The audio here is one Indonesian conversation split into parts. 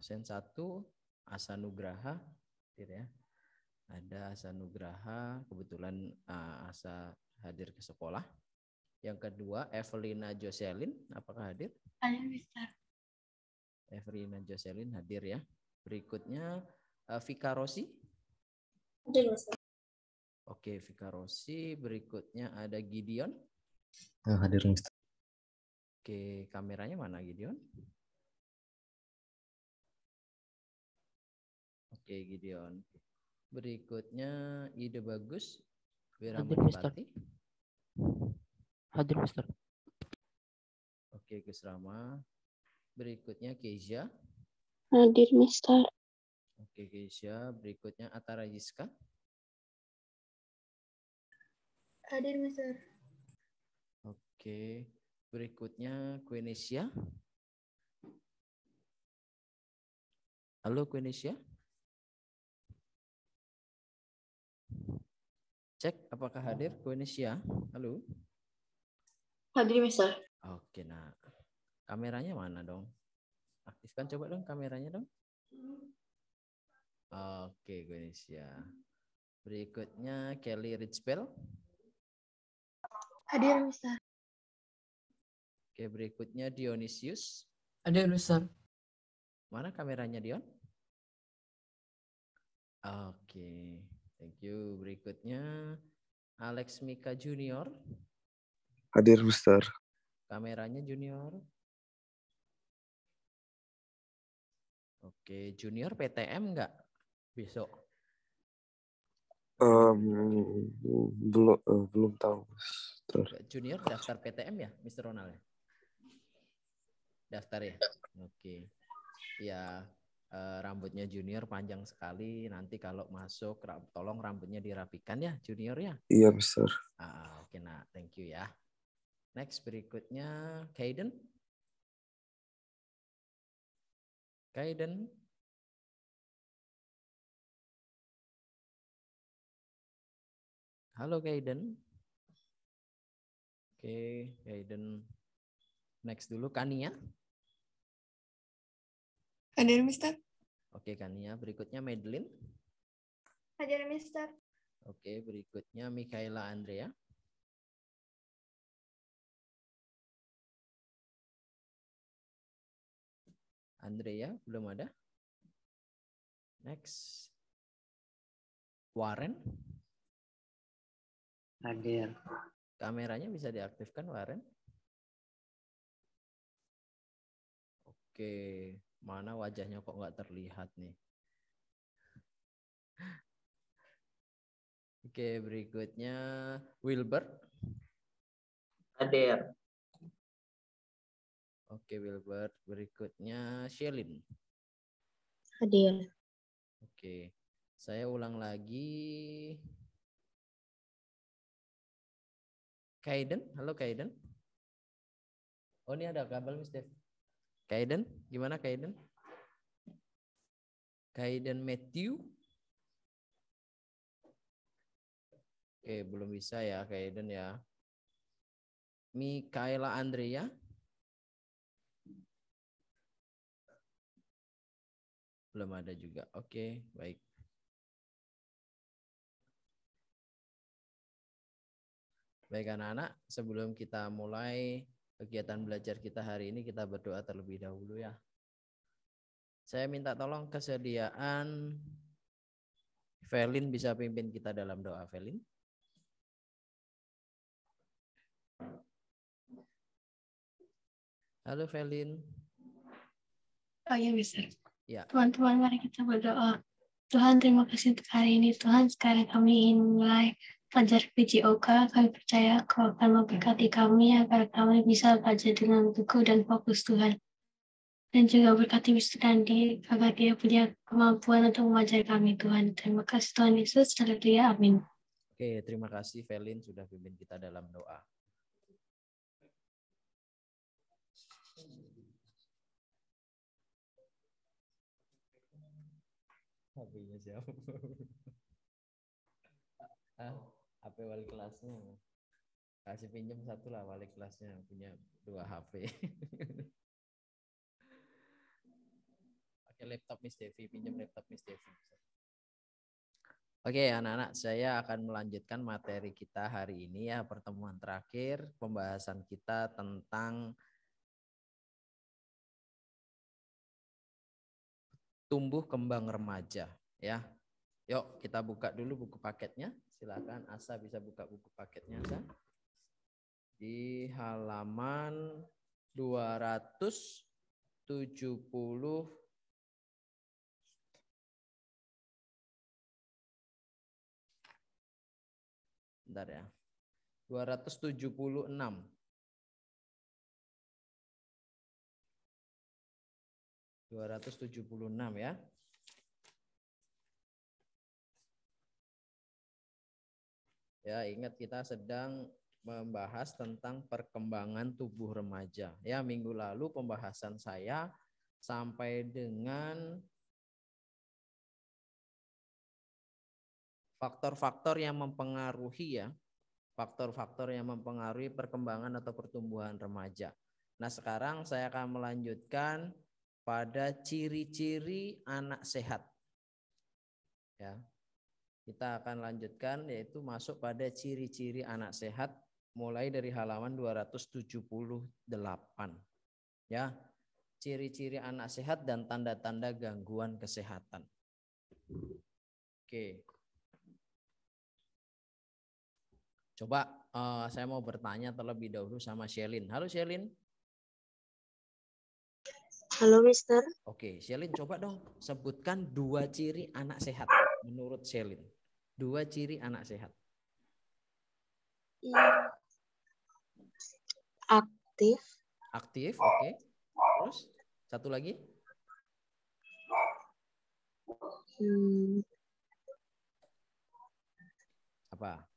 absen satu Asanugraha gitu ya ada Asanugraha kebetulan uh, Asa hadir ke sekolah yang kedua Evelina Jocelyn apakah hadir hadir Evelina Jocelyn hadir ya berikutnya uh, Vika Rosi hadir Oke, Vika Rosi. Berikutnya ada Gideon. Eh, hadir, Mister. Oke, kameranya mana Gideon? Oke, Gideon. Berikutnya ide bagus Hadir mister. Hadir Mister. Oke, Gus Rama. Berikutnya Keisha. Hadir Mister. Oke, Keisha. Berikutnya Atara Yiska. Hadir Mister. Oke. Berikutnya Quenesia. Halo Quenesia. Cek apakah hadir Bu Indonesia. Halo. Hadir, Mister. Oke, nah. Kameranya mana dong? Aktifkan coba dong kameranya dong. Oke, Bu Indonesia. Berikutnya Kelly Richbell. Hadir, Mister. Oke, berikutnya Dionysius. Hadir, Mister. Mana kameranya, Dion? Oke. Thank you. Berikutnya Alex Mika Junior. Hadir, Mister. Kameranya Junior. Oke, Junior PTM enggak besok? Um, belum uh, belum tahu. Mister. Junior daftar PTM ya, Mister Ronald? Ya? Daftar ya. Oke. Ya, Eh, rambutnya junior panjang sekali. Nanti kalau masuk, tolong rambutnya dirapikan ya, junior ya. Iya, besar. Ah, Oke, okay, nah, thank you ya. Next berikutnya Kaiden. Kaiden. Halo Kaiden. Oke, okay, Kaiden. Next dulu Kania. Ya. Hadir Mister. Oke Kania, berikutnya Madeline. Hadir Mister. Oke, berikutnya Mikaela Andrea. Andrea, belum ada. Next. Warren. Hadir. Kameranya bisa diaktifkan, Warren. Oke. Mana wajahnya kok nggak terlihat nih? Oke, berikutnya Wilbert. Hadir. Oke, Wilbert. Berikutnya Shelin. Hadir. Oke. Saya ulang lagi. Kaiden, halo Kaiden. Oh, ini ada kabel, Miss Dev. Kaiden, gimana Kaiden? Kaiden Matthew? Oke, belum bisa ya Kaiden ya. Mikaela Andrea? Belum ada juga. Oke, baik. Baik anak-anak, sebelum kita mulai kegiatan belajar kita hari ini kita berdoa terlebih dahulu ya. Saya minta tolong kesediaan Felin bisa pimpin kita dalam doa Felin. Halo Felin. Oh iya, ya bisa. Ya. teman teman mari kita berdoa. Tuhan terima kasih untuk hari ini. Tuhan sekarang kami ingin mulai Fajar PJOK, kami percaya kau akan memberkati kami agar kami bisa belajar dengan teguh dan fokus Tuhan. Dan juga berkati Mr. Dandi agar dia punya kemampuan untuk mengajar kami Tuhan. Terima kasih Tuhan Yesus. Haleluya. Amin. Oke, terima kasih Felin sudah pimpin kita dalam doa. hp siapa? Ah. HP wali kelasnya kasih pinjam satu lah wali kelasnya punya dua HP pakai laptop Miss Devi pinjam laptop Miss Devi Oke anak-anak saya akan melanjutkan materi kita hari ini ya pertemuan terakhir pembahasan kita tentang tumbuh kembang remaja ya. Yuk kita buka dulu buku paketnya. Silakan Asa bisa buka buku paketnya Asa. Di halaman 270 Bentar ya. 276. Dua tujuh puluh ya. Ya, ingat kita sedang membahas tentang perkembangan tubuh remaja. Ya, minggu lalu pembahasan saya sampai dengan faktor-faktor yang mempengaruhi ya, faktor-faktor yang mempengaruhi perkembangan atau pertumbuhan remaja. Nah, sekarang saya akan melanjutkan pada ciri-ciri anak sehat. Ya. Kita akan lanjutkan yaitu masuk pada ciri-ciri anak sehat mulai dari halaman 278. Ya. Ciri-ciri anak sehat dan tanda-tanda gangguan kesehatan. Oke. Coba uh, saya mau bertanya terlebih dahulu sama Shelin. Halo Shelin. Halo, Mister. Oke, Shelin, coba dong sebutkan dua ciri anak sehat menurut Shelin dua ciri anak sehat? Iya. Aktif. Aktif, oke. Okay. Terus satu lagi? Hmm. Apa?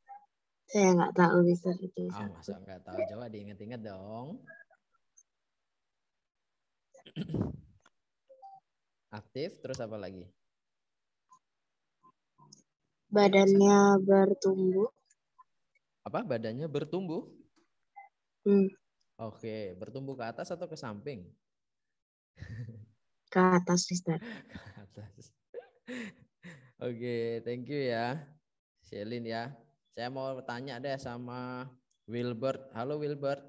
Saya nggak tahu bisa itu. Ah, oh, masa nggak tahu? Coba diingat-ingat dong. Aktif, terus apa lagi? badannya bertumbuh. Apa? Badannya bertumbuh? Hmm. Oke, bertumbuh ke atas atau ke samping? Ke atas, Mister. ke atas. Oke, thank you ya. Shelin ya. Saya mau tanya deh sama Wilbert. Halo Wilbert.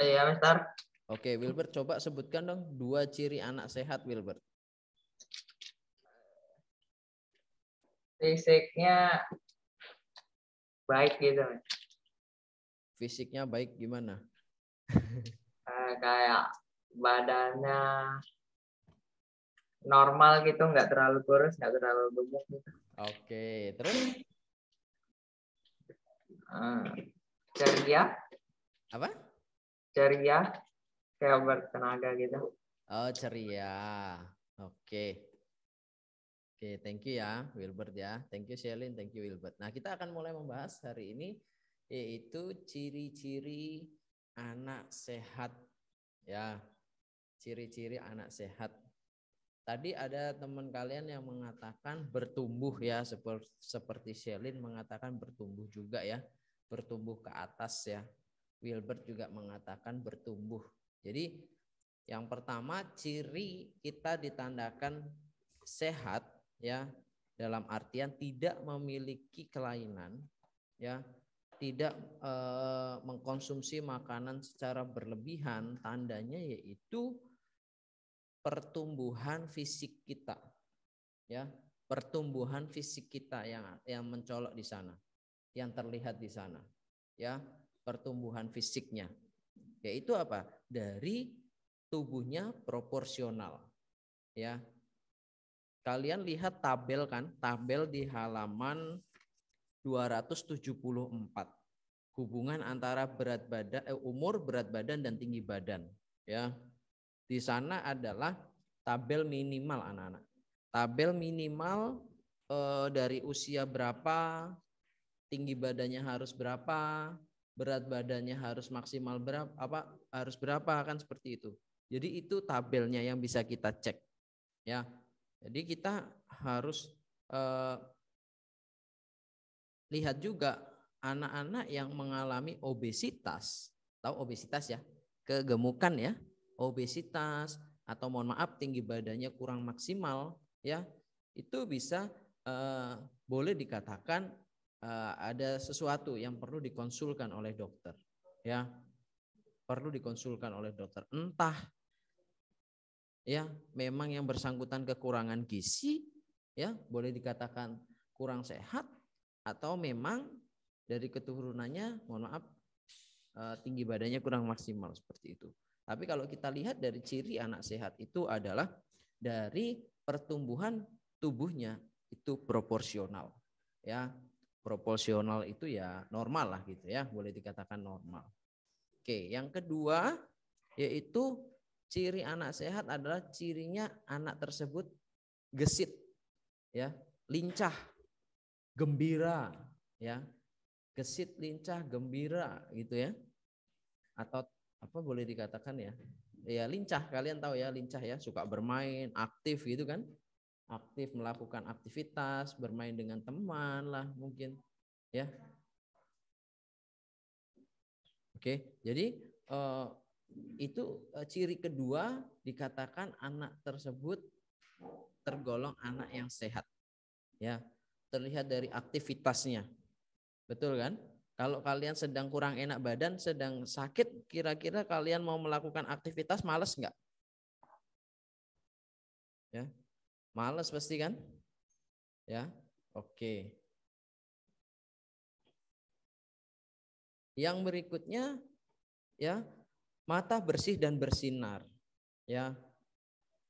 Iya, Mister. Oke, Wilbert coba sebutkan dong dua ciri anak sehat Wilbert. fisiknya baik gitu. Fisiknya baik gimana? Eh, kayak badannya normal gitu, nggak terlalu kurus, nggak terlalu gemuk gitu. Oke, terus? ceria. Eh, Apa? Ceria, kayak bertenaga gitu. Oh, ceria. Oke. Okay. Oke, thank you ya Wilbert ya. Thank you Shelin, thank you Wilbert. Nah, kita akan mulai membahas hari ini yaitu ciri-ciri anak sehat. Ya. Ciri-ciri anak sehat. Tadi ada teman kalian yang mengatakan bertumbuh ya seperti seperti Shelin mengatakan bertumbuh juga ya. Bertumbuh ke atas ya. Wilbert juga mengatakan bertumbuh. Jadi yang pertama ciri kita ditandakan sehat ya dalam artian tidak memiliki kelainan ya tidak e, mengkonsumsi makanan secara berlebihan tandanya yaitu pertumbuhan fisik kita ya pertumbuhan fisik kita yang yang mencolok di sana yang terlihat di sana ya pertumbuhan fisiknya yaitu apa dari tubuhnya proporsional ya Kalian lihat tabel kan? Tabel di halaman 274. Hubungan antara berat badan eh, umur, berat badan dan tinggi badan, ya. Di sana adalah tabel minimal anak-anak. Tabel minimal eh, dari usia berapa, tinggi badannya harus berapa, berat badannya harus maksimal berapa, apa harus berapa kan seperti itu. Jadi itu tabelnya yang bisa kita cek. Ya, jadi kita harus eh, lihat juga anak-anak yang mengalami obesitas, tahu obesitas ya, kegemukan ya, obesitas atau mohon maaf tinggi badannya kurang maksimal ya, itu bisa eh, boleh dikatakan eh, ada sesuatu yang perlu dikonsulkan oleh dokter ya. Perlu dikonsulkan oleh dokter. Entah ya memang yang bersangkutan kekurangan gizi ya boleh dikatakan kurang sehat atau memang dari keturunannya mohon maaf eh, tinggi badannya kurang maksimal seperti itu. Tapi kalau kita lihat dari ciri anak sehat itu adalah dari pertumbuhan tubuhnya itu proporsional. Ya, proporsional itu ya normal lah gitu ya, boleh dikatakan normal. Oke, yang kedua yaitu ciri anak sehat adalah cirinya anak tersebut gesit ya lincah gembira ya gesit lincah gembira gitu ya atau apa boleh dikatakan ya ya lincah kalian tahu ya lincah ya suka bermain aktif gitu kan aktif melakukan aktivitas bermain dengan teman lah mungkin ya oke jadi uh, itu eh, ciri kedua dikatakan anak tersebut tergolong anak yang sehat. Ya, terlihat dari aktivitasnya. Betul kan? Kalau kalian sedang kurang enak badan, sedang sakit, kira-kira kalian mau melakukan aktivitas males nggak? Ya, males pasti kan? Ya, oke. Yang berikutnya, ya Mata bersih dan bersinar. Ya.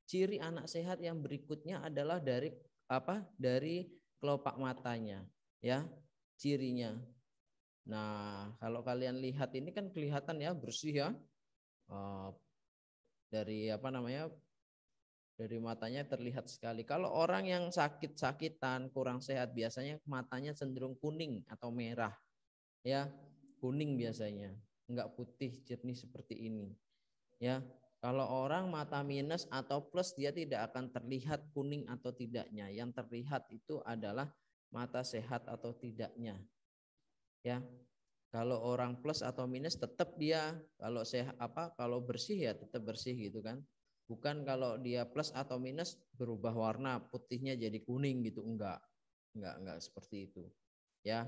Ciri anak sehat yang berikutnya adalah dari apa? Dari kelopak matanya, ya. Cirinya. Nah, kalau kalian lihat ini kan kelihatan ya bersih ya. Eh, dari apa namanya? Dari matanya terlihat sekali. Kalau orang yang sakit-sakitan, kurang sehat biasanya matanya cenderung kuning atau merah. Ya, kuning biasanya nggak putih jernih seperti ini. Ya, kalau orang mata minus atau plus dia tidak akan terlihat kuning atau tidaknya. Yang terlihat itu adalah mata sehat atau tidaknya. Ya. Kalau orang plus atau minus tetap dia kalau sehat apa kalau bersih ya tetap bersih gitu kan. Bukan kalau dia plus atau minus berubah warna putihnya jadi kuning gitu enggak. Enggak enggak seperti itu. Ya.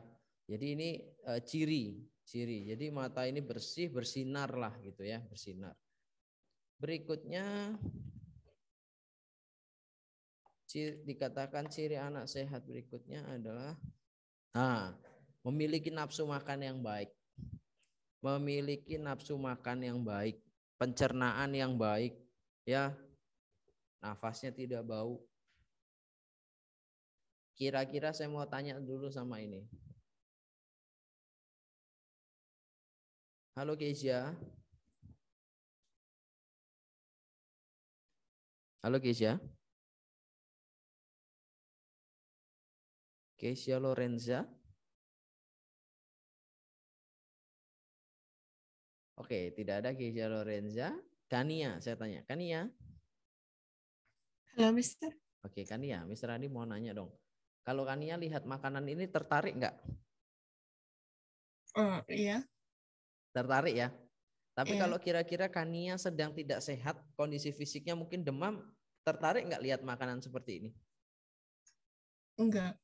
Jadi ini uh, ciri, ciri. Jadi mata ini bersih, bersinar lah gitu ya, bersinar. Berikutnya ciri, dikatakan ciri anak sehat berikutnya adalah nah, memiliki nafsu makan yang baik. Memiliki nafsu makan yang baik, pencernaan yang baik, ya. Nafasnya tidak bau, Kira-kira saya mau tanya dulu sama ini. Halo Keisha. Halo Keisha. Keisha Lorenza. Oke, tidak ada Keisha Lorenza. Kania, saya tanya. Kania. Halo, Mister. Oke, Kania. Mister Adi mau nanya dong. Kalau Kania lihat makanan ini tertarik nggak? Oh, iya tertarik ya. Tapi yeah. kalau kira-kira Kania sedang tidak sehat, kondisi fisiknya mungkin demam, tertarik nggak lihat makanan seperti ini? Enggak.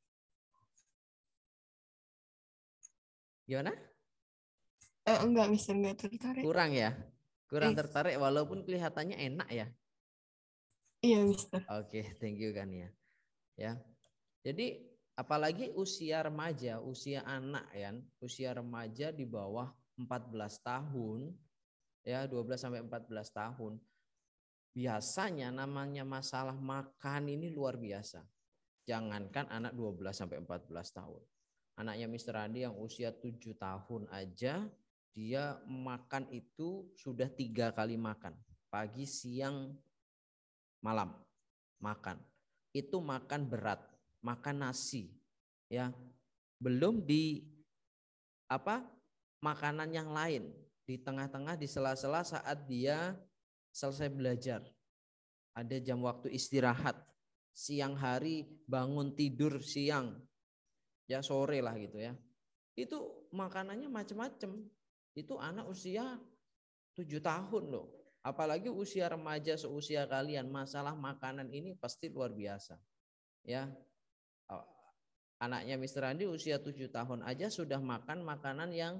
Gimana? Eh, enggak Mister enggak tertarik. Kurang ya? Kurang yes. Iya. tertarik walaupun kelihatannya enak ya? Iya, Mister. Oke, okay, thank you Kania. Ya. Jadi apalagi usia remaja, usia anak ya, kan? usia remaja di bawah 14 tahun ya 12 sampai 14 tahun biasanya namanya masalah makan ini luar biasa. Jangankan anak 12 sampai 14 tahun. Anaknya Mr. Andi yang usia 7 tahun aja dia makan itu sudah tiga kali makan. Pagi, siang, malam makan. Itu makan berat, makan nasi ya. Belum di apa? makanan yang lain di tengah-tengah di sela-sela saat dia selesai belajar. Ada jam waktu istirahat. Siang hari bangun tidur siang. Ya sore lah gitu ya. Itu makanannya macam-macam. Itu anak usia tujuh tahun loh. Apalagi usia remaja seusia kalian, masalah makanan ini pasti luar biasa. Ya. Anaknya Mr. Andi usia tujuh tahun aja sudah makan makanan yang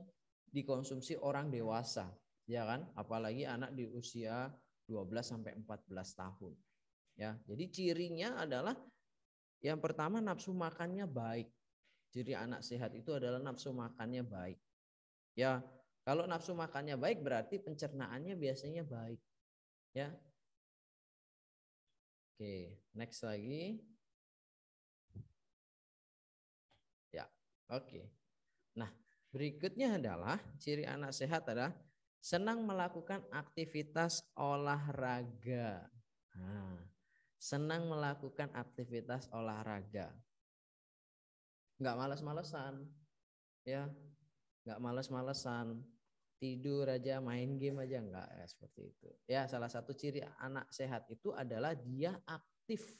dikonsumsi orang dewasa, ya kan? Apalagi anak di usia 12 sampai 14 tahun. Ya, jadi cirinya adalah yang pertama nafsu makannya baik. Ciri anak sehat itu adalah nafsu makannya baik. Ya, kalau nafsu makannya baik berarti pencernaannya biasanya baik. Ya. Oke, next lagi. Ya, oke. Nah, Berikutnya adalah ciri anak sehat adalah senang melakukan aktivitas olahraga. Nah, senang melakukan aktivitas olahraga. Enggak males malesan Ya. Enggak males malesan Tidur aja, main game aja enggak ya seperti itu. Ya, salah satu ciri anak sehat itu adalah dia aktif.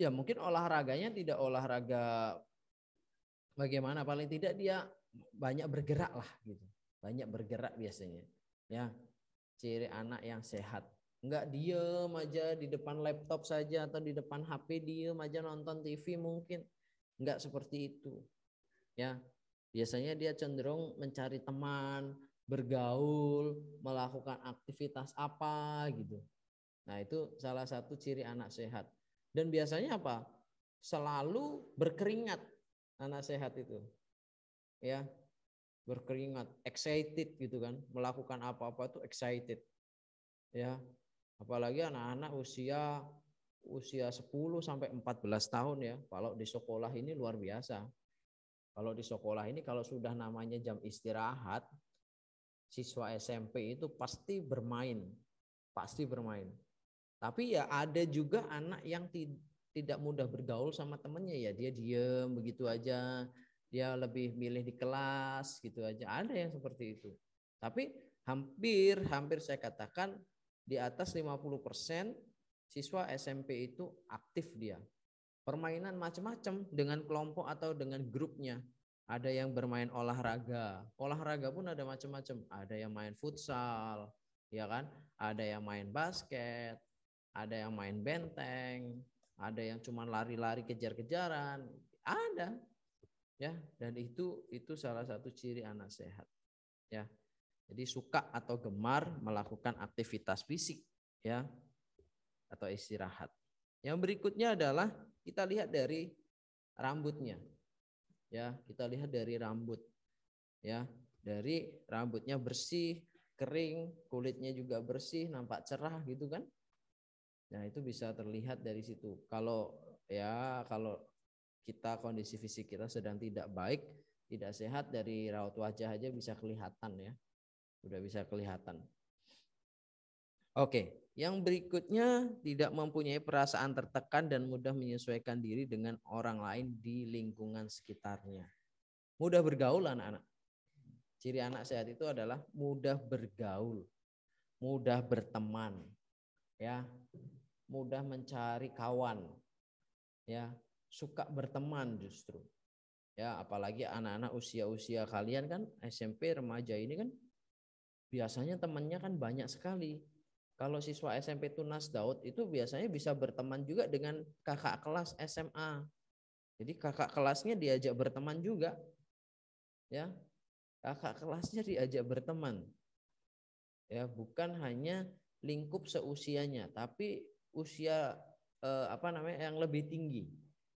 Ya, mungkin olahraganya tidak olahraga bagaimana paling tidak dia banyak bergerak lah gitu banyak bergerak biasanya ya ciri anak yang sehat nggak diem aja di depan laptop saja atau di depan HP diem aja nonton TV mungkin nggak seperti itu ya biasanya dia cenderung mencari teman bergaul melakukan aktivitas apa gitu nah itu salah satu ciri anak sehat dan biasanya apa selalu berkeringat anak sehat itu. Ya, berkeringat, excited gitu kan, melakukan apa-apa tuh excited. Ya. Apalagi anak-anak usia usia 10 sampai 14 tahun ya. Kalau di sekolah ini luar biasa. Kalau di sekolah ini kalau sudah namanya jam istirahat, siswa SMP itu pasti bermain, pasti bermain. Tapi ya ada juga anak yang tidak mudah bergaul sama temennya ya dia diem begitu aja dia lebih milih di kelas gitu aja ada yang seperti itu tapi hampir hampir saya katakan di atas 50% siswa SMP itu aktif dia permainan macam-macam dengan kelompok atau dengan grupnya ada yang bermain olahraga olahraga pun ada macam-macam ada yang main futsal ya kan ada yang main basket ada yang main benteng ada yang cuma lari-lari kejar-kejaran, ada. Ya, dan itu itu salah satu ciri anak sehat. Ya. Jadi suka atau gemar melakukan aktivitas fisik, ya. Atau istirahat. Yang berikutnya adalah kita lihat dari rambutnya. Ya, kita lihat dari rambut. Ya, dari rambutnya bersih, kering, kulitnya juga bersih, nampak cerah gitu kan. Nah, itu bisa terlihat dari situ. Kalau ya kalau kita kondisi fisik kita sedang tidak baik, tidak sehat dari raut wajah aja bisa kelihatan ya. Sudah bisa kelihatan. Oke, yang berikutnya tidak mempunyai perasaan tertekan dan mudah menyesuaikan diri dengan orang lain di lingkungan sekitarnya. Mudah bergaul anak-anak. Ciri anak sehat itu adalah mudah bergaul, mudah berteman. Ya, mudah mencari kawan, ya suka berteman justru. Ya, apalagi anak-anak usia-usia kalian kan SMP remaja ini kan biasanya temannya kan banyak sekali. Kalau siswa SMP Tunas Daud itu biasanya bisa berteman juga dengan kakak kelas SMA. Jadi kakak kelasnya diajak berteman juga. Ya. Kakak kelasnya diajak berteman. Ya, bukan hanya lingkup seusianya, tapi usia eh, apa namanya yang lebih tinggi.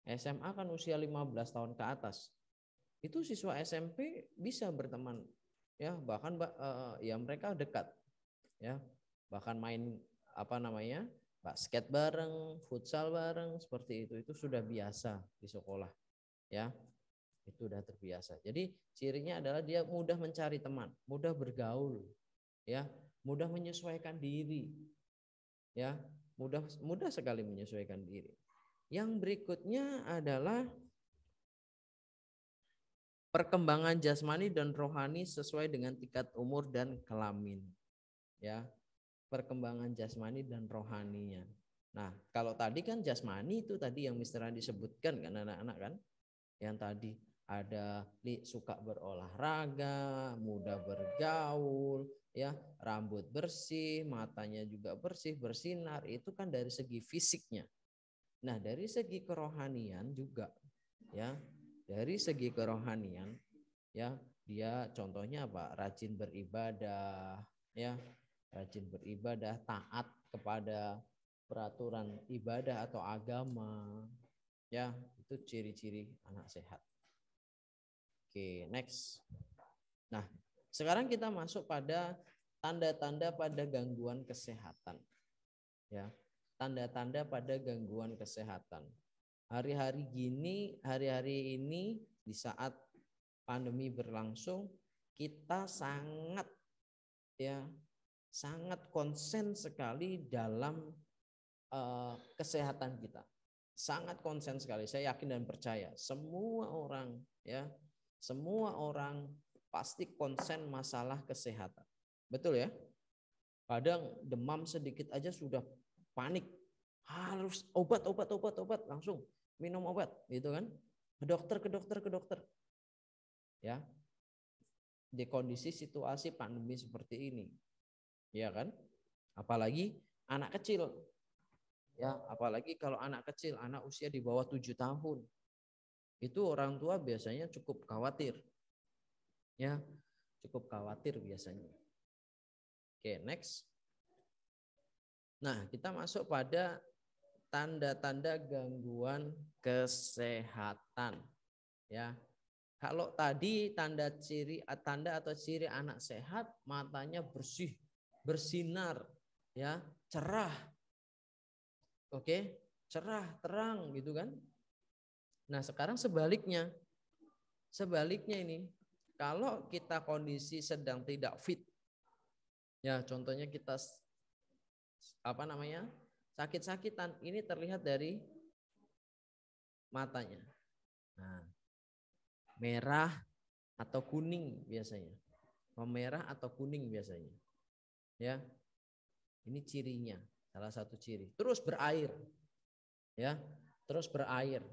SMA kan usia 15 tahun ke atas. Itu siswa SMP bisa berteman ya, bahkan eh, ya mereka dekat ya. Bahkan main apa namanya? basket bareng, futsal bareng seperti itu itu sudah biasa di sekolah. Ya. Itu sudah terbiasa. Jadi cirinya adalah dia mudah mencari teman, mudah bergaul, ya, mudah menyesuaikan diri. Ya, mudah mudah sekali menyesuaikan diri. Yang berikutnya adalah perkembangan jasmani dan rohani sesuai dengan tingkat umur dan kelamin. Ya, perkembangan jasmani dan rohaninya. Nah, kalau tadi kan jasmani itu tadi yang Mr. disebutkan sebutkan kan anak-anak kan yang tadi ada suka berolahraga, mudah bergaul, ya, rambut bersih, matanya juga bersih, bersinar, itu kan dari segi fisiknya. Nah, dari segi kerohanian juga ya. Dari segi kerohanian ya, dia contohnya apa? Rajin beribadah ya, rajin beribadah, taat kepada peraturan ibadah atau agama. Ya, itu ciri-ciri anak sehat. Oke, next. Nah, sekarang kita masuk pada tanda-tanda pada gangguan kesehatan. Ya, tanda-tanda pada gangguan kesehatan. Hari-hari gini, hari-hari ini di saat pandemi berlangsung, kita sangat ya sangat konsen sekali dalam uh, kesehatan kita. Sangat konsen sekali. Saya yakin dan percaya semua orang ya semua orang pasti konsen masalah kesehatan. Betul ya? Kadang demam sedikit aja sudah panik. Harus obat, obat, obat, obat. Langsung minum obat gitu kan. Ke dokter, ke dokter, ke dokter. Ya. Di kondisi situasi pandemi seperti ini. Ya kan? Apalagi anak kecil. Ya, apalagi kalau anak kecil, anak usia di bawah tujuh tahun itu orang tua biasanya cukup khawatir. Ya, cukup khawatir biasanya. Oke, next. Nah, kita masuk pada tanda-tanda gangguan kesehatan. Ya. Kalau tadi tanda ciri tanda atau ciri anak sehat matanya bersih, bersinar, ya, cerah. Oke, cerah, terang gitu kan? Nah sekarang sebaliknya, sebaliknya ini, kalau kita kondisi sedang tidak fit, ya contohnya kita apa namanya sakit-sakitan, ini terlihat dari matanya. Nah, merah atau kuning biasanya, memerah atau kuning biasanya, ya ini cirinya salah satu ciri. Terus berair, ya terus berair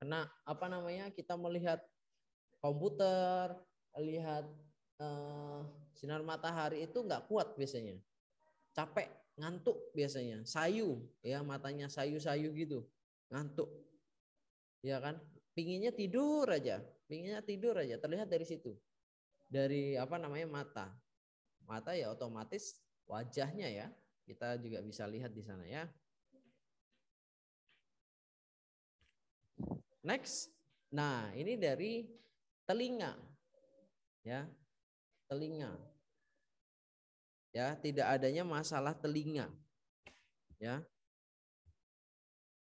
karena apa namanya kita melihat komputer lihat uh, sinar matahari itu nggak kuat biasanya capek ngantuk biasanya sayu ya matanya sayu-sayu gitu ngantuk ya kan pinginnya tidur aja pinginnya tidur aja terlihat dari situ dari apa namanya mata mata ya otomatis wajahnya ya kita juga bisa lihat di sana ya Next. Nah, ini dari telinga. Ya. Telinga. Ya, tidak adanya masalah telinga. Ya.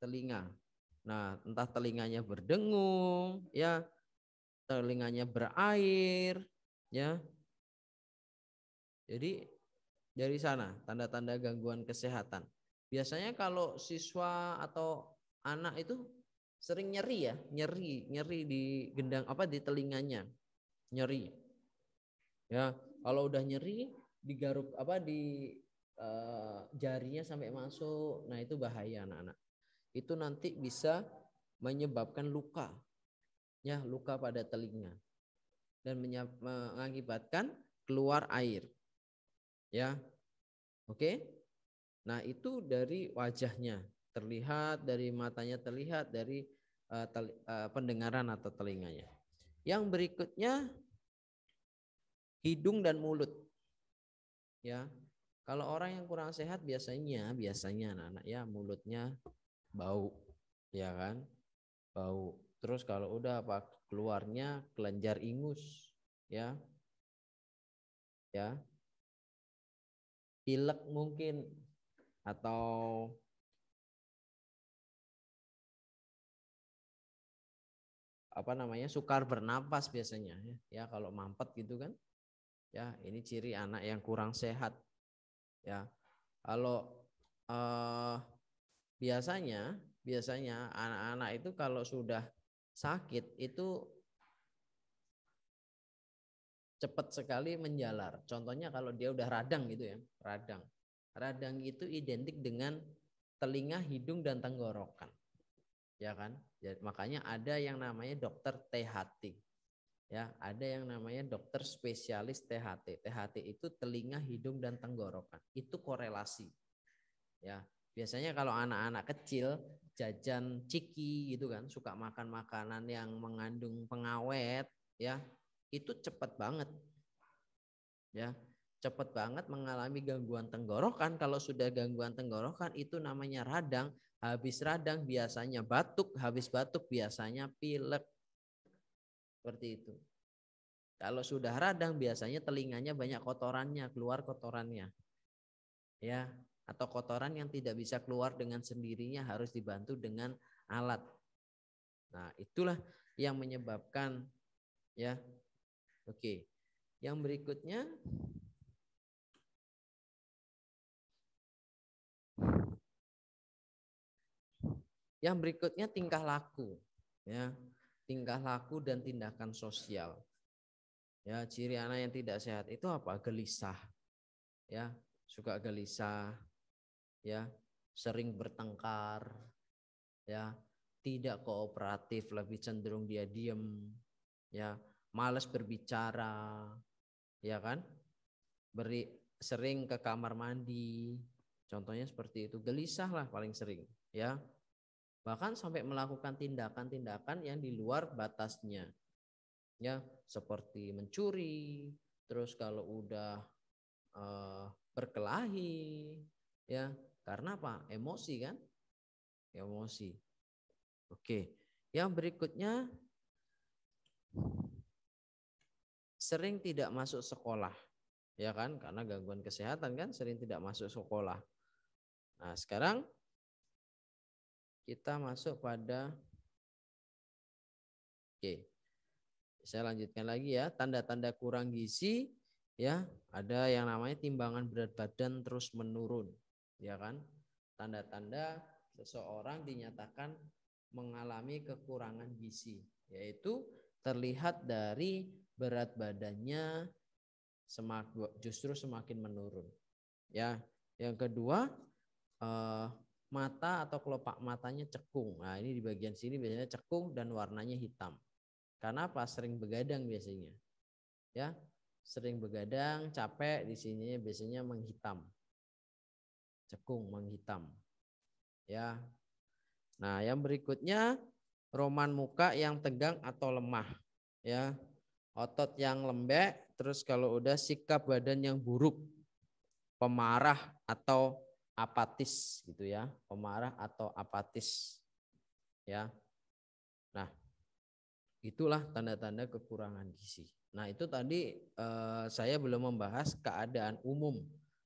Telinga. Nah, entah telinganya berdengung, ya. Telinganya berair, ya. Jadi dari sana tanda-tanda gangguan kesehatan. Biasanya kalau siswa atau anak itu sering nyeri ya, nyeri, nyeri di gendang apa di telinganya. Nyeri. Ya, kalau udah nyeri digaruk apa di uh, jarinya sampai masuk. Nah, itu bahaya anak-anak. Itu nanti bisa menyebabkan luka. Ya, luka pada telinga dan mengakibatkan keluar air. Ya. Oke. Nah, itu dari wajahnya terlihat, dari matanya terlihat, dari uh, eh, tel, uh, eh, pendengaran atau telinganya. Yang berikutnya hidung dan mulut. Ya. Kalau orang yang kurang sehat biasanya biasanya anak-anak ya mulutnya bau, ya kan? Bau. Terus kalau udah apa keluarnya kelenjar ingus, ya. Ya. Pilek mungkin atau apa namanya sukar bernapas biasanya ya. ya, kalau mampet gitu kan ya ini ciri anak yang kurang sehat ya kalau eh, biasanya biasanya anak-anak itu kalau sudah sakit itu cepat sekali menjalar contohnya kalau dia udah radang gitu ya radang radang itu identik dengan telinga hidung dan tenggorokan ya kan jadi, ya, makanya ada yang namanya dokter THT. Ya, ada yang namanya dokter spesialis THT. THT itu telinga, hidung dan tenggorokan. Itu korelasi. Ya, biasanya kalau anak-anak kecil jajan ciki gitu kan, suka makan makanan yang mengandung pengawet, ya. Itu cepat banget. Ya, cepat banget mengalami gangguan tenggorokan. Kalau sudah gangguan tenggorokan itu namanya radang, Habis radang biasanya batuk, habis batuk biasanya pilek. Seperti itu. Kalau sudah radang biasanya telinganya banyak kotorannya, keluar kotorannya. Ya, atau kotoran yang tidak bisa keluar dengan sendirinya harus dibantu dengan alat. Nah, itulah yang menyebabkan ya. Oke. Yang berikutnya Yang berikutnya tingkah laku, ya tingkah laku dan tindakan sosial. Ya, ciri anak yang tidak sehat itu apa? Gelisah. Ya, suka gelisah. Ya, sering bertengkar. Ya, tidak kooperatif, lebih cenderung dia diem. Ya, malas berbicara. Ya kan? Beri sering ke kamar mandi. Contohnya seperti itu, gelisah lah paling sering, ya bahkan sampai melakukan tindakan-tindakan yang di luar batasnya. Ya, seperti mencuri, terus kalau udah uh, berkelahi, ya, karena apa? Emosi kan? Emosi. Oke. Yang berikutnya sering tidak masuk sekolah. Ya kan? Karena gangguan kesehatan kan sering tidak masuk sekolah. Nah, sekarang kita masuk pada Oke. Saya lanjutkan lagi ya, tanda-tanda kurang gizi ya, ada yang namanya timbangan berat badan terus menurun, ya kan? Tanda-tanda seseorang dinyatakan mengalami kekurangan gizi, yaitu terlihat dari berat badannya semak, justru semakin menurun. Ya, yang kedua eh, mata atau kelopak matanya cekung. Nah, ini di bagian sini biasanya cekung dan warnanya hitam. Karena apa? Sering begadang biasanya. Ya, sering begadang, capek, di sini biasanya menghitam. Cekung, menghitam. Ya. Nah, yang berikutnya roman muka yang tegang atau lemah, ya. Otot yang lembek, terus kalau udah sikap badan yang buruk, pemarah atau apatis gitu ya, pemarah atau apatis. Ya. Nah, itulah tanda-tanda kekurangan gizi. Nah, itu tadi eh, saya belum membahas keadaan umum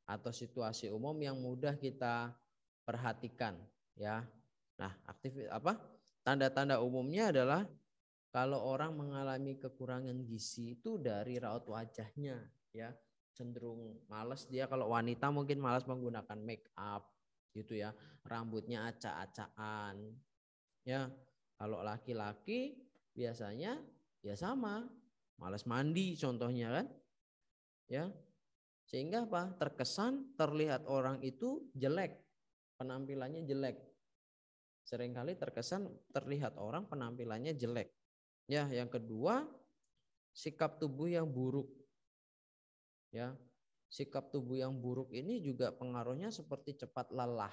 atau situasi umum yang mudah kita perhatikan ya. Nah, aktif apa? Tanda-tanda umumnya adalah kalau orang mengalami kekurangan gizi itu dari raut wajahnya ya cenderung males dia kalau wanita mungkin males menggunakan make up gitu ya rambutnya acak-acakan ya kalau laki-laki biasanya ya sama males mandi contohnya kan ya sehingga apa terkesan terlihat orang itu jelek penampilannya jelek seringkali terkesan terlihat orang penampilannya jelek ya yang kedua sikap tubuh yang buruk Ya, sikap tubuh yang buruk ini juga pengaruhnya seperti cepat lelah.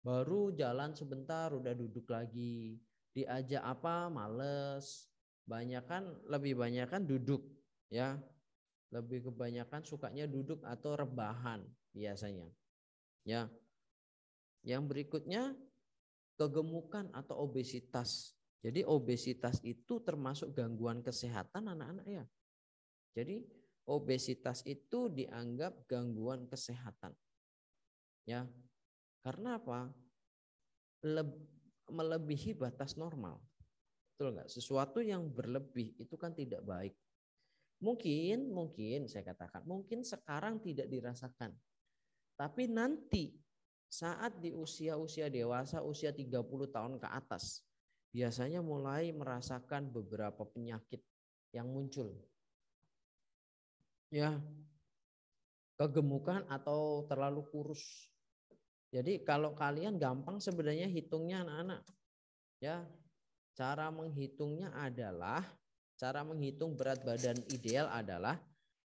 Baru jalan sebentar udah duduk lagi. Diajak apa? Males. banyak kan lebih banyak kan duduk ya. Lebih kebanyakan sukanya duduk atau rebahan biasanya. Ya. Yang berikutnya kegemukan atau obesitas. Jadi obesitas itu termasuk gangguan kesehatan anak-anak ya. Jadi obesitas itu dianggap gangguan kesehatan. Ya. Karena apa? Leb, melebihi batas normal. Betul nggak? Sesuatu yang berlebih itu kan tidak baik. Mungkin, mungkin saya katakan, mungkin sekarang tidak dirasakan. Tapi nanti saat di usia-usia dewasa, usia 30 tahun ke atas, biasanya mulai merasakan beberapa penyakit yang muncul ya kegemukan atau terlalu kurus. Jadi kalau kalian gampang sebenarnya hitungnya anak-anak. Ya. Cara menghitungnya adalah cara menghitung berat badan ideal adalah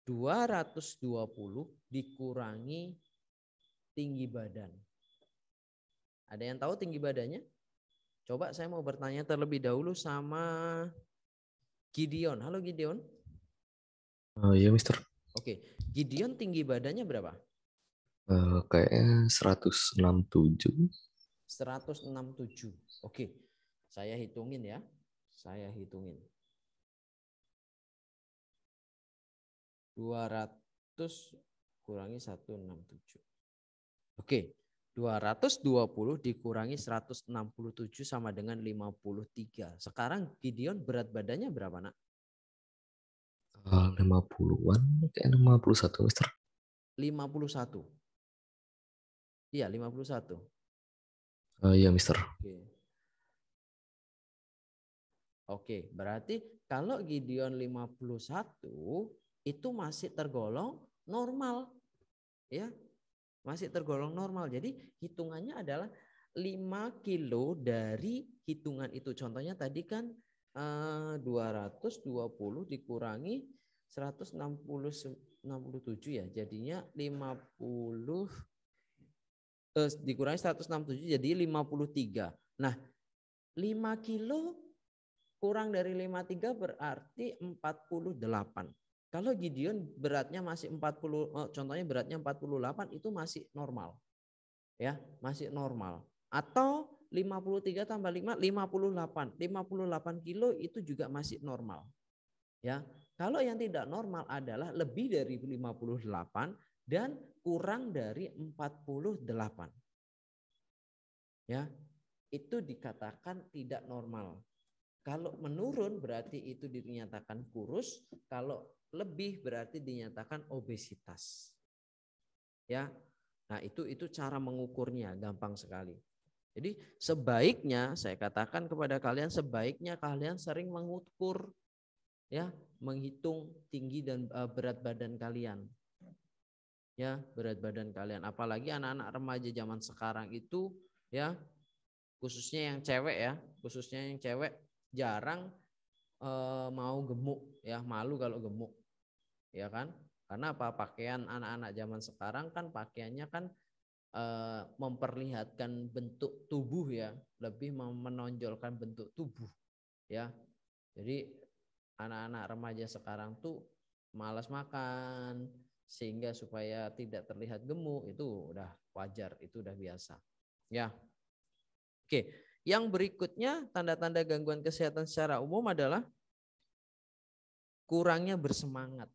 220 dikurangi tinggi badan. Ada yang tahu tinggi badannya? Coba saya mau bertanya terlebih dahulu sama Gideon. Halo Gideon. Oh iya, Mister. Oke. Gideon tinggi badannya berapa? Uh, kayaknya 167. 167. Oke. Saya hitungin ya. Saya hitungin. 200 kurangi 167. Oke. 220 dikurangi 167 sama dengan 53. Sekarang Gideon berat badannya berapa, Nak? 50-an kayak 51 Mister 51 iya 51 uh, eh, iya Mister oke okay. okay, berarti kalau Gideon 51 itu masih tergolong normal ya masih tergolong normal jadi hitungannya adalah 5 kilo dari hitungan itu contohnya tadi kan 220 eh, dikurangi 167 ya. Jadinya 50 eh, dikurangi 167 jadi 53. Nah, 5 kilo kurang dari 53 berarti 48. Kalau Gideon beratnya masih 40 eh, contohnya beratnya 48 itu masih normal. Ya, masih normal. Atau 53 tambah 5 58. 58 kilo itu juga masih normal. Ya. Kalau yang tidak normal adalah lebih dari 58 dan kurang dari 48. Ya. Itu dikatakan tidak normal. Kalau menurun berarti itu dinyatakan kurus, kalau lebih berarti dinyatakan obesitas. Ya. Nah, itu itu cara mengukurnya gampang sekali. Jadi sebaiknya saya katakan kepada kalian sebaiknya kalian sering mengukur ya, menghitung tinggi dan eh, berat badan kalian. Ya, berat badan kalian. Apalagi anak-anak remaja zaman sekarang itu ya, khususnya yang cewek ya, khususnya yang cewek jarang e, mau gemuk ya, malu kalau gemuk. Ya kan? Karena apa? Pakaian anak-anak zaman sekarang kan pakaiannya kan Eh, memperlihatkan bentuk tubuh ya, lebih menonjolkan bentuk tubuh ya. Jadi anak-anak remaja sekarang tuh malas makan sehingga supaya tidak terlihat gemuk itu udah wajar, itu udah biasa. Ya. Oke, yang berikutnya tanda-tanda gangguan kesehatan secara umum adalah kurangnya bersemangat.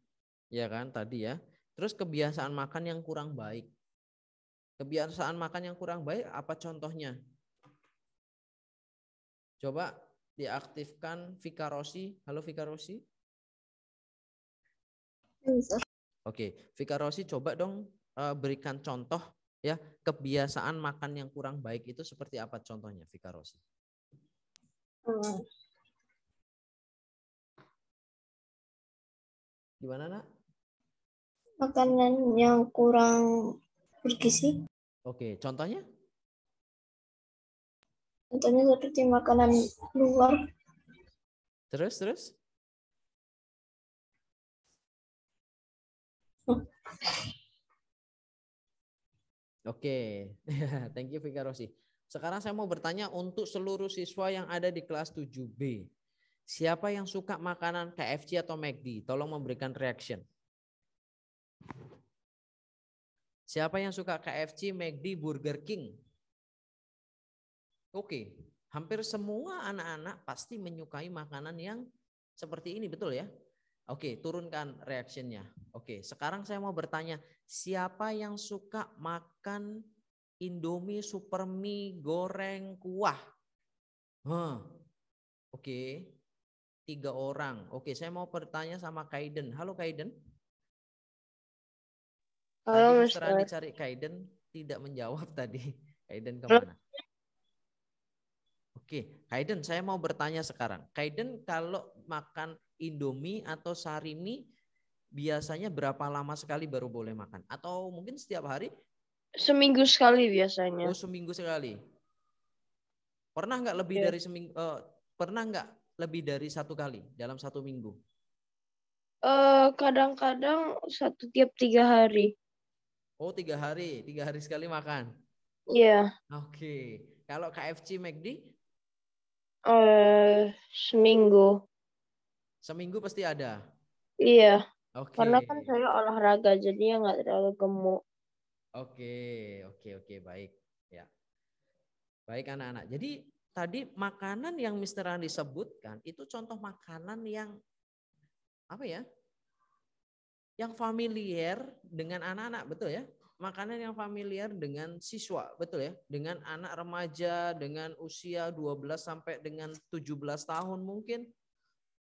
Ya kan tadi ya. Terus kebiasaan makan yang kurang baik. Kebiasaan makan yang kurang baik apa contohnya? Coba diaktifkan Vikarosi. Halo Vikarosi. Oke, okay. Vikarosi coba dong eh, berikan contoh ya kebiasaan makan yang kurang baik itu seperti apa contohnya Vikarosi? Gimana nak? Makanan yang kurang bergizi. Oke, contohnya? Contohnya seperti makanan luar. Terus, terus? Hmm. Oke, thank you Vika Rosi. Sekarang saya mau bertanya untuk seluruh siswa yang ada di kelas 7B. Siapa yang suka makanan KFC atau McD? Tolong memberikan reaction. Siapa yang suka KFC, McD, Burger King? Oke, hampir semua anak-anak pasti menyukai makanan yang seperti ini, betul ya? Oke, okay, turunkan reaksinya. Oke, sekarang saya mau bertanya, siapa yang suka makan Indomie, super mie, goreng, kuah? Huh. Oke, tiga orang. Oke, saya mau bertanya sama Kaiden. Halo Kaiden. Halo, tadi dicari oh, Kaiden tidak menjawab tadi. Kaiden kemana? Oke, Kaiden saya mau bertanya sekarang. Kaiden kalau makan Indomie atau sarimi biasanya berapa lama sekali baru boleh makan? Atau mungkin setiap hari? Seminggu sekali biasanya. Oh, seminggu sekali. Pernah nggak lebih ya. dari seminggu? Uh, eh, pernah nggak lebih dari satu kali dalam satu minggu? Eh, kadang-kadang uh, kadang -kadang satu tiap tiga hari. Oh tiga hari, tiga hari sekali makan. Iya. Yeah. Oke. Okay. Kalau KFC McD? Eh uh, seminggu. Seminggu pasti ada. Iya. Yeah. Oke. Okay. Karena kan saya olahraga jadi ya nggak terlalu gemuk. Oke, okay. oke, okay, oke, okay. baik. Ya. Baik anak-anak. Jadi tadi makanan yang Mr. Andi sebutkan itu contoh makanan yang apa ya yang familiar dengan anak-anak, betul ya? Makanan yang familiar dengan siswa, betul ya? Dengan anak remaja, dengan usia 12 sampai dengan 17 tahun mungkin.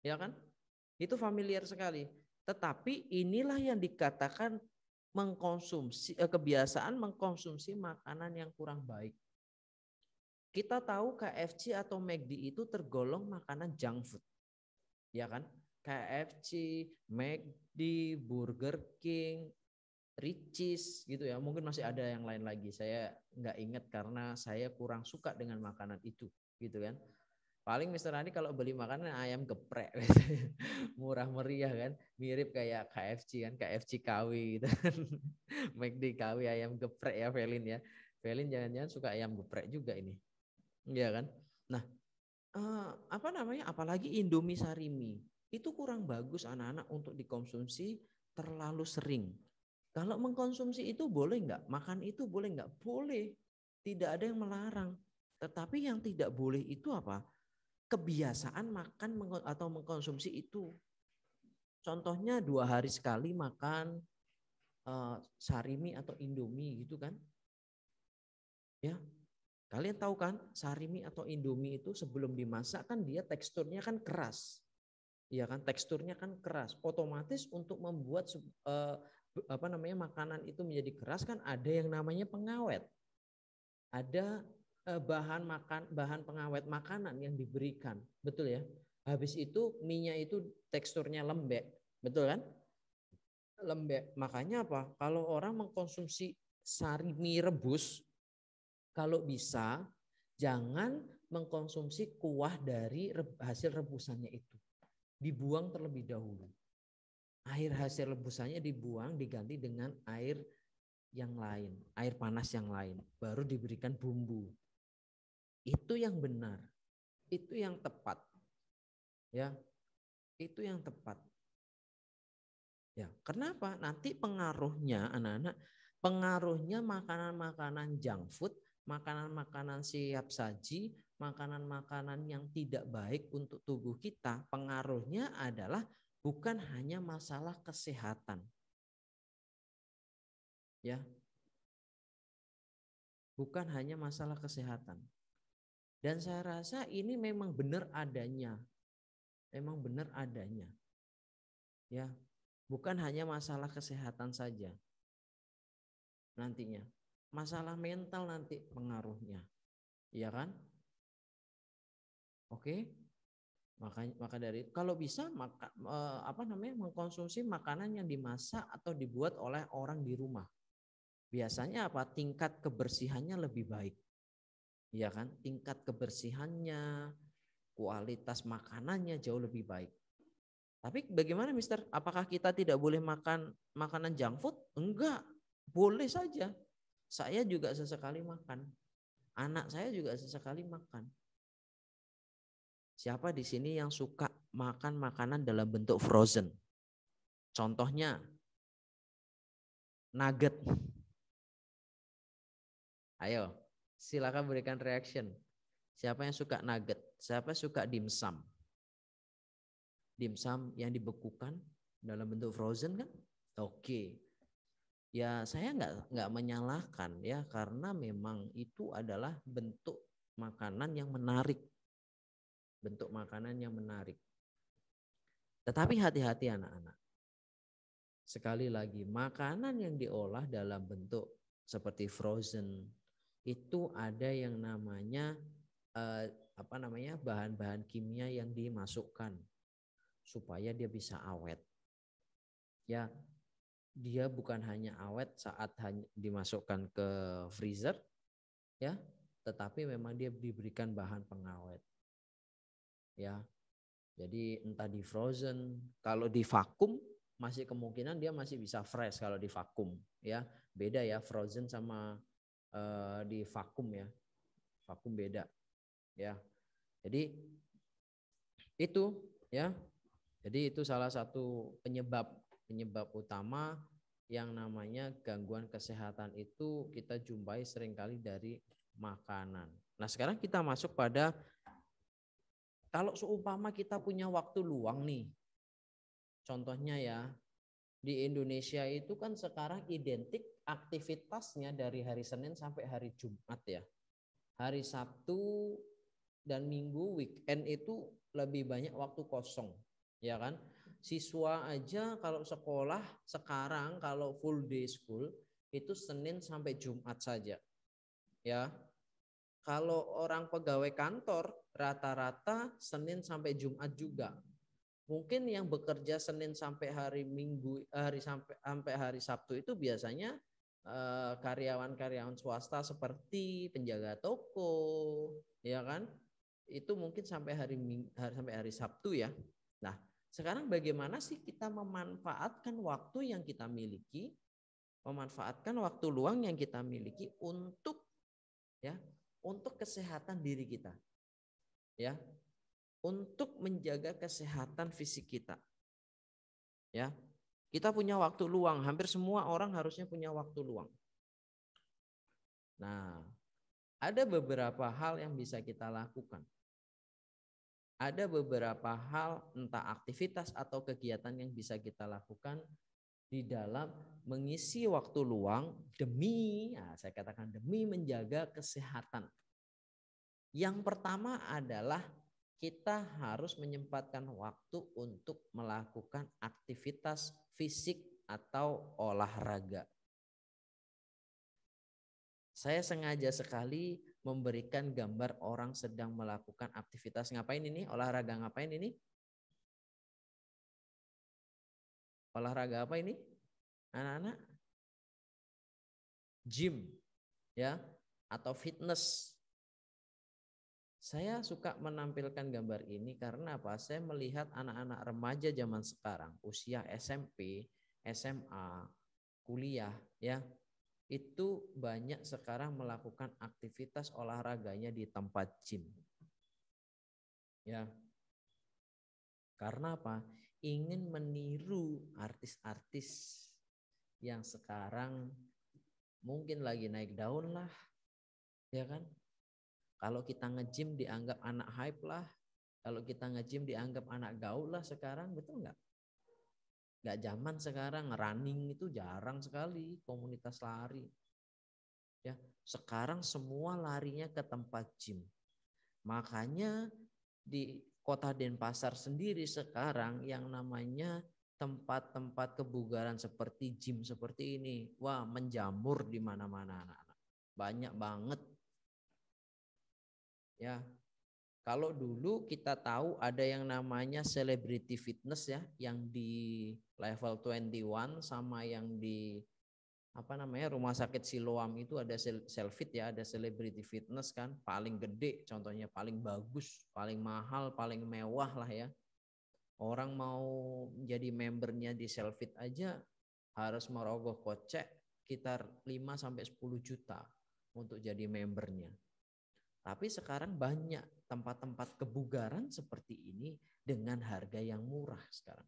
Ya kan? Itu familiar sekali. Tetapi inilah yang dikatakan mengkonsumsi eh, kebiasaan mengkonsumsi makanan yang kurang baik. Kita tahu KFC atau McD itu tergolong makanan junk food. Ya kan? KFC, McD, Burger King, Ricis gitu ya. Mungkin masih ada yang lain lagi. Saya nggak ingat karena saya kurang suka dengan makanan itu gitu kan. Paling Mr. Nani kalau beli makanan ayam geprek Murah meriah kan. Mirip kayak KFC kan. KFC KW gitu kan. McD KW ayam geprek ya Felin ya. Felin jangan-jangan suka ayam geprek juga ini. Iya kan. Nah, eh, apa namanya apalagi Indomie sarimi itu kurang bagus anak-anak untuk dikonsumsi terlalu sering. Kalau mengkonsumsi itu boleh nggak? Makan itu boleh nggak? Boleh. Tidak ada yang melarang. Tetapi yang tidak boleh itu apa? Kebiasaan makan atau mengkonsumsi itu. Contohnya dua hari sekali makan uh, sarimi atau indomie gitu kan. Ya, Kalian tahu kan, sarimi atau indomie itu sebelum dimasak kan dia teksturnya kan keras ya kan teksturnya kan keras otomatis untuk membuat uh, apa namanya makanan itu menjadi keras kan ada yang namanya pengawet ada uh, bahan makan bahan pengawet makanan yang diberikan betul ya habis itu minyak itu teksturnya lembek betul kan lembek makanya apa kalau orang mengkonsumsi sari mie rebus kalau bisa jangan mengkonsumsi kuah dari hasil rebusannya itu dibuang terlebih dahulu. Air hasil rebusannya dibuang diganti dengan air yang lain, air panas yang lain, baru diberikan bumbu. Itu yang benar. Itu yang tepat. Ya. Itu yang tepat. Ya, kenapa? Nanti pengaruhnya anak-anak, pengaruhnya makanan-makanan junk food, makanan-makanan siap saji, makanan-makanan yang tidak baik untuk tubuh kita, pengaruhnya adalah bukan hanya masalah kesehatan. Ya. Bukan hanya masalah kesehatan. Dan saya rasa ini memang benar adanya. Memang benar adanya. Ya. Bukan hanya masalah kesehatan saja. Nantinya masalah mental nanti pengaruhnya. Iya kan? Oke. Okay? Maka maka dari kalau bisa maka eh, apa namanya mengkonsumsi makanan yang dimasak atau dibuat oleh orang di rumah. Biasanya apa? Tingkat kebersihannya lebih baik. Iya kan? Tingkat kebersihannya, kualitas makanannya jauh lebih baik. Tapi bagaimana Mister? Apakah kita tidak boleh makan makanan junk food? Enggak, boleh saja. Saya juga sesekali makan. Anak saya juga sesekali makan. Siapa di sini yang suka makan makanan dalam bentuk frozen? Contohnya nugget. Ayo, silakan berikan reaction. Siapa yang suka nugget? Siapa yang suka dimsum? Dimsum yang dibekukan dalam bentuk frozen kan? Oke. Ya saya nggak nggak menyalahkan ya karena memang itu adalah bentuk makanan yang menarik bentuk makanan yang menarik. Tetapi hati-hati anak-anak. Sekali lagi, makanan yang diolah dalam bentuk seperti frozen itu ada yang namanya eh, apa namanya bahan-bahan kimia yang dimasukkan supaya dia bisa awet. Ya, dia bukan hanya awet saat dimasukkan ke freezer ya, tetapi memang dia diberikan bahan pengawet ya. Jadi entah di frozen, kalau di vakum masih kemungkinan dia masih bisa fresh kalau di vakum ya. Beda ya frozen sama uh, di vakum ya. Vakum beda ya. Jadi itu ya. Jadi itu salah satu penyebab penyebab utama yang namanya gangguan kesehatan itu kita jumpai seringkali dari makanan. Nah, sekarang kita masuk pada kalau seumpama kita punya waktu luang nih, contohnya ya, di Indonesia itu kan sekarang identik aktivitasnya dari hari Senin sampai hari Jumat ya. Hari Sabtu dan Minggu weekend itu lebih banyak waktu kosong, ya kan? Siswa aja kalau sekolah sekarang kalau full day school itu Senin sampai Jumat saja. Ya, kalau orang pegawai kantor rata-rata Senin sampai Jumat juga. Mungkin yang bekerja Senin sampai hari Minggu hari sampai sampai hari Sabtu itu biasanya eh, karyawan-karyawan swasta seperti penjaga toko, ya kan? Itu mungkin sampai hari, hari sampai hari Sabtu ya. Nah, sekarang bagaimana sih kita memanfaatkan waktu yang kita miliki, memanfaatkan waktu luang yang kita miliki untuk ya untuk kesehatan diri kita. Ya. Untuk menjaga kesehatan fisik kita. Ya. Kita punya waktu luang, hampir semua orang harusnya punya waktu luang. Nah, ada beberapa hal yang bisa kita lakukan. Ada beberapa hal entah aktivitas atau kegiatan yang bisa kita lakukan di dalam mengisi waktu luang demi, nah saya katakan demi menjaga kesehatan. Yang pertama adalah kita harus menyempatkan waktu untuk melakukan aktivitas fisik atau olahraga. Saya sengaja sekali memberikan gambar orang sedang melakukan aktivitas ngapain ini, olahraga ngapain ini, Olahraga apa ini? Anak-anak? Gym ya atau fitness. Saya suka menampilkan gambar ini karena apa? Saya melihat anak-anak remaja zaman sekarang, usia SMP, SMA, kuliah ya. Itu banyak sekarang melakukan aktivitas olahraganya di tempat gym. Ya. Karena apa? ingin meniru artis-artis yang sekarang mungkin lagi naik daun lah, ya kan? Kalau kita ngejim dianggap anak hype lah, kalau kita ngejim dianggap anak gaul lah sekarang, betul nggak? Nggak zaman sekarang running itu jarang sekali komunitas lari. Ya, sekarang semua larinya ke tempat gym. Makanya di kota Denpasar sendiri sekarang yang namanya tempat-tempat kebugaran seperti gym seperti ini, wah menjamur di mana-mana anak-anak. Banyak banget. Ya. Kalau dulu kita tahu ada yang namanya celebrity fitness ya, yang di level 21 sama yang di apa namanya rumah sakit Siloam itu ada selfit ya, ada celebrity fitness kan, paling gede contohnya, paling bagus, paling mahal, paling mewah lah ya. Orang mau jadi membernya di selfit aja harus merogoh kocek sekitar 5 sampai 10 juta untuk jadi membernya. Tapi sekarang banyak tempat-tempat kebugaran seperti ini dengan harga yang murah sekarang.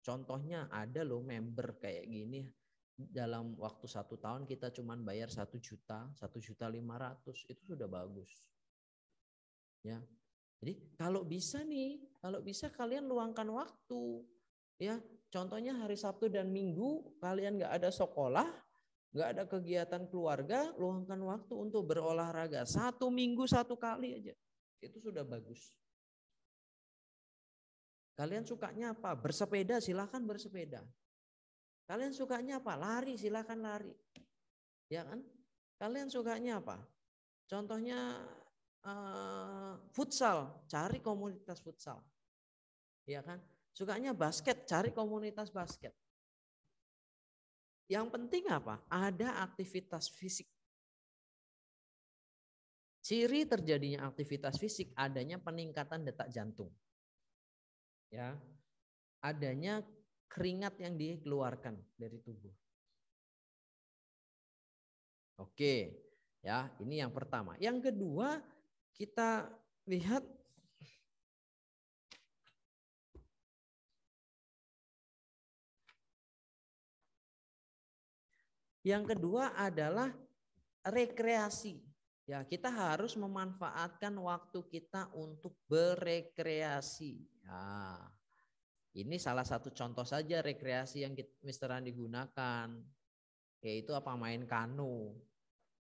Contohnya ada loh member kayak gini dalam waktu satu tahun kita cuman bayar satu juta, satu juta lima ratus itu sudah bagus. Ya, jadi kalau bisa nih, kalau bisa kalian luangkan waktu, ya. Contohnya hari Sabtu dan Minggu kalian nggak ada sekolah, nggak ada kegiatan keluarga, luangkan waktu untuk berolahraga satu minggu satu kali aja, itu sudah bagus. Kalian sukanya apa? Bersepeda, silahkan bersepeda. Kalian sukanya apa? Lari, silakan lari. Ya kan? Kalian sukanya apa? Contohnya uh, futsal, cari komunitas futsal. Ya kan? Sukanya basket, cari komunitas basket. Yang penting apa? Ada aktivitas fisik. Ciri terjadinya aktivitas fisik adanya peningkatan detak jantung. Ya. Adanya keringat yang dikeluarkan dari tubuh. Oke, ya, ini yang pertama. Yang kedua, kita lihat Yang kedua adalah rekreasi. Ya, kita harus memanfaatkan waktu kita untuk berekreasi. Nah, ini salah satu contoh saja rekreasi yang Mister Andi gunakan, yaitu apa main kanu,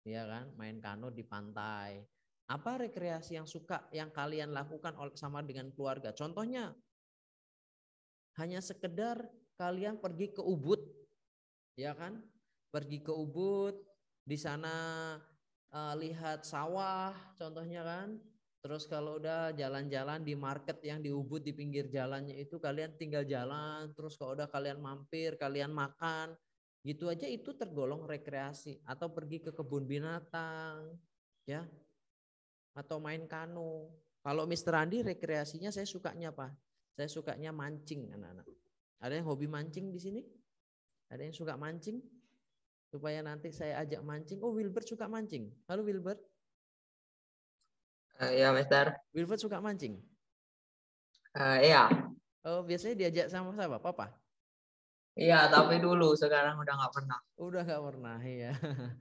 ya kan, main kanu di pantai. Apa rekreasi yang suka yang kalian lakukan sama dengan keluarga? Contohnya hanya sekedar kalian pergi ke Ubud, ya kan, pergi ke Ubud, di sana uh, lihat sawah, contohnya kan, Terus kalau udah jalan-jalan di market yang di Ubud di pinggir jalannya itu kalian tinggal jalan, terus kalau udah kalian mampir, kalian makan, gitu aja itu tergolong rekreasi atau pergi ke kebun binatang, ya. Atau main kano. Kalau Mr. Andi rekreasinya saya sukanya apa? Saya sukanya mancing anak-anak. Ada yang hobi mancing di sini? Ada yang suka mancing? Supaya nanti saya ajak mancing. Oh, Wilbert suka mancing. Halo Wilbert. Uh, ya, Mister. Wilfred suka mancing? Uh, iya. Oh, biasanya diajak sama siapa? Papa? Iya, tapi dulu sekarang udah nggak pernah. Udah nggak pernah, iya.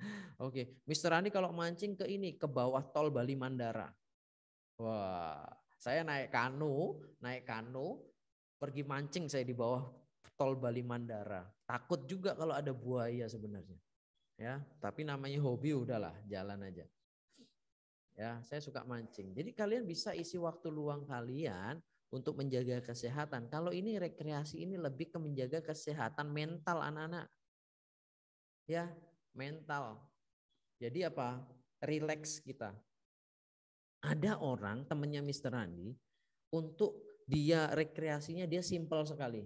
Oke, Mister Andi kalau mancing ke ini ke bawah tol Bali Mandara. Wah, saya naik kanu, naik kanu, pergi mancing saya di bawah tol Bali Mandara. Takut juga kalau ada buaya sebenarnya. Ya, tapi namanya hobi udahlah, jalan aja. Ya, saya suka mancing. Jadi kalian bisa isi waktu luang kalian untuk menjaga kesehatan. Kalau ini rekreasi ini lebih ke menjaga kesehatan mental anak-anak. Ya, mental. Jadi apa? Relax kita. Ada orang temennya Mr. Randi untuk dia rekreasinya dia simpel sekali.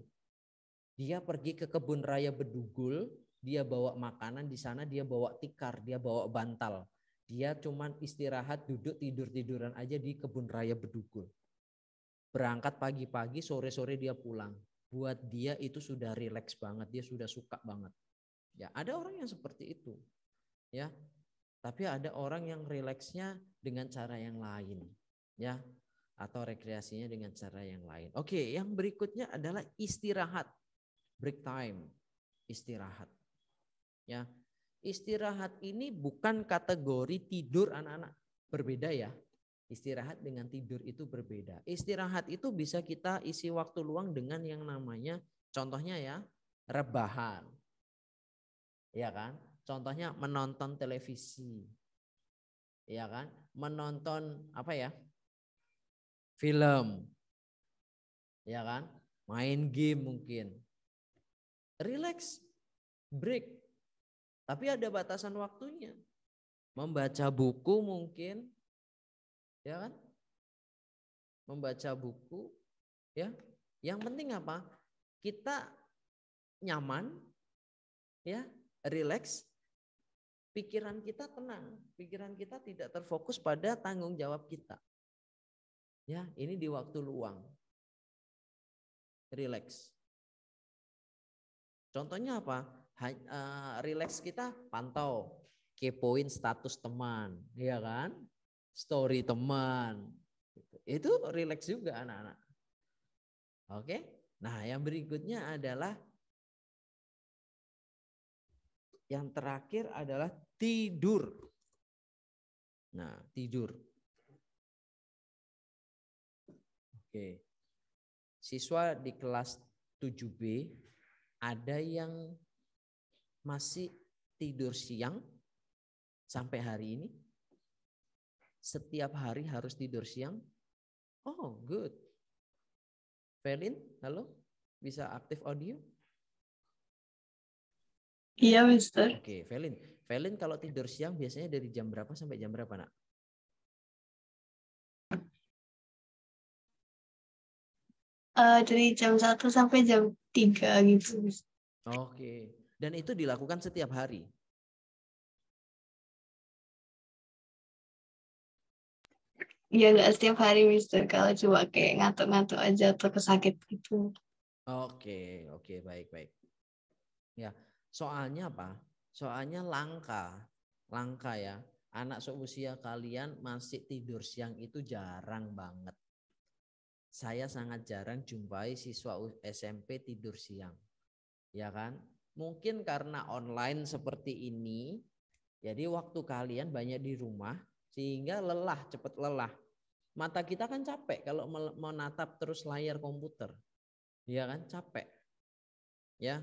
Dia pergi ke kebun raya Bedugul, dia bawa makanan di sana, dia bawa tikar, dia bawa bantal. Dia cuman istirahat, duduk, tidur-tiduran aja di kebun raya Bedugul. Berangkat pagi-pagi, sore-sore dia pulang. Buat dia itu sudah rileks banget, dia sudah suka banget. Ya, ada orang yang seperti itu. Ya. Tapi ada orang yang rileksnya dengan cara yang lain, ya. Atau rekreasinya dengan cara yang lain. Oke, yang berikutnya adalah istirahat. Break time, istirahat. Ya, Istirahat ini bukan kategori tidur anak-anak. Berbeda ya. Istirahat dengan tidur itu berbeda. Istirahat itu bisa kita isi waktu luang dengan yang namanya contohnya ya rebahan. Ya kan? Contohnya menonton televisi. Ya kan? Menonton apa ya? Film. Ya kan? Main game mungkin. Relax. Break tapi ada batasan waktunya. Membaca buku mungkin ya kan? Membaca buku ya. Yang penting apa? Kita nyaman ya, relax, pikiran kita tenang, pikiran kita tidak terfokus pada tanggung jawab kita. Ya, ini di waktu luang. Relax. Contohnya apa? Eh, relax kita pantau, kepoin status teman, ya kan? Story teman. Gitu. Itu relax juga anak-anak. Oke. Nah, yang berikutnya adalah yang terakhir adalah tidur. Nah, tidur. Oke. Siswa di kelas 7B ada yang masih tidur siang sampai hari ini? Setiap hari harus tidur siang? Oh, good. Felin, halo? Bisa aktif audio? Iya, Mister. Oke, Felin. Felin kalau tidur siang biasanya dari jam berapa sampai jam berapa, Nak? Uh, dari jam 1 sampai jam 3 gitu. Oke. Dan itu dilakukan setiap hari. Iya nggak setiap hari Mister kalau cuma kayak ngantuk-ngantuk aja atau kesakit gitu. Oke oke baik baik. Ya soalnya apa? Soalnya langka langka ya. Anak seusia kalian masih tidur siang itu jarang banget. Saya sangat jarang jumpai siswa SMP tidur siang. Ya kan? Mungkin karena online seperti ini, jadi waktu kalian banyak di rumah sehingga lelah, cepat lelah. Mata kita kan capek kalau menatap terus layar komputer. Iya kan capek. Ya.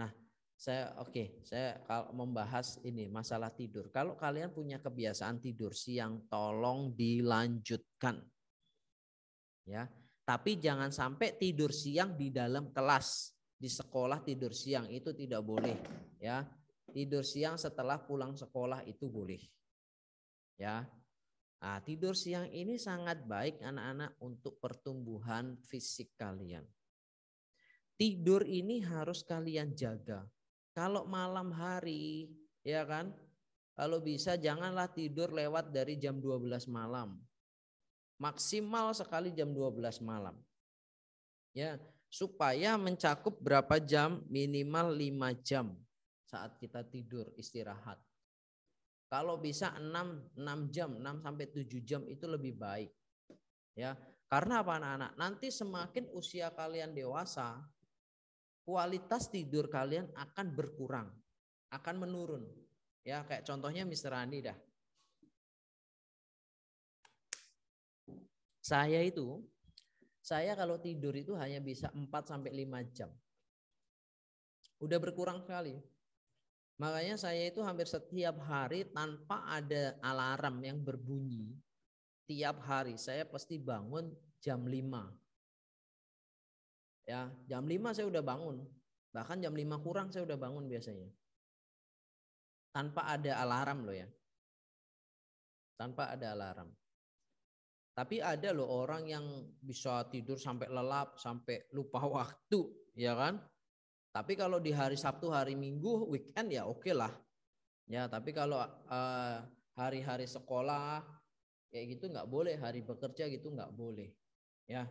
Nah, saya oke, okay, saya kalau membahas ini masalah tidur. Kalau kalian punya kebiasaan tidur siang tolong dilanjutkan. Ya. Tapi jangan sampai tidur siang di dalam kelas di sekolah tidur siang itu tidak boleh ya. Tidur siang setelah pulang sekolah itu boleh. Ya. Nah, tidur siang ini sangat baik anak-anak untuk pertumbuhan fisik kalian. Tidur ini harus kalian jaga. Kalau malam hari, ya kan? Kalau bisa janganlah tidur lewat dari jam 12 malam. Maksimal sekali jam 12 malam. Ya, supaya mencakup berapa jam? Minimal 5 jam saat kita tidur istirahat. Kalau bisa 6 6 jam, 6 sampai 7 jam itu lebih baik. Ya. Karena apa anak-anak? Nanti semakin usia kalian dewasa, kualitas tidur kalian akan berkurang, akan menurun. Ya, kayak contohnya Mr. Andi dah. Saya itu saya kalau tidur itu hanya bisa 4 sampai 5 jam. Udah berkurang sekali. Makanya saya itu hampir setiap hari tanpa ada alarm yang berbunyi. Tiap hari saya pasti bangun jam 5. Ya, jam 5 saya udah bangun. Bahkan jam 5 kurang saya udah bangun biasanya. Tanpa ada alarm loh ya. Tanpa ada alarm. Tapi ada loh orang yang bisa tidur sampai lelap, sampai lupa waktu, ya kan? Tapi kalau di hari Sabtu, hari Minggu, weekend ya oke okay lah. Ya, tapi kalau hari eh, hari-hari sekolah kayak gitu nggak boleh, hari bekerja gitu nggak boleh. Ya.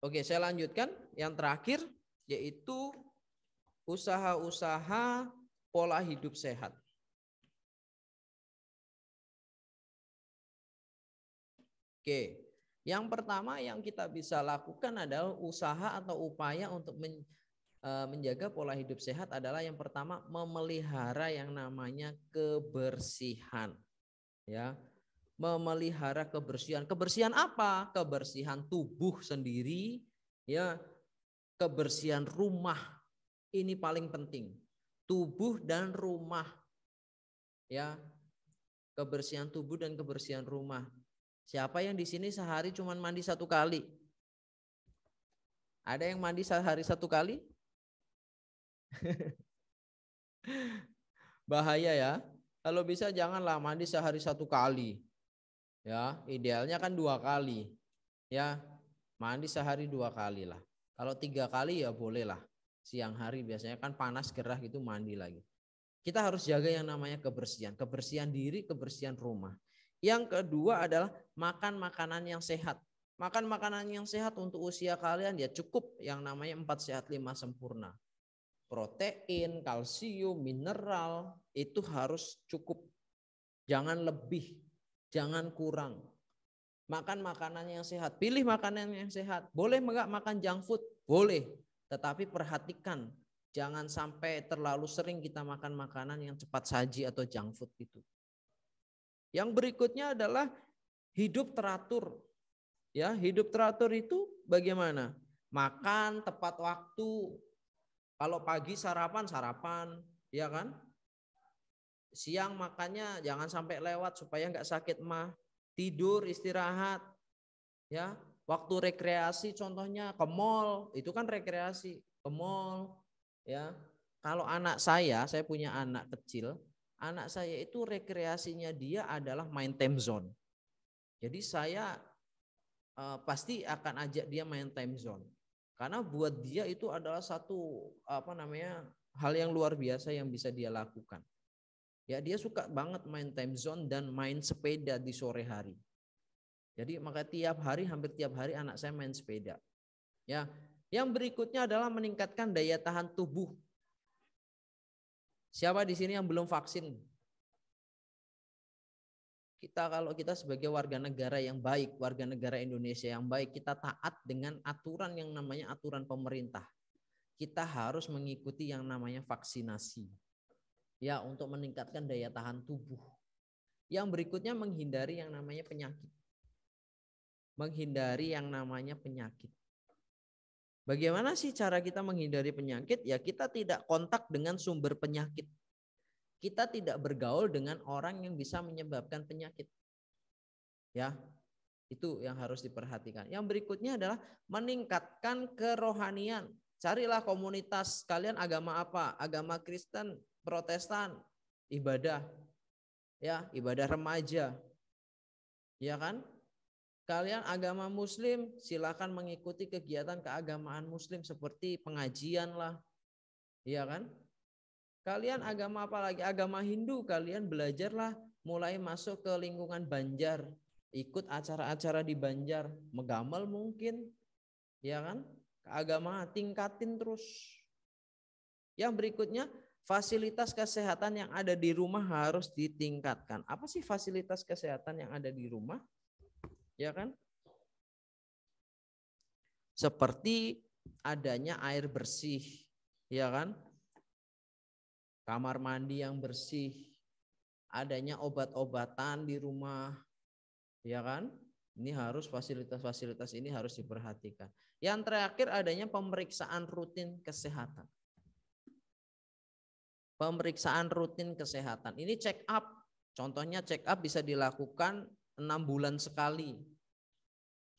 Oke, saya lanjutkan. Yang terakhir yaitu usaha-usaha pola hidup sehat. Oke, yang pertama yang kita bisa lakukan adalah usaha atau upaya untuk men, e, menjaga pola hidup sehat adalah yang pertama memelihara yang namanya kebersihan. Ya, memelihara kebersihan. Kebersihan apa? Kebersihan tubuh sendiri, ya, kebersihan rumah. Ini paling penting. Tubuh dan rumah. Ya, kebersihan tubuh dan kebersihan rumah. Siapa yang di sini sehari cuma mandi satu kali? Ada yang mandi sehari satu kali? Bahaya ya. Kalau bisa janganlah mandi sehari satu kali. Ya, idealnya kan dua kali. Ya, mandi sehari dua kali lah. Kalau tiga kali ya boleh lah. Siang hari biasanya kan panas gerah gitu mandi lagi. Kita harus jaga yang namanya kebersihan. Kebersihan diri, kebersihan rumah. Yang kedua adalah makan makanan yang sehat. Makan makanan yang sehat untuk usia kalian ya cukup yang namanya empat sehat lima sempurna. Protein, kalsium, mineral itu harus cukup. Jangan lebih, jangan kurang. Makan makanan yang sehat, pilih makanan yang sehat. Boleh enggak makan junk food? Boleh, tetapi perhatikan jangan sampai terlalu sering kita makan makanan yang cepat saji atau junk food itu. Yang berikutnya adalah hidup teratur. Ya, hidup teratur itu bagaimana? Makan tepat waktu. Kalau pagi sarapan sarapan, ya kan? Siang makannya jangan sampai lewat supaya nggak sakit mah. Tidur, istirahat. Ya, waktu rekreasi contohnya ke mall, itu kan rekreasi, ke mall, ya. Kalau anak saya, saya punya anak kecil, anak saya itu rekreasinya dia adalah main time zone. Jadi saya uh, pasti akan ajak dia main time zone. Karena buat dia itu adalah satu apa namanya hal yang luar biasa yang bisa dia lakukan. Ya dia suka banget main time zone dan main sepeda di sore hari. Jadi maka tiap hari hampir tiap hari anak saya main sepeda. Ya, yang berikutnya adalah meningkatkan daya tahan tubuh Siapa di sini yang belum vaksin? Kita kalau kita sebagai warga negara yang baik, warga negara Indonesia yang baik, kita taat dengan aturan yang namanya aturan pemerintah. Kita harus mengikuti yang namanya vaksinasi. Ya, untuk meningkatkan daya tahan tubuh. Yang berikutnya menghindari yang namanya penyakit. Menghindari yang namanya penyakit. Bagaimana sih cara kita menghindari penyakit? Ya kita tidak kontak dengan sumber penyakit. Kita tidak bergaul dengan orang yang bisa menyebabkan penyakit. Ya, itu yang harus diperhatikan. Yang berikutnya adalah meningkatkan kerohanian. Carilah komunitas kalian agama apa? Agama Kristen, Protestan, ibadah. Ya, ibadah remaja. Ya kan? Kalian agama muslim, silakan mengikuti kegiatan keagamaan muslim seperti pengajian lah. Iya kan? Kalian agama apalagi Agama Hindu, kalian belajarlah mulai masuk ke lingkungan Banjar, ikut acara-acara di Banjar, megamal mungkin, ya kan? Keagamaan tingkatin terus. Yang berikutnya, fasilitas kesehatan yang ada di rumah harus ditingkatkan. Apa sih fasilitas kesehatan yang ada di rumah? Ya kan? Seperti adanya air bersih, ya kan? Kamar mandi yang bersih, adanya obat-obatan di rumah, ya kan? Ini harus fasilitas-fasilitas ini harus diperhatikan. Yang terakhir adanya pemeriksaan rutin kesehatan. Pemeriksaan rutin kesehatan. Ini check up. Contohnya check up bisa dilakukan enam bulan sekali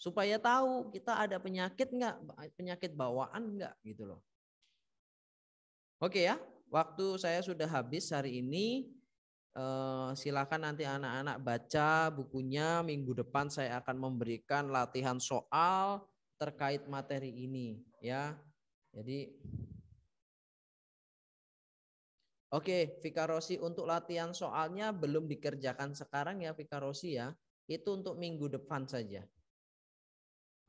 supaya tahu kita ada penyakit enggak, penyakit bawaan enggak gitu loh. Oke ya, waktu saya sudah habis hari ini. Eh, silakan nanti anak-anak baca bukunya. Minggu depan saya akan memberikan latihan soal terkait materi ini ya. Jadi Oke, Vika Rossi untuk latihan soalnya belum dikerjakan sekarang ya Vika Rossi ya. Itu untuk minggu depan saja.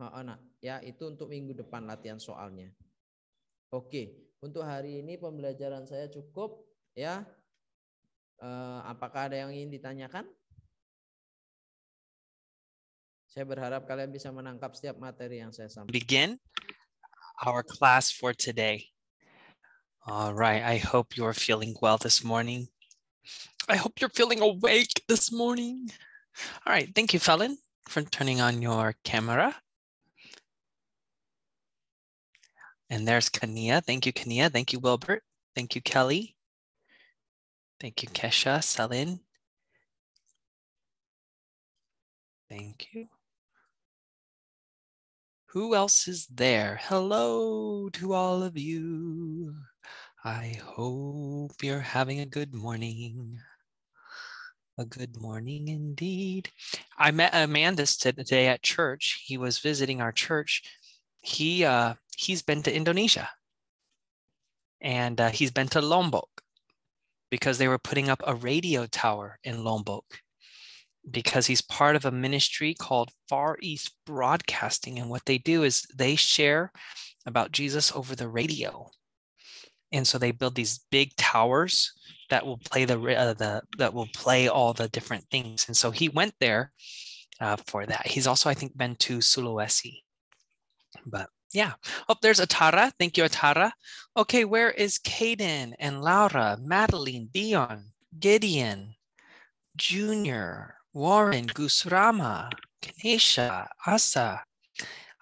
Oh, anak, ya itu untuk minggu depan latihan soalnya. Oke, untuk hari ini pembelajaran saya cukup ya. Eh, apakah ada yang ingin ditanyakan? Saya berharap kalian bisa menangkap setiap materi yang saya sampaikan. Begin our class for today. All right, I hope you are feeling well this morning. I hope you're feeling awake this morning. All right, thank you, Felin, for turning on your camera. And there's Kania. Thank you, Kania. Thank you, Wilbert. Thank you, Kelly. Thank you, Kesha, Selin. Thank you. Who else is there? Hello to all of you. I hope you're having a good morning. A good morning indeed. I met Amanda today at church. He was visiting our church. He uh, he's been to Indonesia and uh, he's been to Lombok because they were putting up a radio tower in Lombok because he's part of a ministry called Far East Broadcasting. And what they do is they share about Jesus over the radio. And so they build these big towers that will play the, uh, the that will play all the different things. And so he went there uh, for that. He's also, I think, been to Sulawesi. But yeah. Oh, there's Atara. Thank you, Atara. Okay, where is Caden and Laura, Madeline, Dion, Gideon, Junior, Warren, Gusrama, Kanesha, Asa?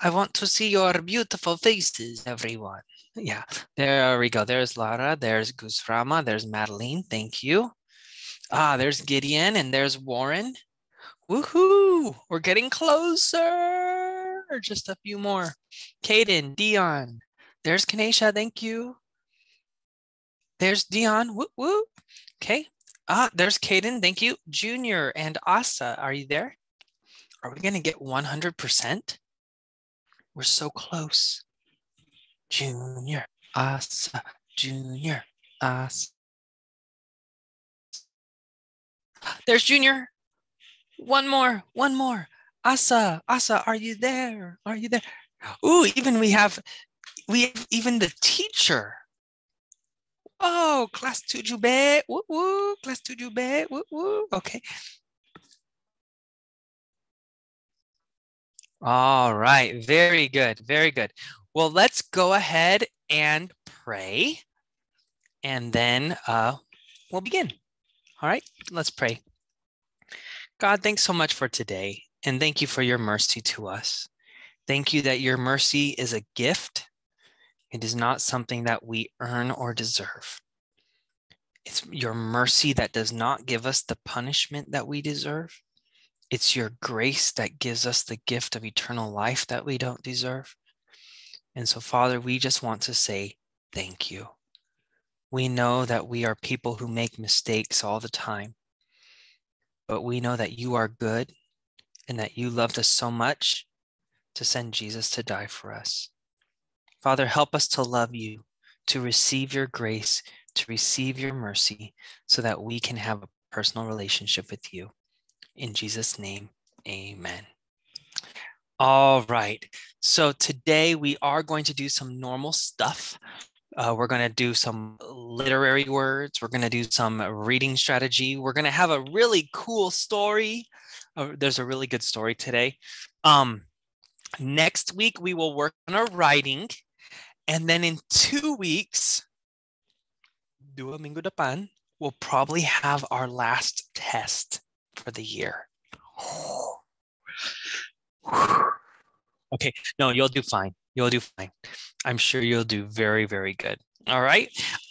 I want to see your beautiful faces, everyone. Yeah, there we go. There's Lara, there's Gusrama, there's Madeline. Thank you. Ah, there's Gideon and there's Warren. Woohoo! We're getting closer or just a few more? Caden, Dion. There's Kanesha. Thank you. There's Dion. Whoop, whoop. Okay. Ah, there's Caden. Thank you. Junior and Asa. Are you there? Are we going to get 100%? We're so close. Junior, Asa, Junior, Asa. There's Junior. One more, one more. Asa, Asa, are you there? Are you there? Ooh, even we have, we have even the teacher. Oh, class two jube, woo woo, class two jube, woo woo. Okay. All right, very good, very good. Well, let's go ahead and pray, and then uh, we'll begin. All right, let's pray. God, thanks so much for today. And thank you for your mercy to us. Thank you that your mercy is a gift. It is not something that we earn or deserve. It's your mercy that does not give us the punishment that we deserve. It's your grace that gives us the gift of eternal life that we don't deserve. And so, Father, we just want to say thank you. We know that we are people who make mistakes all the time, but we know that you are good and that you loved us so much to send Jesus to die for us. Father, help us to love you, to receive your grace, to receive your mercy, so that we can have a personal relationship with you. In Jesus' name, amen. All right. So today we are going to do some normal stuff. Uh, we're going to do some literary words. We're going to do some reading strategy. We're going to have a really cool story a, there's a really good story today. Um, next week we will work on our writing, and then in two weeks, Duomingo de Pan will probably have our last test for the year. okay, no, you'll do fine. You'll do fine. I'm sure you'll do very, very good. All right.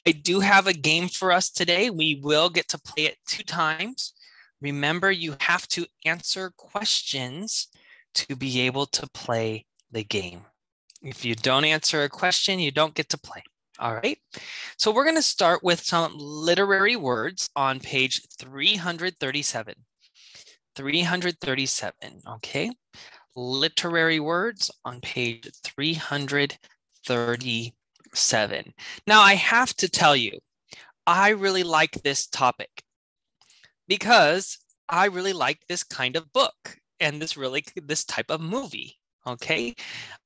I do have a game for us today. We will get to play it two times remember you have to answer questions to be able to play the game. If you don't answer a question, you don't get to play. All right. So we're going to start with some literary words on page 337. 337. Okay. Literary words on page 337. Now, I have to tell you, I really like this topic because I really like this kind of book and this really this type of movie. Okay,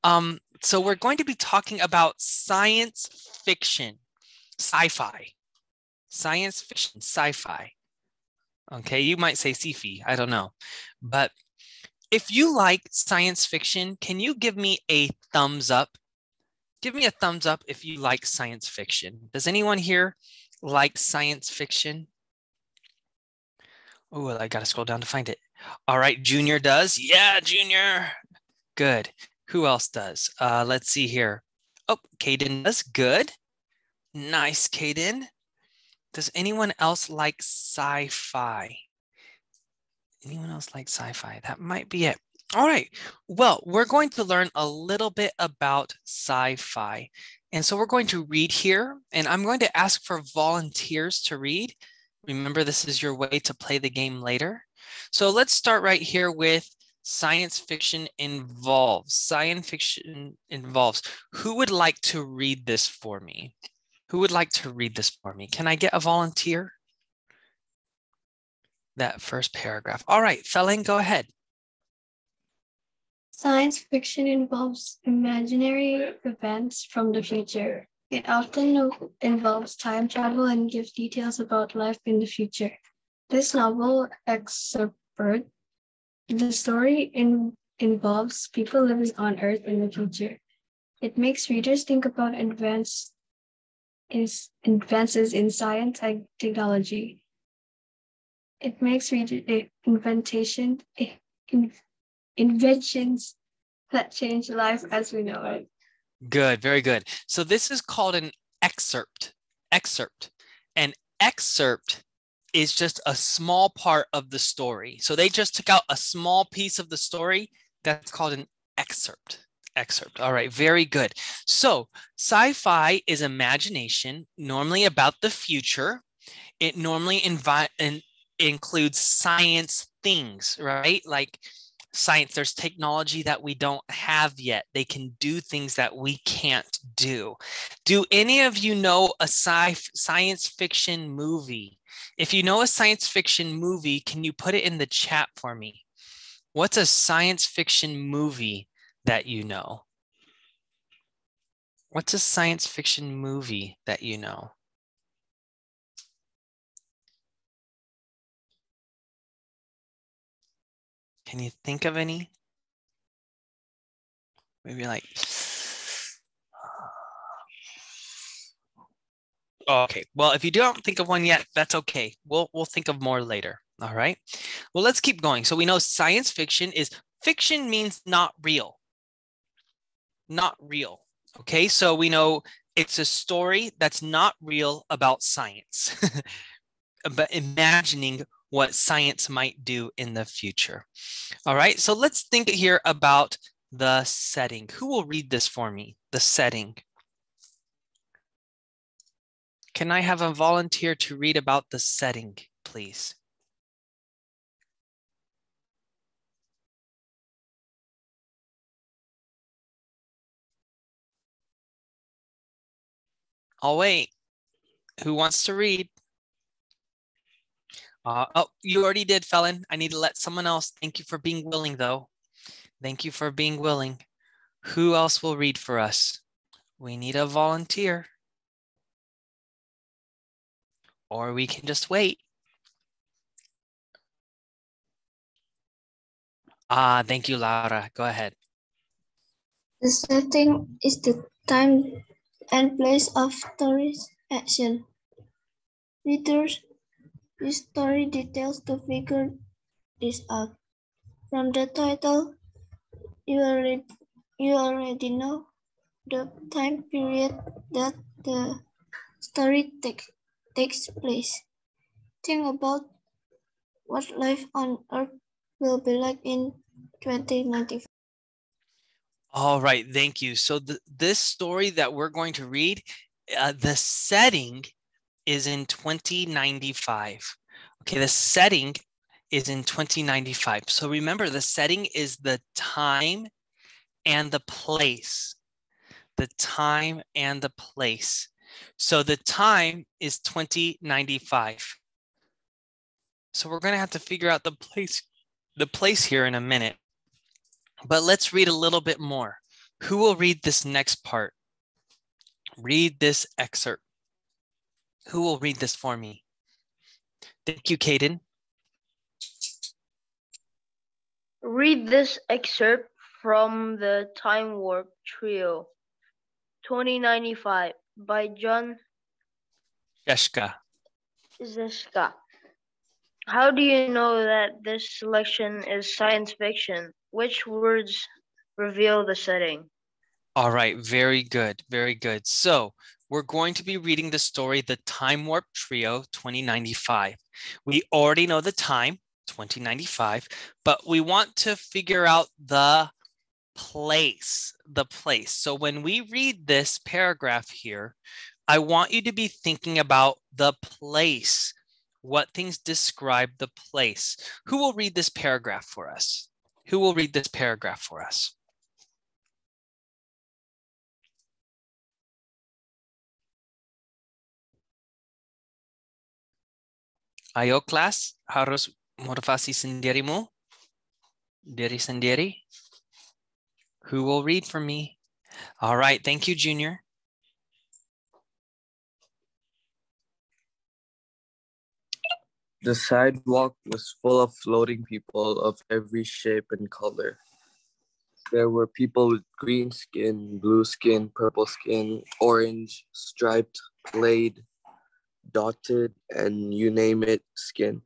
um, so we're going to be talking about science fiction, sci-fi, science fiction, sci-fi. Okay, you might say sci-fi, I don't know, but if you like science fiction, can you give me a thumbs up? Give me a thumbs up if you like science fiction. Does anyone here like science fiction? Oh, I got to scroll down to find it. All right, Junior does. Yeah, Junior. Good. Who else does? Uh, let's see here. Oh, Caden does. Good. Nice, Caden. Does anyone else like sci-fi? Anyone else like sci-fi? That might be it. All right. Well, we're going to learn a little bit about sci-fi. And so we're going to read here, and I'm going to ask for volunteers to read. Remember, this is your way to play the game later. So let's start right here with science fiction involves. Science fiction involves. Who would like to read this for me? Who would like to read this for me? Can I get a volunteer? That first paragraph. All right, Felin, go ahead. Science fiction involves imaginary events from the future. It often involves time travel and gives details about life in the future. This novel excerpt the story in, involves people living on Earth in the future. It makes readers think about advanced is advances in science and technology. It makes readers eh, inventation eh, inventions that change life as we know it. Good, very good. So this is called an excerpt. Excerpt. An excerpt is just a small part of the story. So they just took out a small piece of the story that's called an excerpt. Excerpt. All right, very good. So sci fi is imagination, normally about the future. It normally invi- in- includes science things, right? Like science, there's technology that we don't have yet. They can do things that we can't do. Do any of you know a sci- science fiction movie? If you know a science fiction movie, can you put it in the chat for me? What's a science fiction movie that you know? What's a science fiction movie that you know? Can you think of any? Maybe like. Okay. Well, if you don't think of one yet, that's okay. We'll we'll think of more later. All right. Well, let's keep going. So we know science fiction is fiction means not real. Not real. Okay. So we know it's a story that's not real about science, but imagining what science might do in the future. All right, so let's think here about the setting. Who will read this for me? The setting. Can I have a volunteer to read about the setting, please? I'll wait. Who wants to read? Uh, oh, you already did, Felon. I need to let someone else. Thank you for being willing, though. Thank you for being willing. Who else will read for us? We need a volunteer. Or we can just wait. Ah, thank you, Laura. Go ahead. The setting is the time and place of tourist action. Readers this story details to figure this out. From the title, you already, you already know the time period that the story take, takes place. Think about what life on earth will be like in 2095. All right, thank you. So th this story that we're going to read, uh, the setting is in 2095. Okay, the setting is in 2095. So remember the setting is the time and the place. The time and the place. So the time is 2095. So we're going to have to figure out the place the place here in a minute. But let's read a little bit more. Who will read this next part? Read this excerpt. Who will read this for me? Thank you, Kaden. Read this excerpt from the Time Warp Trio, 2095, by John Jeshka. Jeshka. How do you know that this selection is science fiction? Which words reveal the setting? All right, very good, very good. So we're going to be reading the story The Time Warp Trio 2095. We already know the time, 2095, but we want to figure out the place, the place. So when we read this paragraph here, I want you to be thinking about the place, what things describe the place. Who will read this paragraph for us? Who will read this paragraph for us? Ayo class. harus motivasi sendirimu diri sendiri. Who will read for me? All right, thank you, Junior. The sidewalk was full of floating people of every shape and color. There were people with green skin, blue skin, purple skin, orange, striped, plaid, dotted, and you name it skin.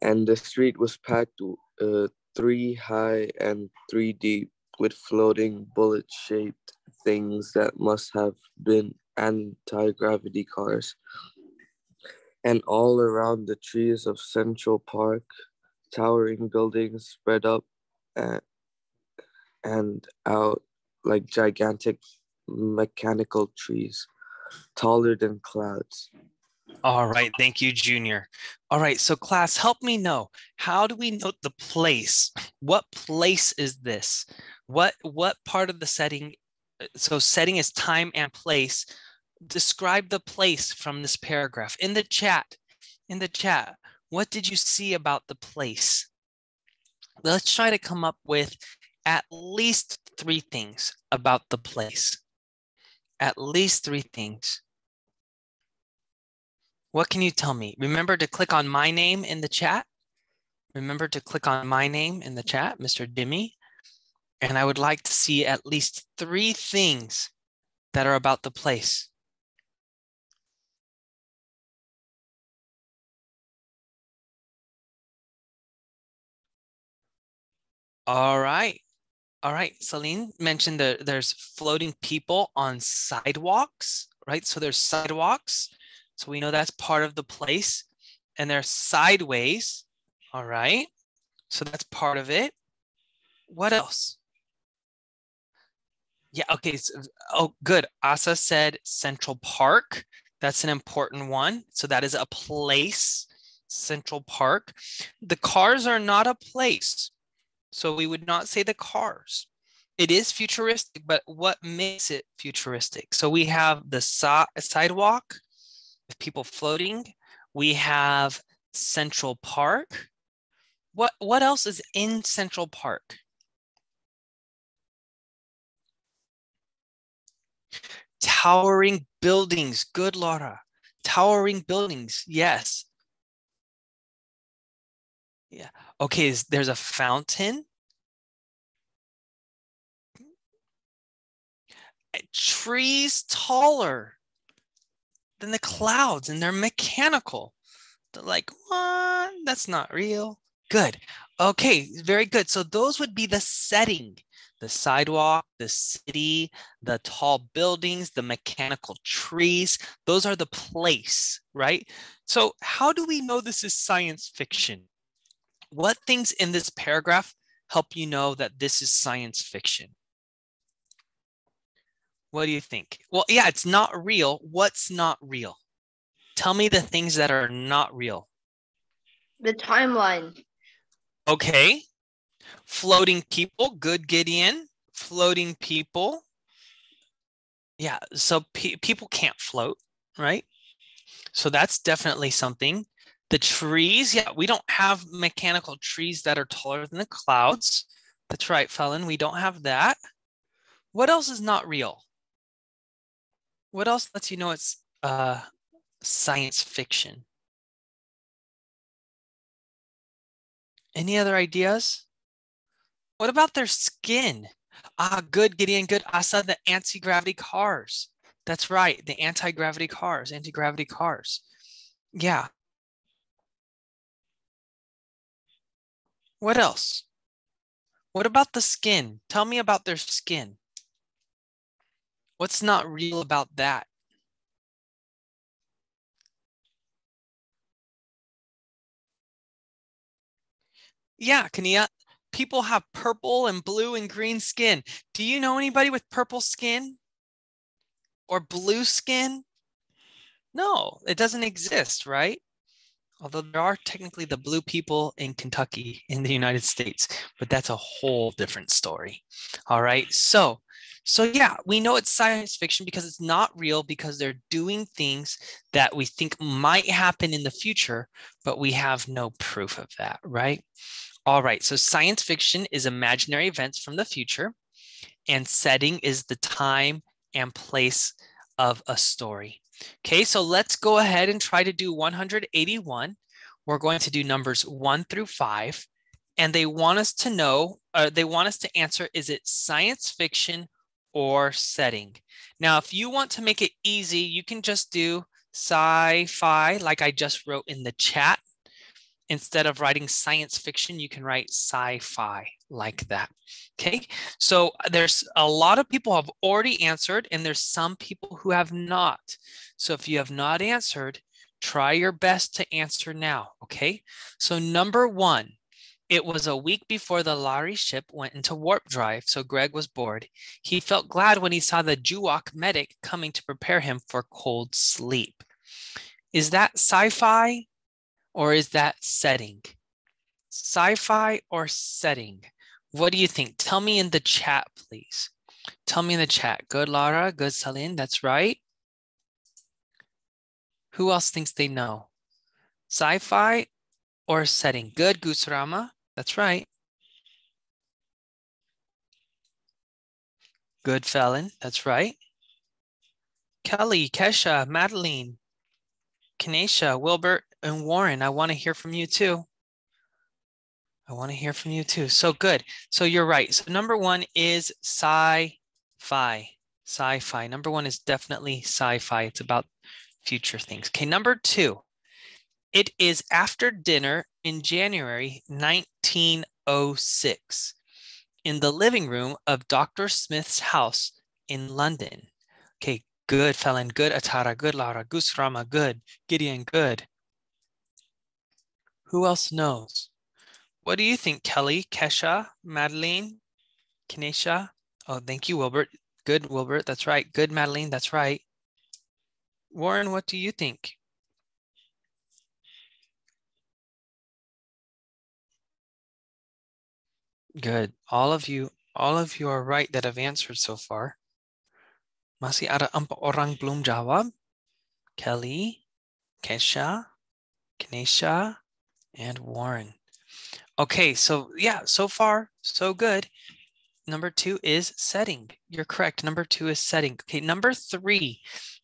And the street was packed uh, three high and three deep with floating bullet shaped things that must have been anti gravity cars. And all around the trees of Central Park, towering buildings spread up uh, and out like gigantic mechanical trees taller than clouds. All right, thank you, Junior. All right, so class, help me know. How do we note the place? What place is this? What what part of the setting? Uh, so setting is time and place. Describe the place from this paragraph in the chat. In the chat, what did you see about the place? Let's try to come up with at least three things about the place at least three things. What can you tell me? Remember to click on my name in the chat. Remember to click on my name in the chat, Mr. Dimmy, And I would like to see at least three things that are about the place. All right. All right, Celine mentioned that there's floating people on sidewalks, right? So there's sidewalks. So we know that's part of the place and they're sideways. All right, so that's part of it. What else? Yeah, okay. So, oh, good. Asa said Central Park. That's an important one. So that is a place, Central Park. The cars are not a place. So we would not say the cars. It is futuristic, but what makes it futuristic? So we have the sidewalk with people floating. We have Central Park. What what else is in Central Park? Towering buildings. Good, Laura. Towering buildings. Yes. Yeah okay, is, there's a fountain. Trees taller than the clouds and they're mechanical. They're like, what? That's not real. Good. Okay, very good. So those would be the setting the sidewalk, the city, the tall buildings, the mechanical trees. Those are the place, right? So, how do we know this is science fiction? what things in this paragraph help you know that this is science fiction? What do you think? Well, yeah, it's not real. What's not real? Tell me the things that are not real. The timeline. Okay. Floating people, good Gideon. Floating people. Yeah, so pe people can't float, right? So that's definitely something. The trees, yeah, we don't have mechanical trees that are taller than the clouds. That's right, triphelin, we don't have that. What else is not real? What else lets you know it's uh, science fiction? Any other ideas? What about their skin? Ah, good, Gideon, good. I saw the anti-gravity cars. That's right, the anti-gravity cars, anti-gravity cars. Yeah, What else? What about the skin? Tell me about their skin. What's not real about that? Yeah, you? people have purple and blue and green skin. Do you know anybody with purple skin or blue skin? No, it doesn't exist, right? although there are technically the blue people in Kentucky in the United States, but that's a whole different story. All right. So, so yeah, we know it's science fiction because it's not real because they're doing things that we think might happen in the future, but we have no proof of that, right? All right. So science fiction is imaginary events from the future and setting is the time and place of a story. Okay, so let's go ahead and try to do 181. We're going to do numbers one through five. And they want us to know, uh, they want us to answer, is it science fiction or setting? Now, if you want to make it easy, you can just do sci-fi like I just wrote in the chat. Instead of writing science fiction, you can write sci-fi like that. Okay, so uh, there's a lot of people have already answered and there's some people who have not. So if you have not answered, try your best to answer now, okay? So number one, it was a week before the Lari ship went into warp drive, so Greg was bored. He felt glad when he saw the Juwok medic coming to prepare him for cold sleep. Is that sci fi or is that setting? Sci fi or setting? What do you think? Tell me in the chat, please. Tell me in the chat. Good, Lara. Good, Saline. That's right. Who else thinks they know? Sci-fi or setting? Good, Gusrama. That's right. Good, Felon. That's right. Kelly, Kesha, Madeline, Kanesha, Wilbert, and Warren. I want to hear from you too. I want to hear from you too. So good. So you're right. So number one is sci-fi. Sci-fi. Number one is definitely sci-fi. It's about future things. Okay. Number two, it is after dinner in January 1906 in the living room of Dr. Smith's house in London. Okay, good, Felon, good, Atara, good, Lara, Gusrama, good, Gideon, good. Who else knows? What do you think, Kelly, Kesha, Madeline, Kinesha? Oh, thank you, Wilbert. Good, Wilbert. That's right. Good, Madeline. That's right. Warren, what do you think? Good. All of you, all of you are right that have answered so far. Masih ada empat orang belum jawab. Kelly, Kesha, Kinesha, and Warren. Okay, so yeah, so far, so good. Number two is setting. You're correct. Number two is setting. Okay, number three,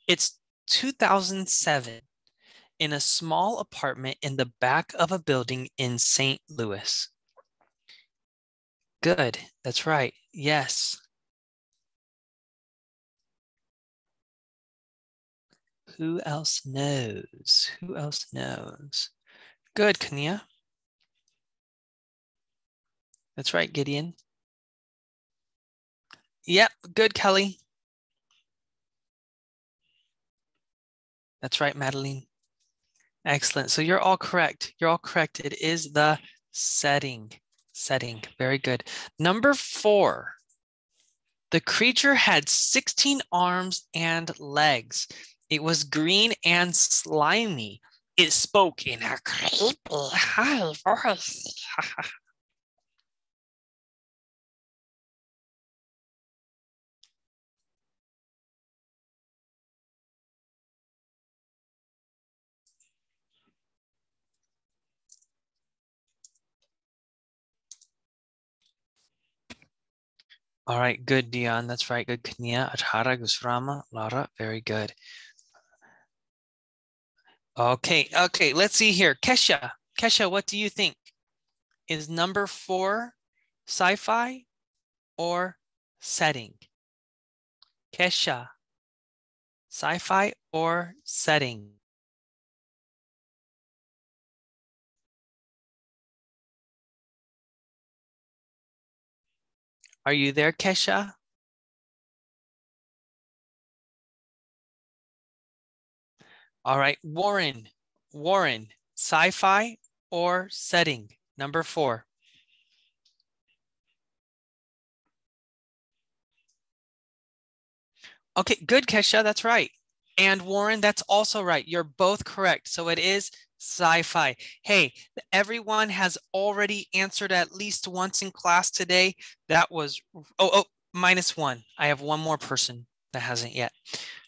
it's 2007 in a small apartment in the back of a building in St. Louis. Good, that's right. Yes. Who else knows? Who else knows? Good, Kania. That's right, Gideon. Yep, good, Kelly. That's right, Madeline. Excellent. So you're all correct. You're all correct. It is the setting. Setting. Very good. Number four. The creature had 16 arms and legs. It was green and slimy. It spoke in a creepy high voice. All right, good, Dion. That's right. Good, Kanya, Atara Gusrama, Lara. Very good. Okay, okay. Let's see here. Kesha, Kesha, what do you think? Is number four sci-fi or setting? Kesha, sci-fi or setting? Are you there, Kesha? All right, Warren, Warren, sci-fi or setting, number four. Okay, good, Kesha, that's right. And Warren, that's also right. You're both correct. So it is sci fi. Hey, everyone has already answered at least once in class today. That was, oh, oh, minus one. I have one more person that hasn't yet.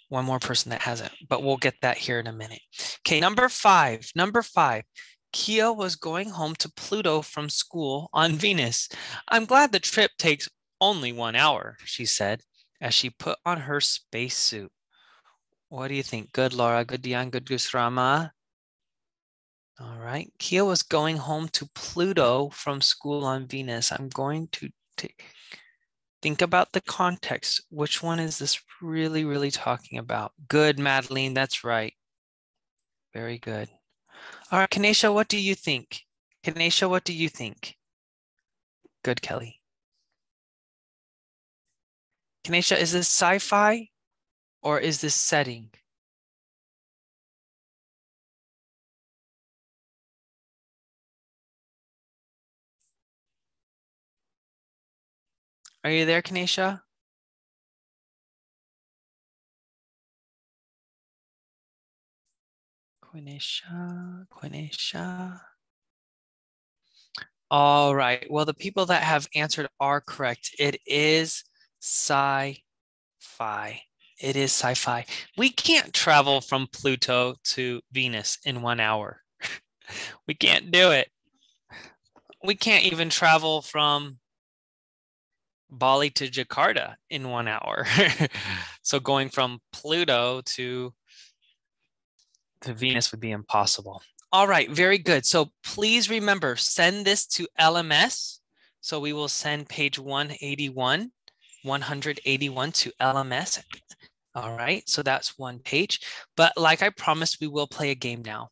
One more person that hasn't, but we'll get that here in a minute. Okay, number five. Number five. Kia was going home to Pluto from school on Venus. I'm glad the trip takes only one hour, she said as she put on her spacesuit. What do you think? Good, Laura. Good, Dion. Good, Gusrama. All right. Kia was going home to Pluto from school on Venus. I'm going to take, think about the context. Which one is this really, really talking about? Good, Madeline. That's right. Very good. All right, Kanesha, what do you think? Kanesha, what do you think? Good, Kelly. Kanesha, is this sci-fi? or is this setting? Are you there, Kanisha? Quinisha, Quinisha. All right. Well, the people that have answered are correct. It is sci-fi it is sci-fi. We can't travel from Pluto to Venus in one hour. we can't do it. We can't even travel from Bali to Jakarta in one hour. so going from Pluto to to Venus would be impossible. All right, very good. So please remember, send this to LMS. So we will send page 181, 181 to LMS all right, so that's one page. But like I promised, we will play a game now.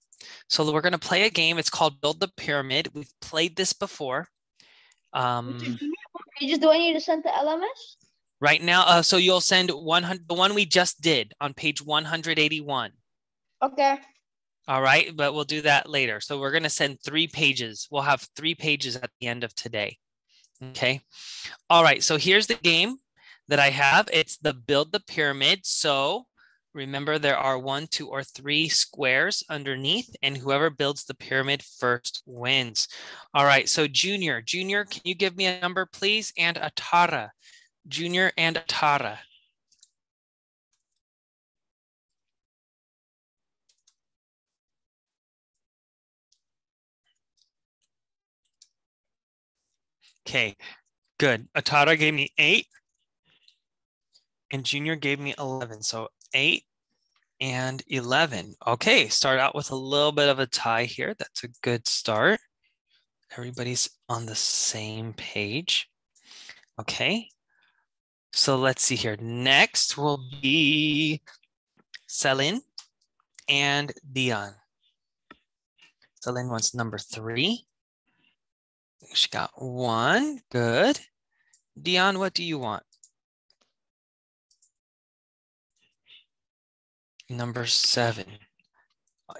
So we're going to play a game. It's called Build the Pyramid. We've played this before. Um, you just do I need to send the LMS? Right now, uh, so you'll send 100, the one we just did on page 181. Okay. All right, but we'll do that later. So we're going to send three pages. We'll have three pages at the end of today. Okay. All right, so here's the game that I have. It's the build the pyramid. So remember there are one, two, or three squares underneath and whoever builds the pyramid first wins. All right, so Junior, Junior, can you give me a number please? And Atara, Junior and Atara. Okay, good. Atara gave me eight and Junior gave me 11. So 8 and 11. Okay, start out with a little bit of a tie here. That's a good start. Everybody's on the same page. Okay, so let's see here. Next will be Celine and Dion. Celine wants number three. She got one. Good. Dion, what do you want? number seven.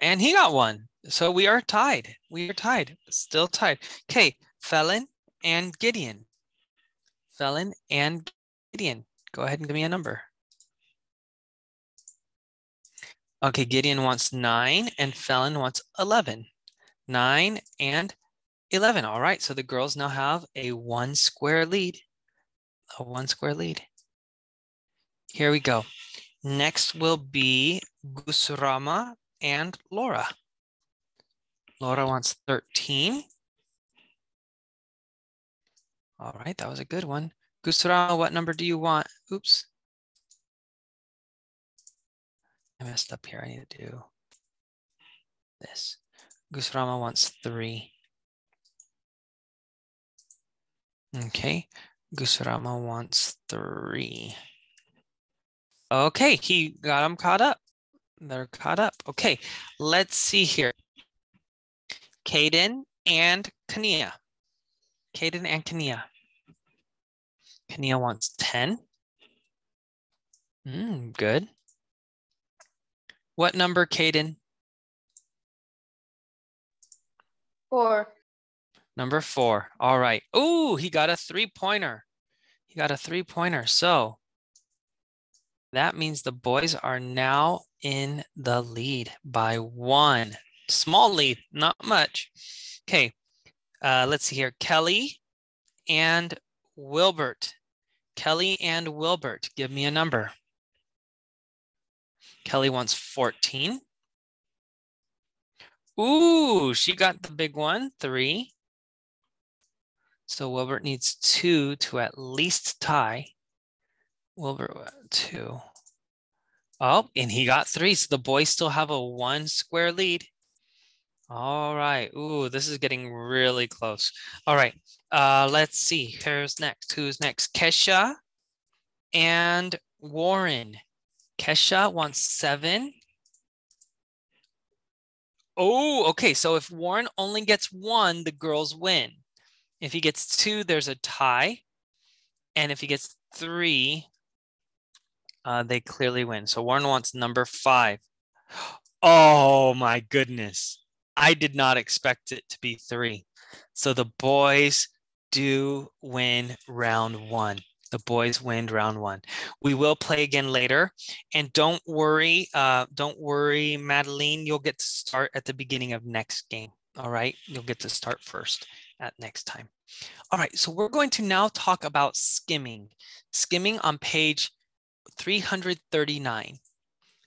And he got one. So we are tied. We are tied. Still tied. Okay. Felon and Gideon. Felon and Gideon. Go ahead and give me a number. Okay, Gideon wants nine and Felon wants 11. Nine and 11. All right, so the girls now have a one square lead. A one square lead. Here we go. Next will be Gusurama and Laura. Laura wants 13. All right, that was a good one. Gusurama, what number do you want? Oops. I messed up here. I need to do this. Gusurama wants three. Okay, Gusurama wants three. Okay, he got them caught up. They're caught up. Okay, let's see here. Caden and Kania. Caden and Kania. Kania wants 10. Mm, good. What number, Caden? Four. Number four. All right. Oh, he got a three pointer. He got a three pointer. So that means the boys are now in the lead by one. Small lead, not much. Okay, uh, let's see here. Kelly and Wilbert. Kelly and Wilbert, give me a number. Kelly wants 14. Ooh, she got the big one, three. So Wilbert needs two to at least tie. Wilbur uh, two. Oh, and he got three. So the boys still have a one square lead. All right. Ooh, this is getting really close. All right. Uh, let's see. Who's next? Who's next? Kesha and Warren. Kesha wants seven. Oh, okay. So if Warren only gets one, the girls win. If he gets two, there's a tie. And if he gets three, uh, they clearly win. So Warren wants number five. Oh my goodness. I did not expect it to be three. So the boys do win round one. The boys win round one. We will play again later. And don't worry, uh, don't worry, Madeline, you'll get to start at the beginning of next game. All right, you'll get to start first at next time. All right, so we're going to now talk about skimming. Skimming on page 339.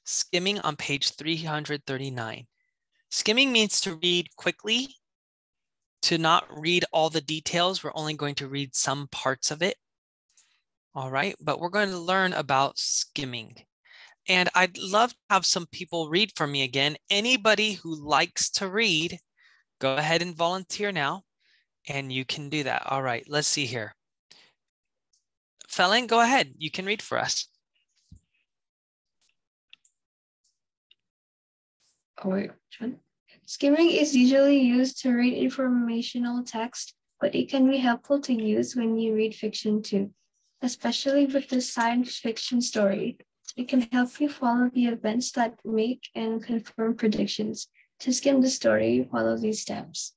Skimming on page 339. Skimming means to read quickly, to not read all the details. We're only going to read some parts of it. All right, but we're going to learn about skimming. And I'd love to have some people read for me again. Anybody who likes to read, go ahead and volunteer now, and you can do that. All right, let's see here. Felling, go ahead. You can read for us. origin. Skimming is usually used to read informational text, but it can be helpful to use when you read fiction too, especially with the science fiction story. It can help you follow the events that make and confirm predictions. To skim the story, follow these steps.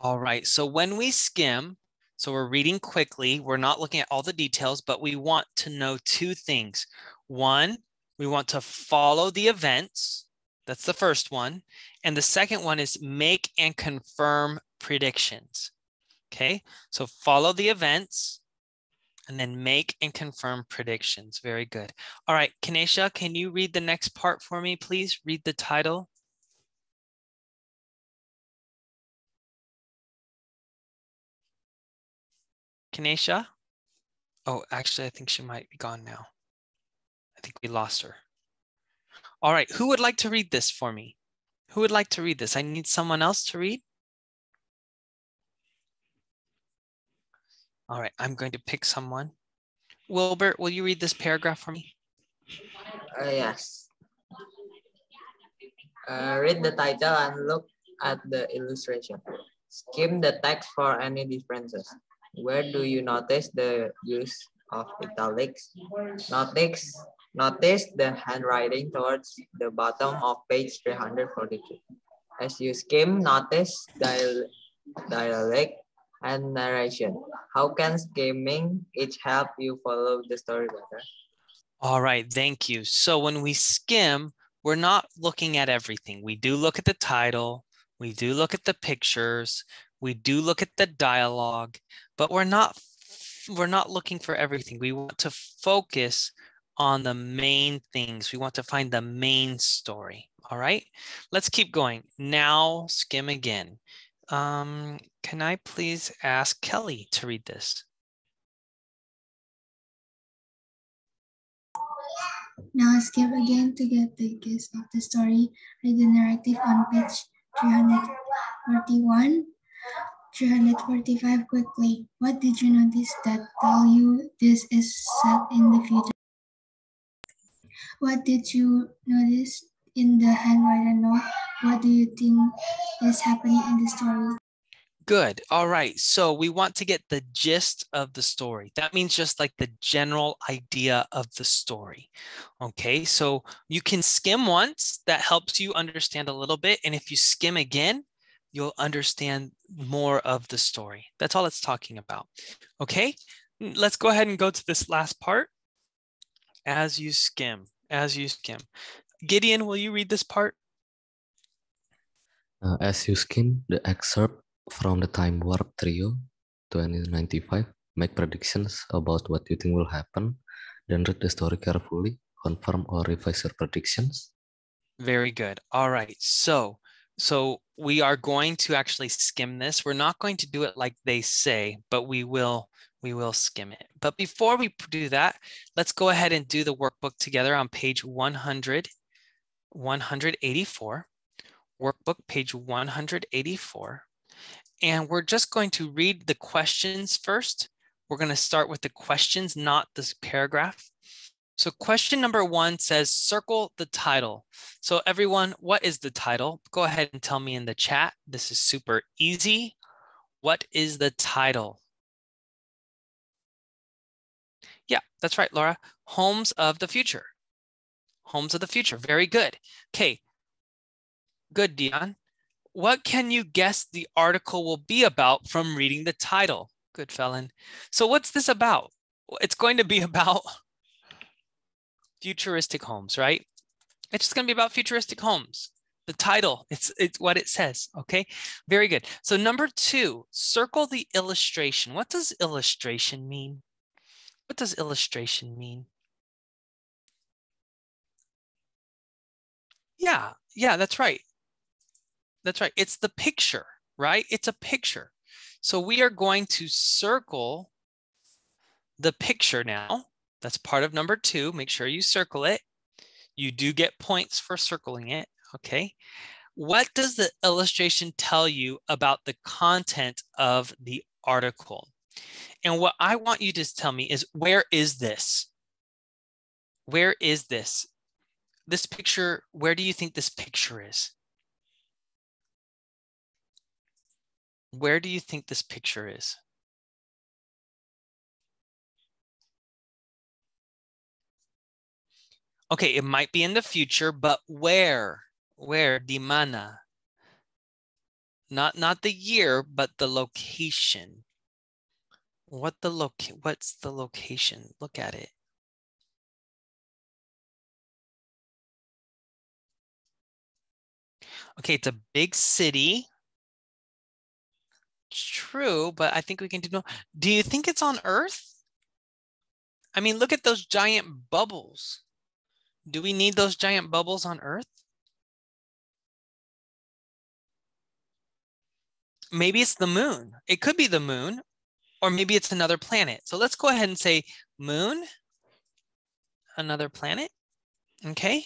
All right. So when we skim, so we're reading quickly, we're not looking at all the details, but we want to know two things. One, we want to follow the events. That's the first one. And the second one is make and confirm predictions. Okay, so follow the events and then make and confirm predictions. Very good. All right, Kanesha, can you read the next part for me, please? Read the title. Kanesha? Oh, actually, I think she might be gone now. I think we lost her. All right, who would like to read this for me? Who would like to read this? I need someone else to read. All right, I'm going to pick someone. Wilbert, will you read this paragraph for me? Uh, yes. Uh, read the title and look at the illustration. Skim the text for any differences. Where do you notice the use of italics? Notics. Notice the handwriting towards the bottom of page 342. As you skim, notice dial dialect and narration. How can skimming each help you follow the story better? All right, thank you. So when we skim, we're not looking at everything. We do look at the title, we do look at the pictures, we do look at the dialogue, but we're not we're not looking for everything. We want to focus on the main things. We want to find the main story. All right, let's keep going. Now skim again. Um, can I please ask Kelly to read this? Now skip again to get the gist of the story. Read the narrative on page 341, 345 quickly. What did you notice that tell you this is set in the future? What did you notice in the handwritten note? What do you think is happening in the story? Good. All right. So we want to get the gist of the story. That means just like the general idea of the story. Okay. So you can skim once. That helps you understand a little bit. And if you skim again, you'll understand more of the story. That's all it's talking about. Okay. Let's go ahead and go to this last part as you skim as you skim. Gideon, will you read this part? Uh, as you skim the excerpt from the Time Warp Trio 2095, make predictions about what you think will happen, then read the story carefully, confirm or revise your predictions. Very good. All right. So, so we are going to actually skim this. We're not going to do it like they say, but we will we will skim it. But before we do that, let's go ahead and do the workbook together on page 100, 184, workbook page 184. And we're just going to read the questions first. We're going to start with the questions, not this paragraph. So question number one says circle the title. So everyone, what is the title? Go ahead and tell me in the chat. This is super easy. What is the title? Yeah, that's right, Laura. Homes of the future. Homes of the future. Very good. Okay. Good, Dion. What can you guess the article will be about from reading the title? Good, Felon. So, what's this about? It's going to be about futuristic homes, right? It's just going to be about futuristic homes. The title, it's, it's what it says, okay? Very good. So number two, circle the illustration. What does illustration mean? What does illustration mean? Yeah, yeah, that's right. That's right. It's the picture, right? It's a picture. So we are going to circle the picture now. That's part of number two. Make sure you circle it. You do get points for circling it, okay? What does the illustration tell you about the content of the article? And what I want you to tell me is where is this? Where is this? This picture, where do you think this picture is? Where do you think this picture is? Okay, it might be in the future, but where? Where? Dimana. Not not the year, but the location what the loc what's the location look at it okay it's a big city true but i think we can do no do you think it's on earth i mean look at those giant bubbles do we need those giant bubbles on earth maybe it's the moon it could be the moon or maybe it's another planet. So let's go ahead and say moon, another planet. Okay.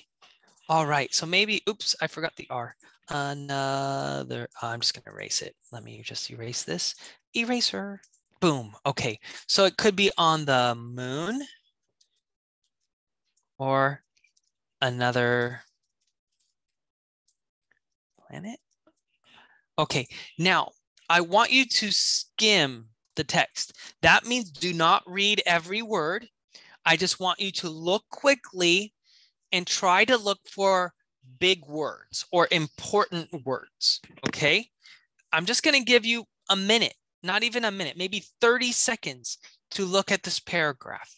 All right. So maybe, oops, I forgot the R. Another, oh, I'm just going to erase it. Let me just erase this. Eraser. Boom. Okay. So it could be on the moon or another planet. Okay. Now I want you to skim the text. That means do not read every word. I just want you to look quickly and try to look for big words or important words. Okay. I'm just going to give you a minute, not even a minute, maybe 30 seconds to look at this paragraph.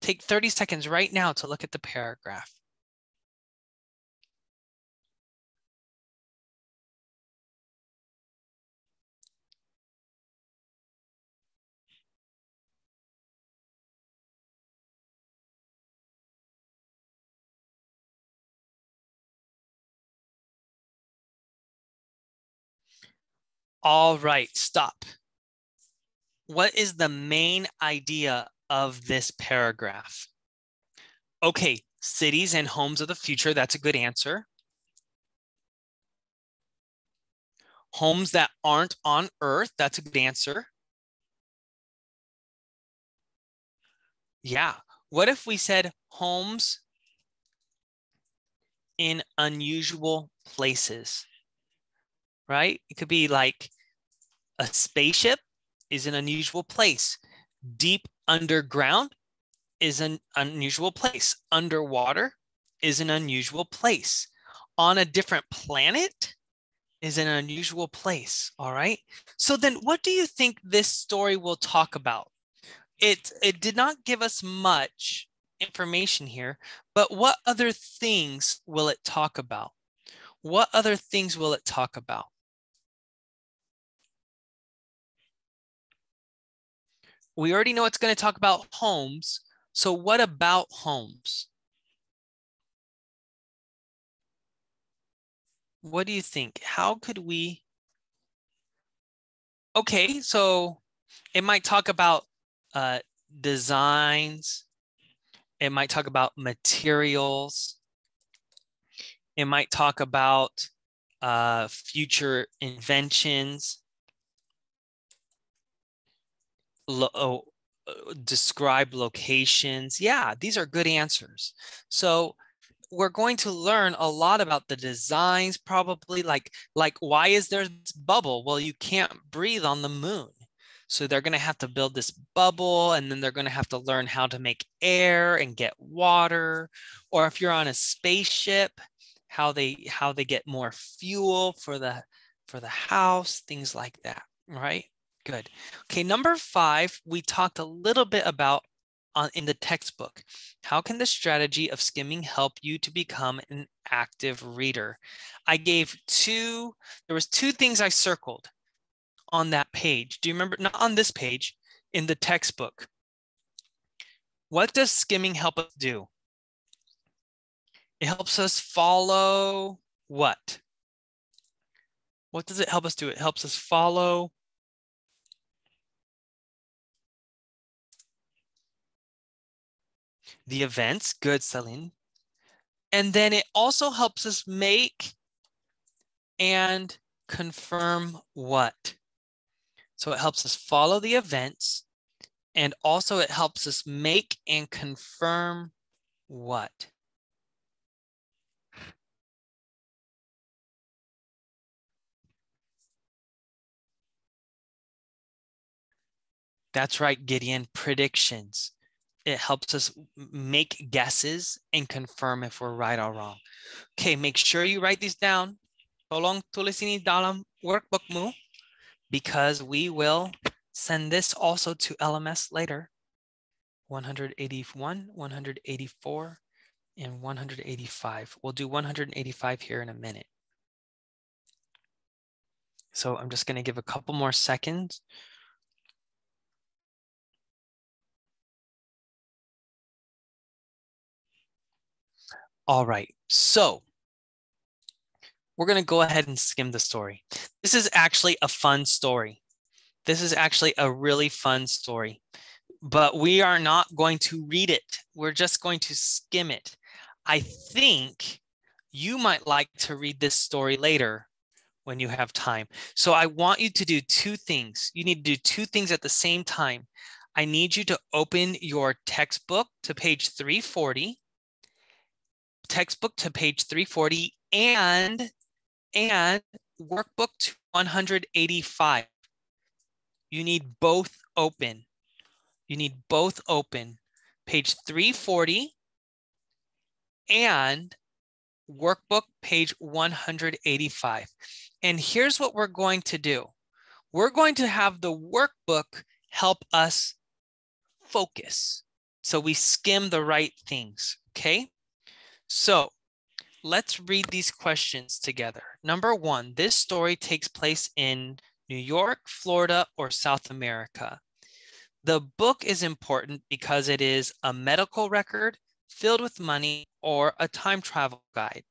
Take 30 seconds right now to look at the paragraph. All right, stop. What is the main idea of this paragraph? Okay, cities and homes of the future. That's a good answer. Homes that aren't on Earth. That's a good answer. Yeah. What if we said homes in unusual places? right? It could be like a spaceship is an unusual place, deep underground is an unusual place, underwater is an unusual place, on a different planet is an unusual place. All right. So then what do you think this story will talk about? It, it did not give us much information here, but what other things will it talk about? What other things will it talk about? we already know it's going to talk about homes. So what about homes? What do you think? How could we? Okay, so it might talk about uh, designs. It might talk about materials. It might talk about uh, future inventions lo- oh, uh, describe locations. Yeah, these are good answers. So we're going to learn a lot about the designs probably like like why is there this bubble? Well, you can't breathe on the moon. So they're going to have to build this bubble and then they're going to have to learn how to make air and get water or if you're on a spaceship how they how they get more fuel for the for the house, things like that, right? Good. Okay, number five, we talked a little bit about on, uh, in the textbook. How can the strategy of skimming help you to become an active reader? I gave two, there was two things I circled on that page. Do you remember, not on this page, in the textbook. What does skimming help us do? It helps us follow what? What does it help us do? It helps us follow the events. Good, Celine. And then it also helps us make and confirm what. So it helps us follow the events and also it helps us make and confirm what. That's right, Gideon, predictions it helps us make guesses and confirm if we're right or wrong. Okay, make sure you write this down. Tolong tulisini dalam workbook mu, because we will send this also to LMS later. 181, 184, and 185. We'll do 185 here in a minute. So I'm just gonna give a couple more seconds All right, so we're going to go ahead and skim the story. This is actually a fun story. This is actually a really fun story, but we are not going to read it. We're just going to skim it. I think you might like to read this story later when you have time. So I want you to do two things. You need to do two things at the same time. I need you to open your textbook to page 340 textbook to page 340 and and workbook to 185. You need both open. You need both open. Page 340 and workbook page 185. And here's what we're going to do. We're going to have the workbook help us focus. So we skim the right things, okay? So let's read these questions together. Number one, this story takes place in New York, Florida, or South America. The book is important because it is a medical record filled with money or a time travel guide.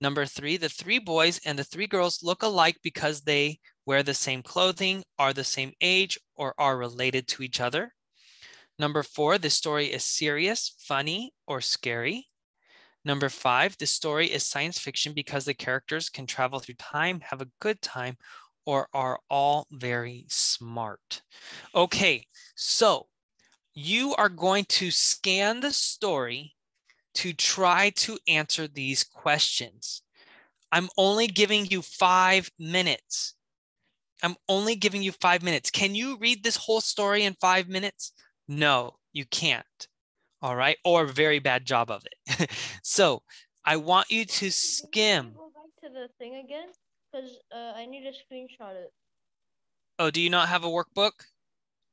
Number three, the three boys and the three girls look alike because they wear the same clothing, are the same age, or are related to each other. Number four, the story is serious, funny, or scary. Number five, the story is science fiction because the characters can travel through time, have a good time, or are all very smart. Okay, so you are going to scan the story to try to answer these questions. I'm only giving you five minutes. I'm only giving you five minutes. Can you read this whole story in five minutes? No, you can't all right, or very bad job of it. so I want you to skim. Go back to the thing again, because uh, I need to screenshot it. Oh, do you not have a workbook?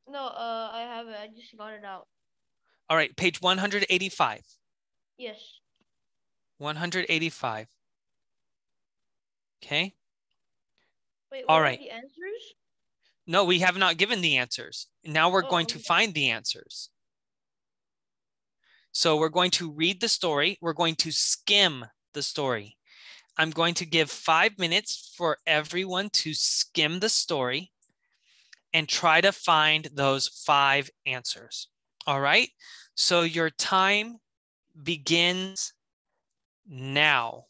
No, uh, I have it. I just got it out. All right, page 185. Yes. 185. Okay. Wait, All right. the answers? No, we have not given the answers. Now we're oh, going okay. Oh, to find the answers. So we're going to read the story. We're going to skim the story. I'm going to give five minutes for everyone to skim the story and try to find those five answers. All right. So your time begins now.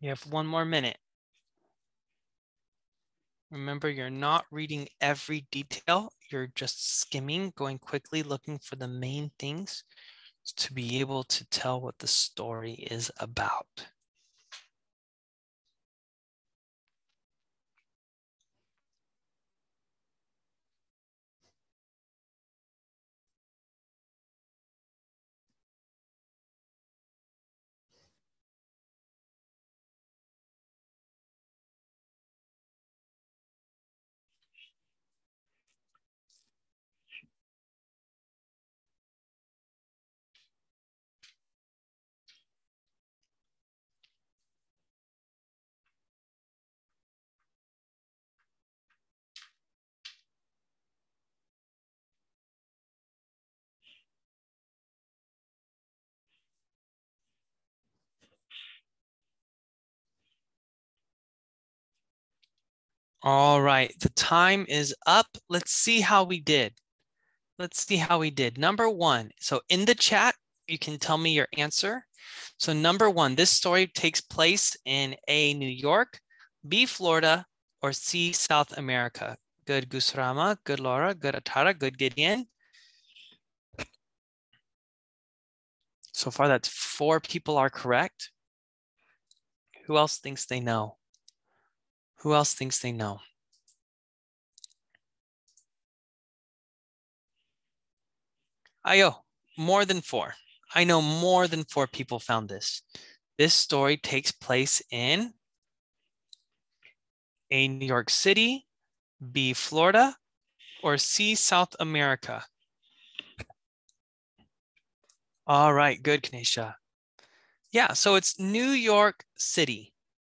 You have one more minute. Remember, you're not reading every detail. You're just skimming, going quickly, looking for the main things to be able to tell what the story is about. All right, the time is up. Let's see how we did. Let's see how we did. Number one, so in the chat, you can tell me your answer. So number one, this story takes place in A, New York, B, Florida, or C, South America. Good Gusrama, good Laura, good Atara, good Gideon. So far, that's four people are correct. Who else thinks they know? Who else thinks they know? Ayo, more than four. I know more than four people found this. This story takes place in A, New York City, B, Florida, or C, South America? All right, good, Kanesha. Yeah, so it's New York City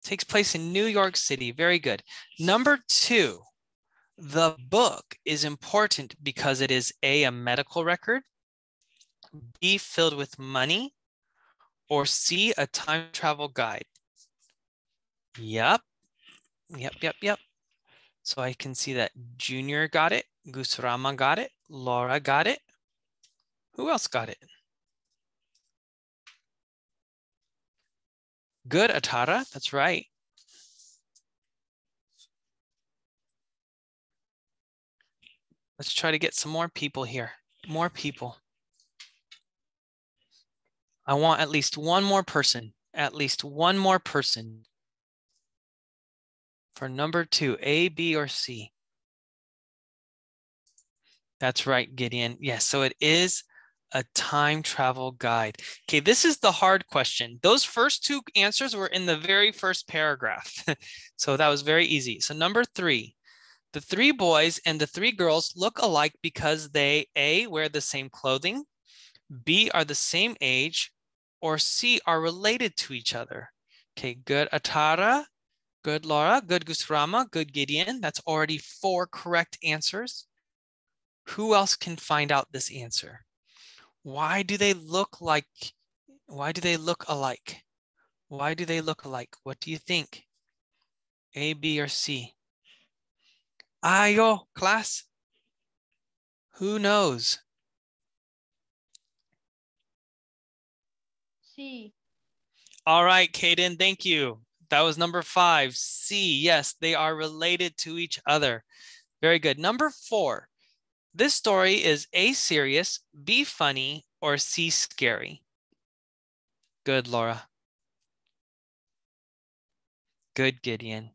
takes place in New York City. Very good. Number two, the book is important because it is A, a medical record, B, filled with money, or C, a time travel guide. Yep. Yep, yep, yep. So I can see that Junior got it, Gusrama got it, Laura got it. Who else got it? Good, Atara. That's right. Let's try to get some more people here. More people. I want at least one more person. At least one more person for number two, A, B, or C. That's right, Gideon. Yes, so it is a time travel guide? Okay, this is the hard question. Those first two answers were in the very first paragraph. so that was very easy. So number three, the three boys and the three girls look alike because they A, wear the same clothing, B, are the same age, or C, are related to each other. Okay, good Atara, good Laura, good Gusrama, good Gideon. That's already four correct answers. Who else can find out this answer? why do they look like why do they look alike? Why do they look alike? What do you think? A, B, or C? Ayo, class. Who knows? C. All right, Kaden, thank you. That was number five. C, yes, they are related to each other. Very good. Number four, this story is A, serious, B, funny, or C, scary? Good, Laura. Good, Gideon.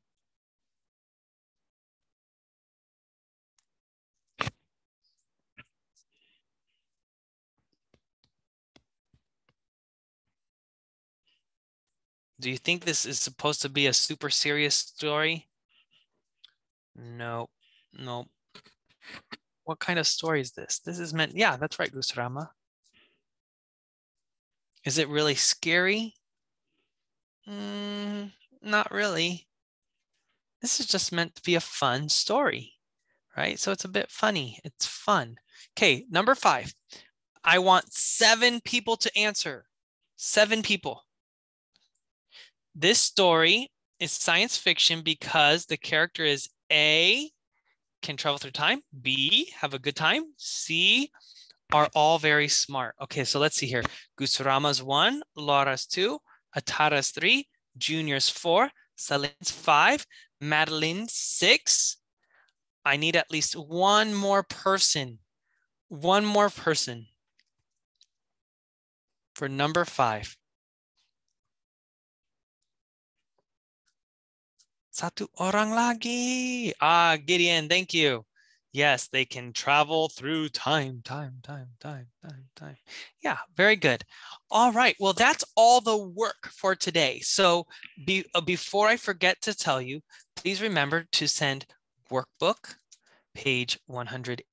Do you think this is supposed to be a super serious story? No, no. What kind of story is this? This is meant, yeah, that's right, Gusrama. Is it really scary? Mm, not really. This is just meant to be a fun story, right? So it's a bit funny. It's fun. Okay, number five. I want seven people to answer. Seven people. This story is science fiction because the character is A, can travel through time. B, have a good time. C, are all very smart. Okay, so let's see here. Gusurama's one, Laura's two, Atara's three, Junior's four, Selene's five, Madeline's six. I need at least one more person, one more person for number five. Satu orang lagi. Ah, Gideon, thank you. Yes, they can travel through time, time, time, time, time, time. Yeah, very good. All right. Well, that's all the work for today. So be, uh, before I forget to tell you, please remember to send workbook, page 181,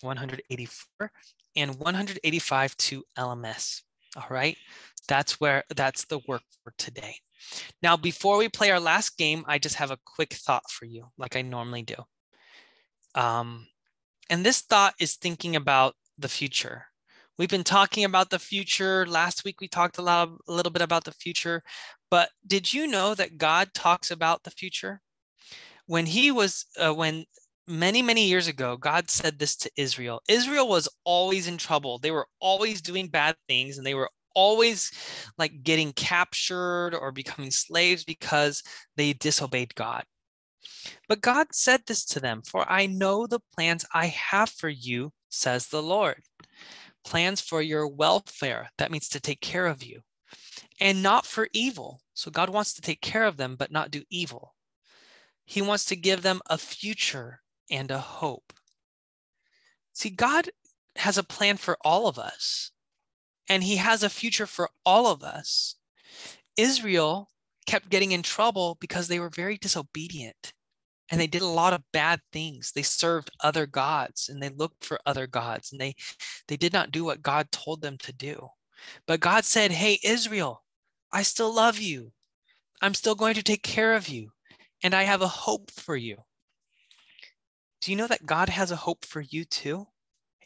184, and 185 to LMS. All right. That's where that's the work for today. Now, before we play our last game, I just have a quick thought for you, like I normally do. Um, and this thought is thinking about the future. We've been talking about the future. Last week, we talked a, lot, a little bit about the future. But did you know that God talks about the future? When he was, uh, when many, many years ago, God said this to Israel Israel was always in trouble. They were always doing bad things and they were always like getting captured or becoming slaves because they disobeyed God. But God said this to them, For I know the plans I have for you, says the Lord. Plans for your welfare, that means to take care of you, and not for evil. So God wants to take care of them, but not do evil. He wants to give them a future and a hope. See, God has a plan for all of us and he has a future for all of us. Israel kept getting in trouble because they were very disobedient and they did a lot of bad things. They served other gods and they looked for other gods and they they did not do what God told them to do. But God said, "Hey Israel, I still love you. I'm still going to take care of you and I have a hope for you." Do you know that God has a hope for you too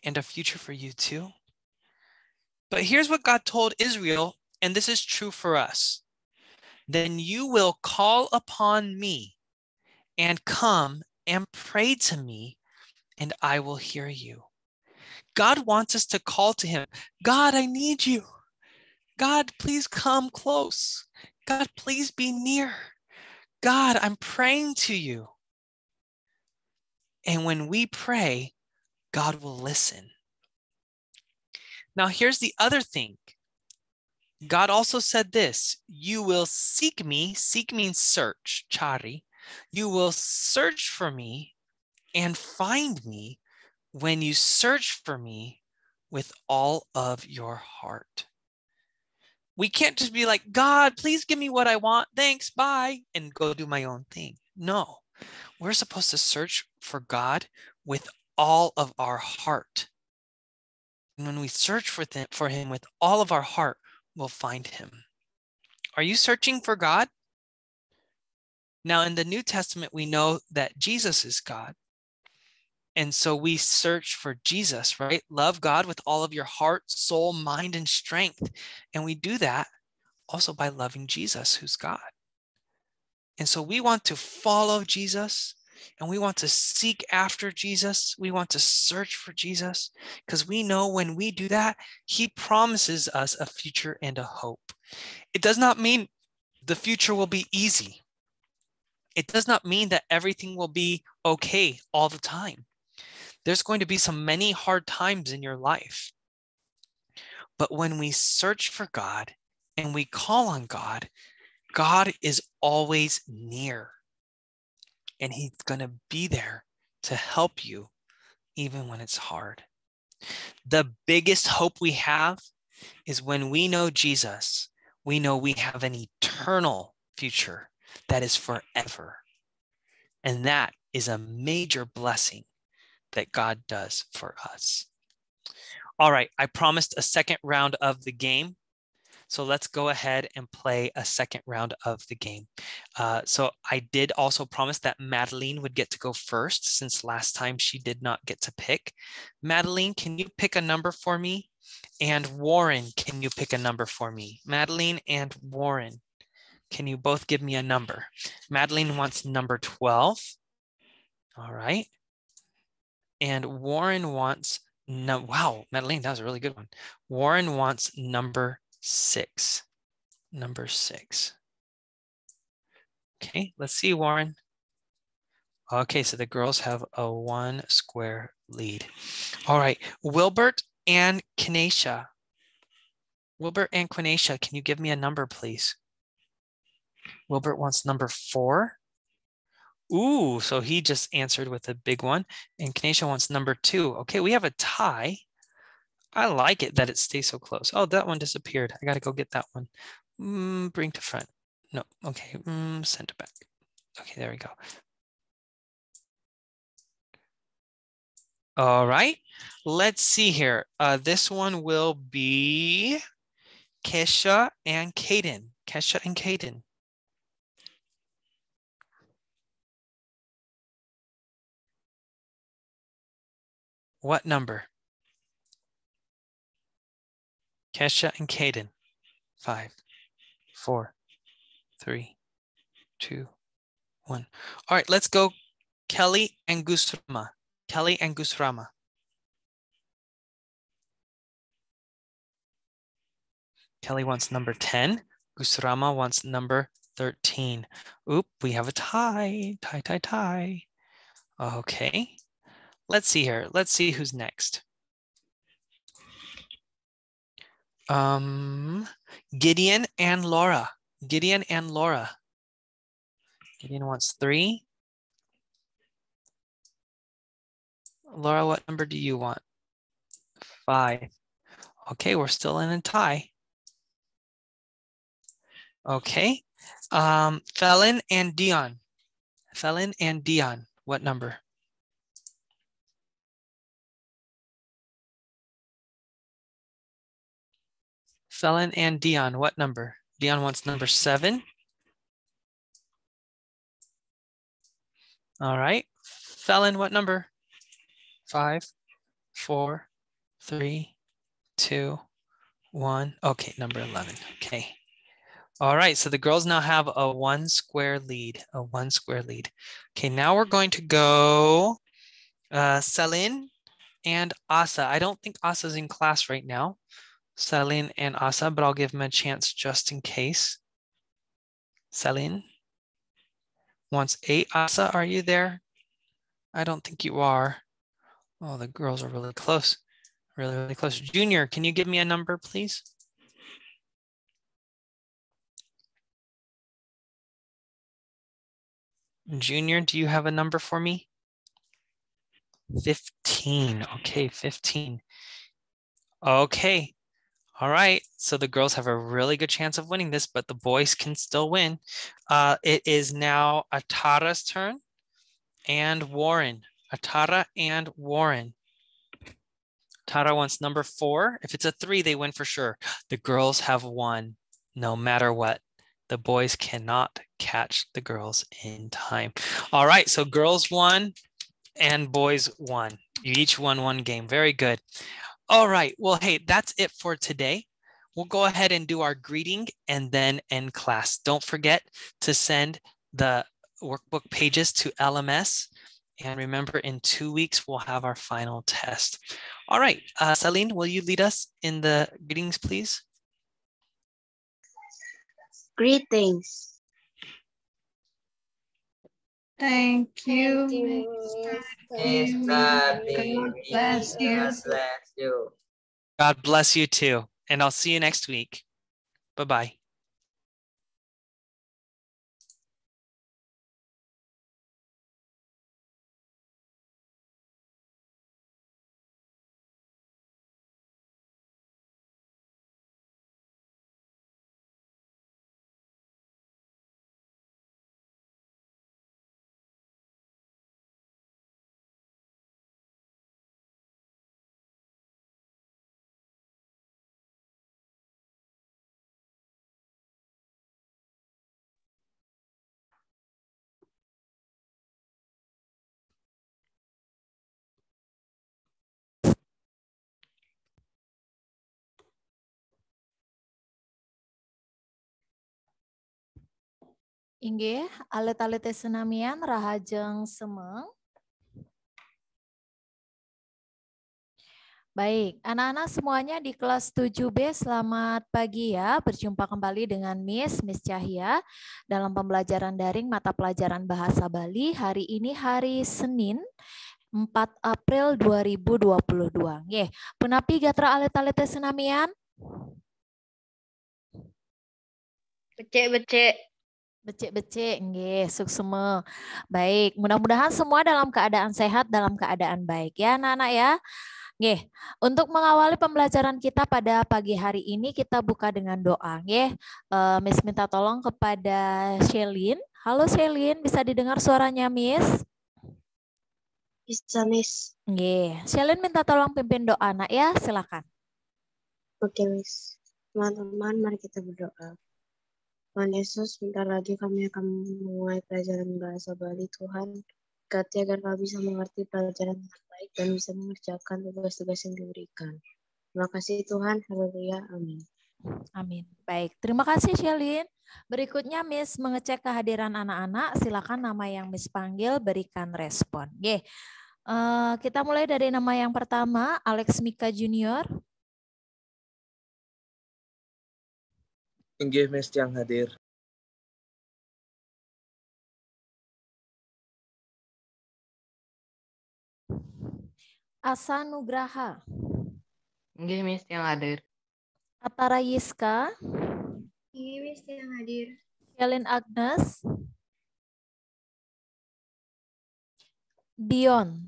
and a future for you too? But here's what God told Israel, and this is true for us. Then you will call upon me and come and pray to me, and I will hear you. God wants us to call to him God, I need you. God, please come close. God, please be near. God, I'm praying to you. And when we pray, God will listen. Now, here's the other thing God also said this You will seek me, seek means search, chari. You will search for me and find me when you search for me with all of your heart. We can't just be like, God, please give me what I want. Thanks, bye, and go do my own thing. No, we're supposed to search for God with all of our heart. And when we search for, th- for him with all of our heart, we'll find him. Are you searching for God? Now, in the New Testament, we know that Jesus is God. And so we search for Jesus, right? Love God with all of your heart, soul, mind, and strength. And we do that also by loving Jesus, who's God. And so we want to follow Jesus and we want to seek after Jesus. We want to search for Jesus because we know when we do that, He promises us a future and a hope. It does not mean the future will be easy, it does not mean that everything will be okay all the time. There's going to be some many hard times in your life. But when we search for God and we call on God, God is always near and He's going to be there to help you even when it's hard. The biggest hope we have is when we know Jesus, we know we have an eternal future that is forever. And that is a major blessing that God does for us. All right, I promised a second round of the game. So let's go ahead and play a second round of the game. Uh, so I did also promise that Madeline would get to go first since last time she did not get to pick. Madeline, can you pick a number for me? And Warren, can you pick a number for me? Madeline and Warren, can you both give me a number? Madeline wants number 12. All right. And Warren wants no wow, Madeline, that was a really good one. Warren wants number six, number six. Okay, let's see, Warren. Okay, so the girls have a one square lead. All right, Wilbert and Kanesha. Wilbert and Quinacia, can you give me a number, please? Wilbert wants number four. Ooh, so he just answered with a big one. And Kanesha wants number two. Okay, we have a tie. I like it that it stays so close. Oh, that one disappeared. I got to go get that one. Mm, bring to front. No, okay, mm, send it back. Okay, there we go. All right, let's see here. Uh, this one will be Kesha and Kaden. Kesha and Kaden. What number? Kesha and Caden. Five, four, three, two, one. All right, let's go Kelly and Gusrama. Kelly and Gusrama. Kelly wants number 10. Gusrama wants number 13. Oop, we have a tie, tie, tie, tie. Okay, let's see here. Let's see who's next. Um, Gideon and Laura. Gideon and Laura. Gideon wants three. Laura, what number do you want? Five. Okay, we're still in a tie. Okay. Um, Felon and Dion. Felon and Dion, what number? Felon and Dion, what number? Dion wants number seven. All right. Felon, what number? Five, four, three, two, one. Okay, number 11. Okay. All right, so the girls now have a one square lead, a one square lead. Okay, now we're going to go uh, Selin and Asa. I don't think Asa's in class right now. Celine and Asa, but I'll give them a chance just in case. Celine, wants eight. Asa, are you there? I don't think you are. Oh, the girls are really close. Really, really close. Junior, can you give me a number, please? Junior, do you have a number for me? 15. Okay, 15. Okay, all right, so the girls have a really good chance of winning this, but the boys can still win. Uh, it is now Atara's turn and Warren. Atara and Warren. Tara wants number four. If it's a three, they win for sure. The girls have won no matter what. The boys cannot catch the girls in time. All right, so girls won and boys won. You each won one game. Very good. All right. Well, hey, that's it for today. We'll go ahead and do our greeting and then end class. Don't forget to send the workbook pages to LMS. And remember, in two weeks, we'll have our final test. All right, uh, Celine, will you lead us in the greetings, please? Greetings. Thank you. God bless you. God bless you too. And I'll see you next week. Bye bye. Inggih, alat-alat senamian rahajeng semeng. Baik, anak-anak semuanya di kelas 7B selamat pagi ya. Berjumpa kembali dengan Miss, Miss Cahya dalam pembelajaran daring mata pelajaran Bahasa Bali. Hari ini hari Senin, 4 April 2022. Nggih, penapi gatra alit-alit senamian? Becek, becek becek becik nggih, Semua Baik, mudah-mudahan semua dalam keadaan sehat, dalam keadaan baik ya anak-anak ya. Nggih, untuk mengawali pembelajaran kita pada pagi hari ini kita buka dengan doa, nggih. Uh, miss minta tolong kepada Shelin. Halo Shelin, bisa didengar suaranya Miss? Bisa, Miss. Nggih, Shelin minta tolong pimpin doa, anak ya. Silakan. Oke, Miss. Teman-teman, mari kita berdoa. Tuhan Yesus, sebentar lagi kami akan memulai pelajaran bahasa Bali Tuhan. Berkati agar kami bisa mengerti pelajaran dengan baik dan bisa mengerjakan tugas-tugas yang diberikan. Terima kasih Tuhan. Haleluya. Amin. Amin. Baik, terima kasih Shelin. Berikutnya Miss mengecek kehadiran anak-anak. Silakan nama yang Miss panggil berikan respon. Ye. Uh, eh, kita mulai dari nama yang pertama, Alex Mika Junior. Inggih Mes yang hadir. Asanugraha. Nugraha. Nggih, yang hadir. Atara Yiska. Inggih yang hadir. Helen Agnes. Dion.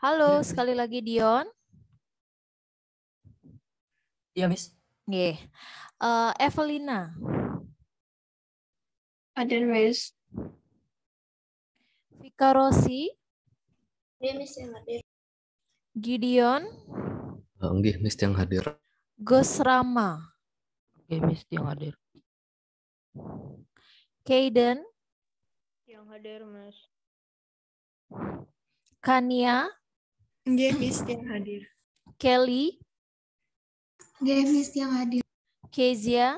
Halo, sekali lagi Dion. Iya, Miss. Nggih. Eh, uh, Evelina. Ada, Miss. Vika Rossi. Iya, Miss yang hadir. Gideon. Enggih, Miss yang hadir. Gus Rama. Oke, Miss yang hadir. Kaden. Yang hadir, Mas. Kania. Enggak, Miss yang hadir. Kelly. Gemis yang hadir. Kezia.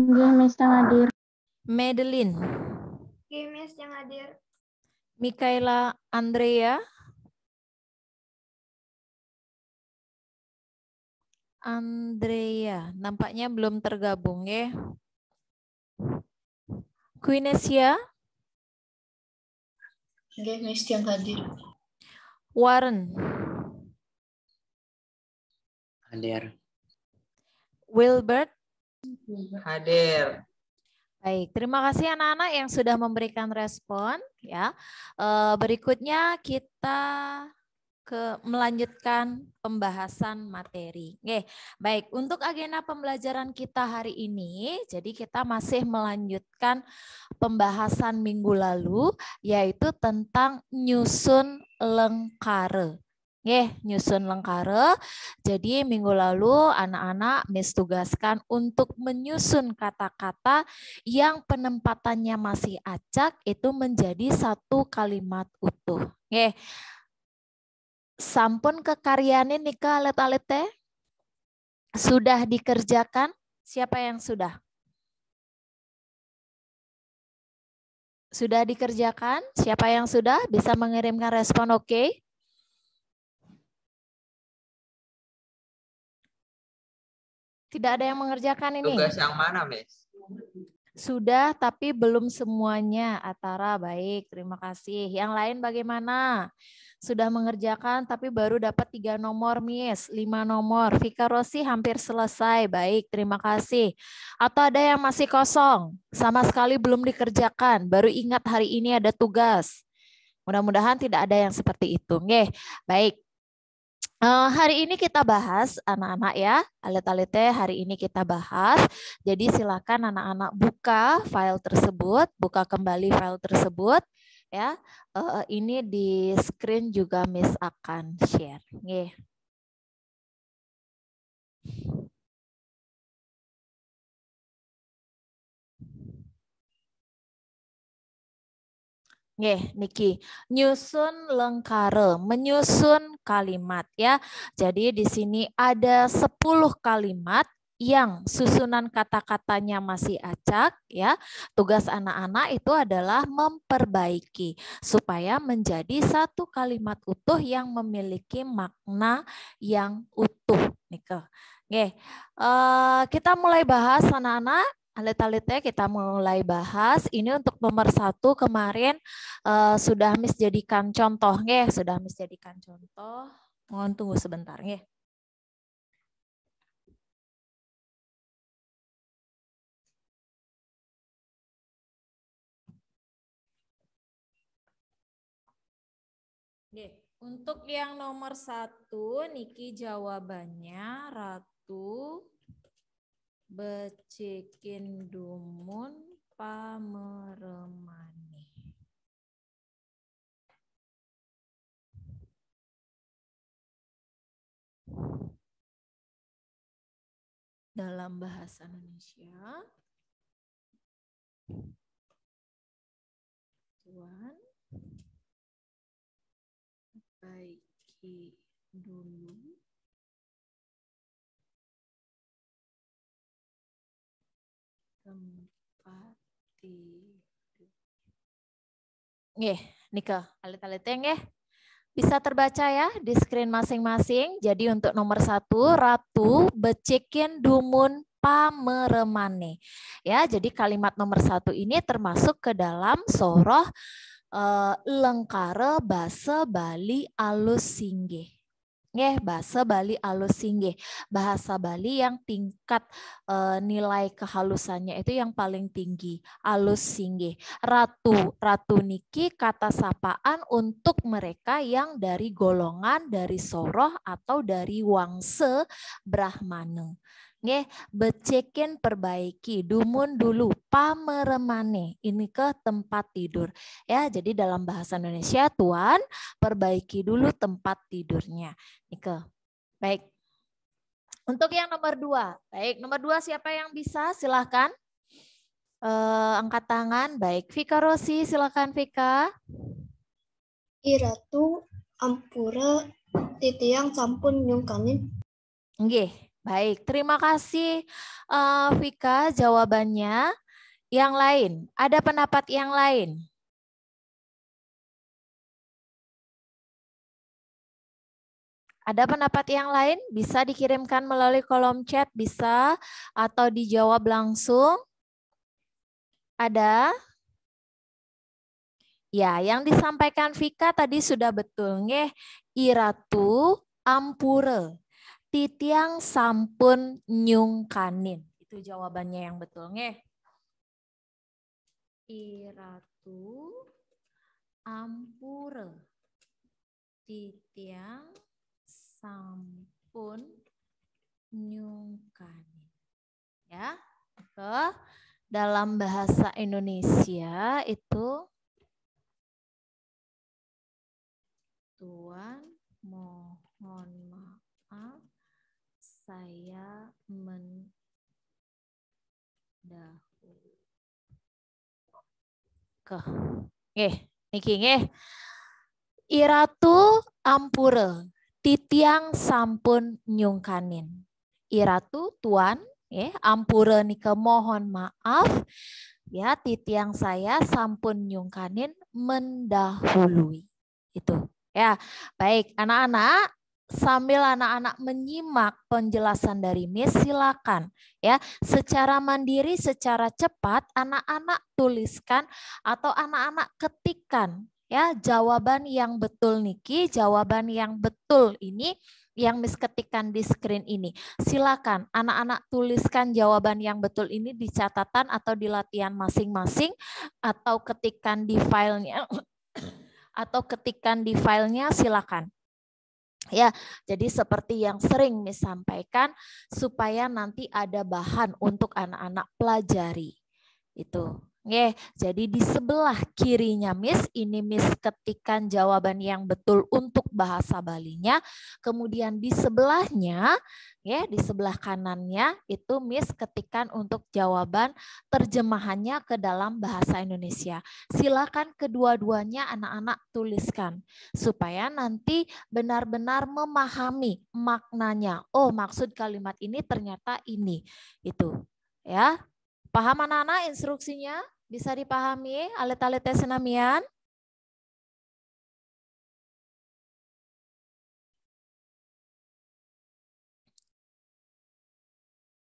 Gemis yang hadir. Madeline. Gemis yang hadir. Mikaela Andrea. Andrea, nampaknya belum tergabung ya. Quinesia. Gemis yang hadir. Warren. Hadir. Wilbert? Hadir. Baik, terima kasih anak-anak yang sudah memberikan respon ya. Eh, berikutnya kita ke melanjutkan pembahasan materi. Oke, baik. Untuk agenda pembelajaran kita hari ini, jadi kita masih melanjutkan pembahasan minggu lalu yaitu tentang nyusun lengkare. Nggih, nyusun lengkare. Jadi minggu lalu anak-anak Miss tugaskan untuk menyusun kata-kata yang penempatannya masih acak itu menjadi satu kalimat utuh. Nggih. Sampun kekaryane nika alit-alit teh? Sudah dikerjakan? Siapa yang sudah? Sudah dikerjakan? Siapa yang sudah bisa mengirimkan respon oke? Okay? Tidak ada yang mengerjakan ini. Tugas yang mana, Miss? Sudah, tapi belum semuanya. Atara, baik. Terima kasih. Yang lain bagaimana? Sudah mengerjakan, tapi baru dapat tiga nomor, Miss. Lima nomor. Vika Rossi hampir selesai. Baik, terima kasih. Atau ada yang masih kosong? Sama sekali belum dikerjakan. Baru ingat hari ini ada tugas. Mudah-mudahan tidak ada yang seperti itu. Nge. Baik, Eh, hari ini kita bahas anak-anak ya, alit alitnya hari ini kita bahas. Jadi silakan anak-anak buka file tersebut, buka kembali file tersebut ya. Eh, eh, ini di screen juga Miss akan share. Yeah. Nggih, niki. Nyusun lengkare, menyusun kalimat ya. Jadi di sini ada 10 kalimat yang susunan kata-katanya masih acak ya. Tugas anak-anak itu adalah memperbaiki supaya menjadi satu kalimat utuh yang memiliki makna yang utuh, Nike. Oke, eh, kita mulai bahas anak-anak alit-alitnya kita mulai bahas. Ini untuk nomor satu kemarin uh, sudah mis jadikan contoh, ya sudah mis jadikan contoh. Mohon tunggu sebentar, ya. Untuk yang nomor satu, Niki jawabannya Ratu becikin dumun pameremani. Dalam bahasa Indonesia, Tuan baik dulu Gusti. Nggih, Nika, alit-alit ya. Bisa terbaca ya di screen masing-masing. Jadi untuk nomor satu, Ratu Becekin Dumun Pameremane. Ya, jadi kalimat nomor satu ini termasuk ke dalam soroh eh, lengkare base Bali alus singgih nggih bahasa Bali alus singge Bahasa Bali yang tingkat e, nilai kehalusannya itu yang paling tinggi, alus singge Ratu, ratu niki kata sapaan untuk mereka yang dari golongan dari soroh atau dari wangse Brahmana Nge, beceken perbaiki, dumun dulu pameremane ini ke tempat tidur. Ya, jadi dalam bahasa Indonesia tuan perbaiki dulu tempat tidurnya. Nike. Baik. Untuk yang nomor dua, baik. Nomor dua siapa yang bisa? Silahkan. Eh, angkat tangan. Baik, Vika Rosi, silahkan Vika. Iratu ampura titiang sampun nyungkanin. Nggih, Baik, terima kasih uh, Vika jawabannya. Yang lain, ada pendapat yang lain? Ada pendapat yang lain? Bisa dikirimkan melalui kolom chat, bisa atau dijawab langsung. Ada? Ya, yang disampaikan Vika tadi sudah betul. nih, iratu ampure titiang sampun nyung Itu jawabannya yang betul nge. Iratu ampure titiang sampun nyung Ya, ke dalam bahasa Indonesia itu Tuan mohon saya mendahulukan. eh niki nggih. Iratu ampure, titiang sampun nyungkanin. Iratu tuan, eh ampure nike mohon maaf. Ya, titiang saya sampun nyungkanin mendahului. Itu. Ya, baik anak-anak, sambil anak-anak menyimak penjelasan dari Miss, silakan ya. Secara mandiri, secara cepat anak-anak tuliskan atau anak-anak ketikkan ya jawaban yang betul Niki, jawaban yang betul ini yang Miss ketikkan di screen ini. Silakan anak-anak tuliskan jawaban yang betul ini di catatan atau di latihan masing-masing atau ketikkan di filenya atau ketikkan di filenya silakan. Ya, jadi seperti yang sering disampaikan supaya nanti ada bahan untuk anak-anak pelajari. Itu. Oke, jadi di sebelah kirinya Miss, ini Miss ketikan jawaban yang betul untuk bahasa Balinya. Kemudian di sebelahnya, ya, di sebelah kanannya itu Miss ketikan untuk jawaban terjemahannya ke dalam bahasa Indonesia. Silakan kedua-duanya anak-anak tuliskan supaya nanti benar-benar memahami maknanya. Oh, maksud kalimat ini ternyata ini. Itu ya. Paham anak-anak instruksinya? Bisa dipahami alat-alat tes senamian?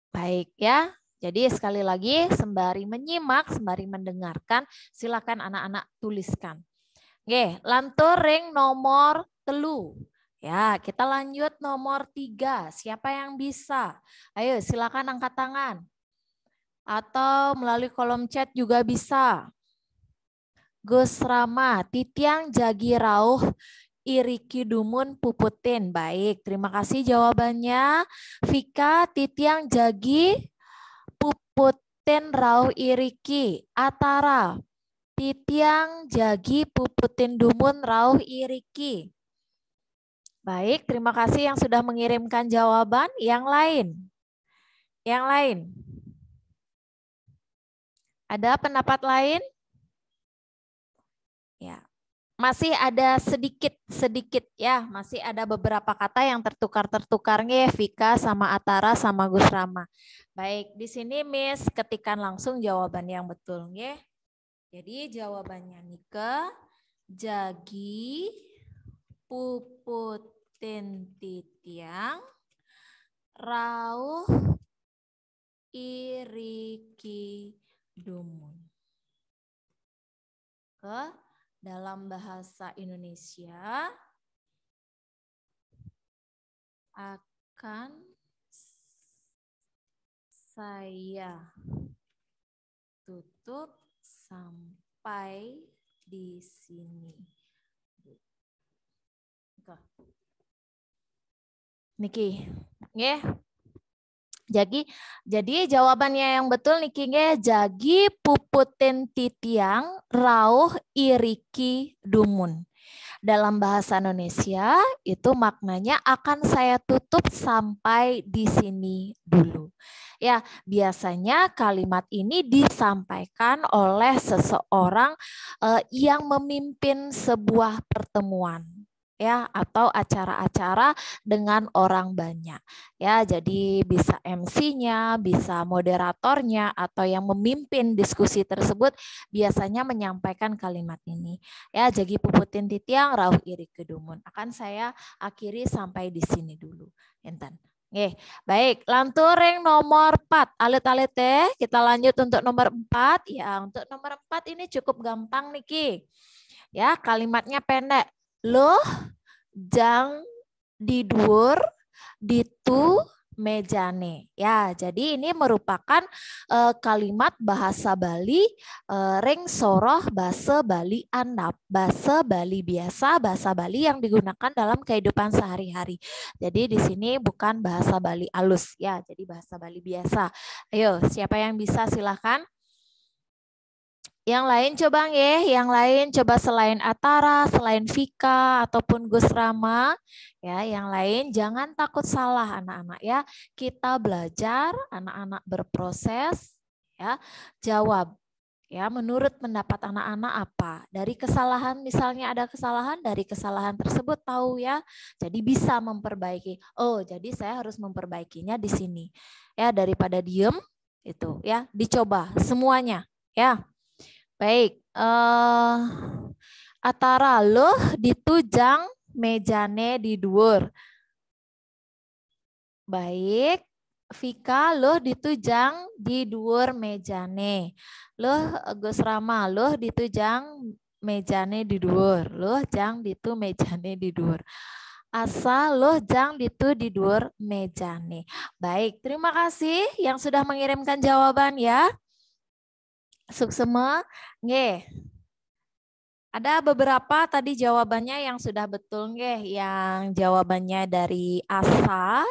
Baik ya, jadi sekali lagi sembari menyimak, sembari mendengarkan, silakan anak-anak tuliskan. Oke, lantur ring nomor telu. Ya, kita lanjut nomor tiga. Siapa yang bisa? Ayo silakan angkat tangan atau melalui kolom chat juga bisa. Gus Rama, titiang jagi rauh iriki dumun puputin. Baik, terima kasih jawabannya. Vika, titiang jagi puputin rauh iriki. Atara, titiang jagi puputin dumun rauh iriki. Baik, terima kasih yang sudah mengirimkan jawaban. Yang lain? Yang lain? Ada pendapat lain? Ya. Masih ada sedikit-sedikit ya, masih ada beberapa kata yang tertukar-tertukarnya Vika sama Atara sama Gus Rama. Baik, di sini Miss ketikan langsung jawaban yang betul ya. Jadi jawabannya Nike jagi puputin titiang rauh iriki domun. Ke dalam bahasa Indonesia akan saya tutup sampai di sini. Niki, nggih. Yeah. Jadi jadi jawabannya yang betul nih King ya. Jagi puputin titiang rauh iriki dumun. Dalam bahasa Indonesia itu maknanya akan saya tutup sampai di sini dulu. Ya, biasanya kalimat ini disampaikan oleh seseorang eh, yang memimpin sebuah pertemuan ya atau acara-acara dengan orang banyak ya jadi bisa MC-nya bisa moderatornya atau yang memimpin diskusi tersebut biasanya menyampaikan kalimat ini ya jadi puputin titiang rauh iri kedumun akan saya akhiri sampai di sini dulu enten Oke, baik. Lanturing nomor 4. Alit-alit teh, kita lanjut untuk nomor 4. Ya, untuk nomor 4 ini cukup gampang Niki. Ya, kalimatnya pendek. Loh, jang di didur ditu mejane. Ya, jadi ini merupakan uh, kalimat bahasa Bali uh, reng soroh bahasa Bali anap bahasa Bali biasa, bahasa Bali yang digunakan dalam kehidupan sehari-hari. Jadi di sini bukan bahasa Bali alus ya, jadi bahasa Bali biasa. Ayo, siapa yang bisa silahkan. Yang lain coba ya, yang lain coba selain Atara, selain Vika ataupun Gus Rama, ya, yang lain jangan takut salah anak-anak ya. Kita belajar, anak-anak berproses, ya. Jawab ya menurut pendapat anak-anak apa dari kesalahan misalnya ada kesalahan dari kesalahan tersebut tahu ya jadi bisa memperbaiki oh jadi saya harus memperbaikinya di sini ya daripada diem itu ya dicoba semuanya ya Baik. Uh, atara loh ditujang mejane di duur. Baik. Vika loh ditujang di duur mejane. Loh Gus Rama loh ditujang mejane di duur. Loh jang ditu mejane di duur. Asa loh jang ditu di duur mejane. Baik, terima kasih yang sudah mengirimkan jawaban ya. Suksema, nge. Ada beberapa tadi jawabannya yang sudah betul nge, yang jawabannya dari Asa.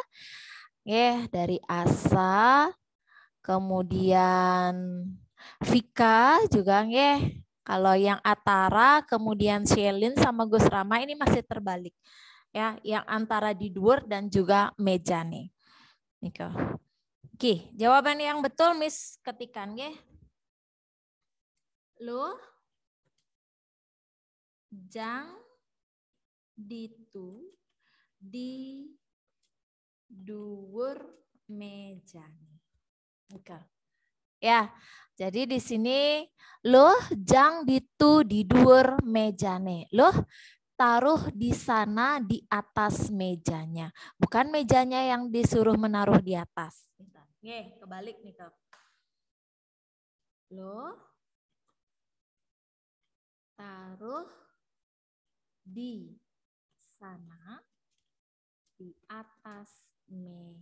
nge, dari Asa. Kemudian Vika juga nge, Kalau yang Atara, kemudian Shelin sama Gus Rama ini masih terbalik. Ya, yang antara di Dwar dan juga Meja nih. Niko. Oke, jawaban yang betul Miss ketikan nge. Lu jang ditu di dua mejanya, Oke. Ya, jadi di sini loh jang ditu di duwur mejane. lo taruh di sana di atas mejanya. Bukan mejanya yang disuruh menaruh di atas. Nih, kebalik nih, Kak. Loh taruh di sana di atas meja.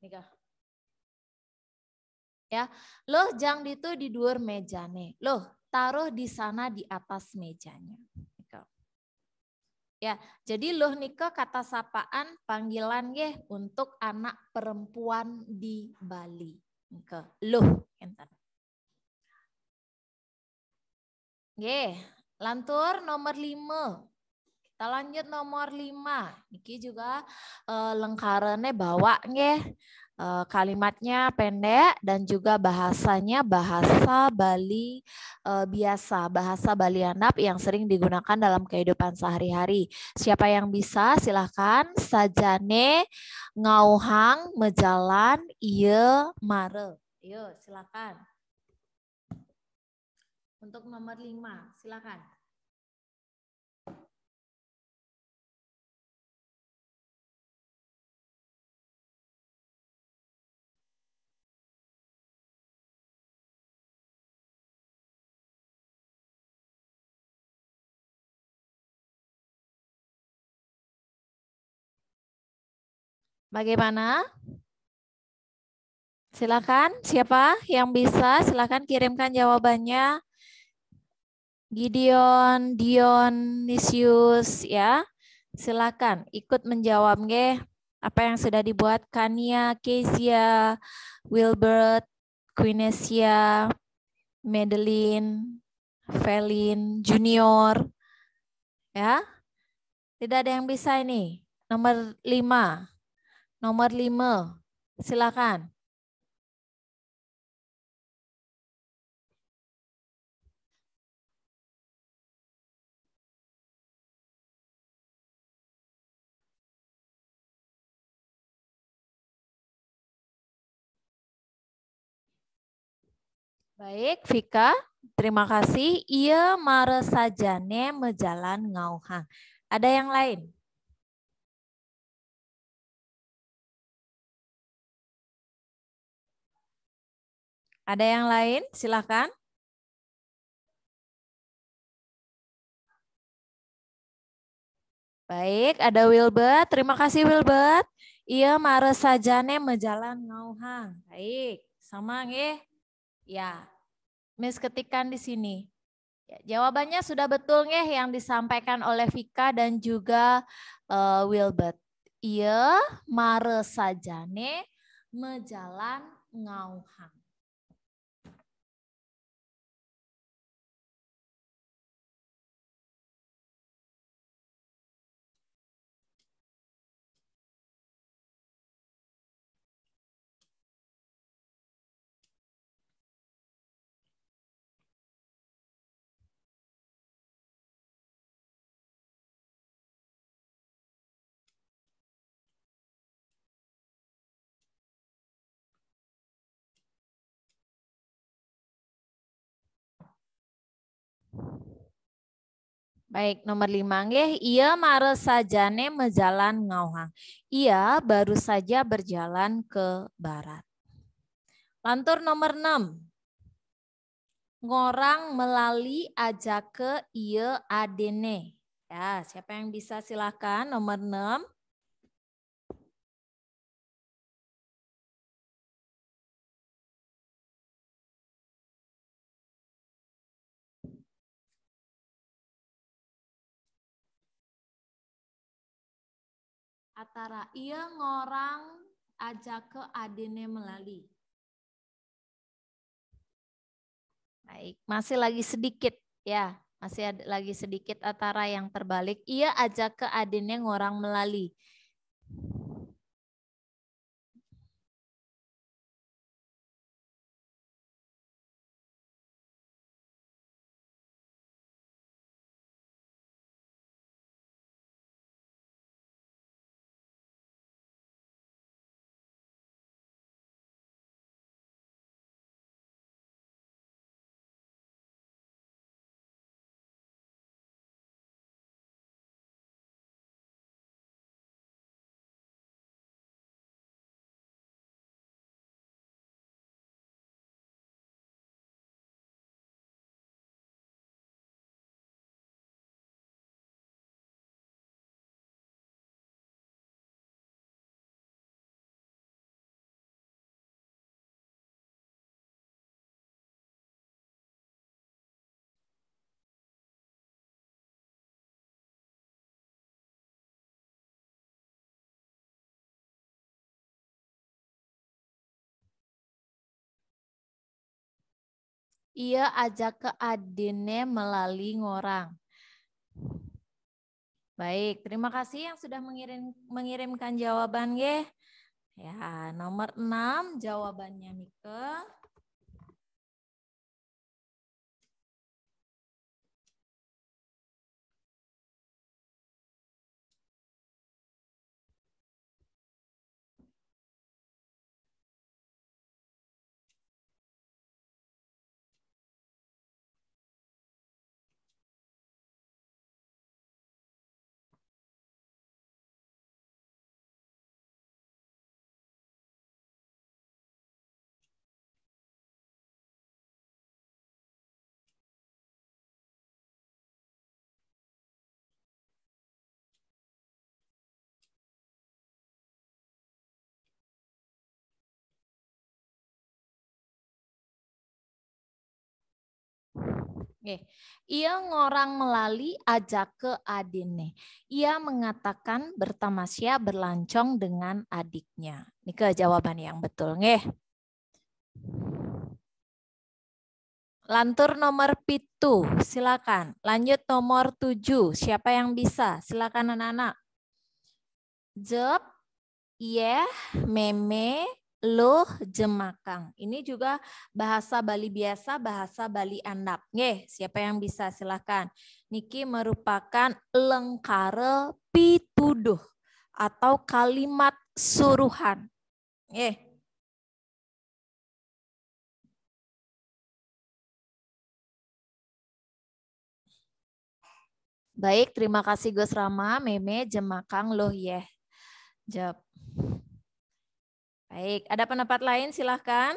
Nih Ya, loh jang itu di meja nih. Loh, taruh di sana di atas mejanya. Ya, jadi loh nika kata sapaan panggilan ye untuk anak perempuan di Bali. Nika. Loh, enten. Oke, lantur nomor lima. Kita lanjut nomor lima. Ini juga eh, lengkarannya bawa nge. Eh, kalimatnya pendek dan juga bahasanya bahasa Bali eh, biasa, bahasa Bali Andap yang sering digunakan dalam kehidupan sehari-hari. Siapa yang bisa silahkan sajane ngauhang mejalan iya mare. Yuk silakan. Untuk nomor 5, silakan. Bagaimana? Silakan, siapa yang bisa? Silakan kirimkan jawabannya Gideon, Dion, Dionisius ya. Silakan ikut menjawab nge apa yang sudah dibuat Kania, Kezia, Wilbert, Quinesia, Madeline, Felin, Junior. Ya. Tidak ada yang bisa ini. Nomor lima, Nomor lima, Silakan. Baik, Vika. Terima kasih. Ia mare sajane mejalan ngauha. Ada yang lain? Ada yang lain? Silakan. Baik, ada Wilbert. Terima kasih Wilbert. Ia mare sajane mejalan ngauha. Baik, sama nggih. Ya, Miss Ketikan di sini. Ya, jawabannya sudah betul ngeh yang disampaikan oleh Vika dan juga uh, Wilbert. Iya, mare saja nih mejalan ngauhang. Baik, nomor lima. ia iya mare sajane mejalan ngauhang. Ia baru saja berjalan ke barat. Lantur nomor enam. Ngorang melali aja ke ia adene. Ya, siapa yang bisa silahkan nomor enam. Atara ia ngorang aja ke adine melali. Baik, masih lagi sedikit ya, masih ada, lagi sedikit antara yang terbalik. Ia aja ke adine ngorang melali. ia ajak ke adine melalui ngorang. Baik, terima kasih yang sudah mengirim, mengirimkan jawaban, ye. Ya, nomor 6 jawabannya Mika. Nggih. Ia ngorang melali aja ke adine. Ia mengatakan bertamasya berlancong dengan adiknya. Ini ke jawaban yang betul. Nggih. Lantur nomor pitu, silakan. Lanjut nomor tujuh, siapa yang bisa? Silakan anak-anak. iya, yeah, meme, loh jemakang. Ini juga bahasa Bali biasa, bahasa Bali andap. Nge, siapa yang bisa silahkan. Niki merupakan lengkare pituduh atau kalimat suruhan. Nge. Baik, terima kasih Gus Rama, Meme, Jemakang, Loh Yeh. Jawab. Baik, ada pendapat lain silahkan.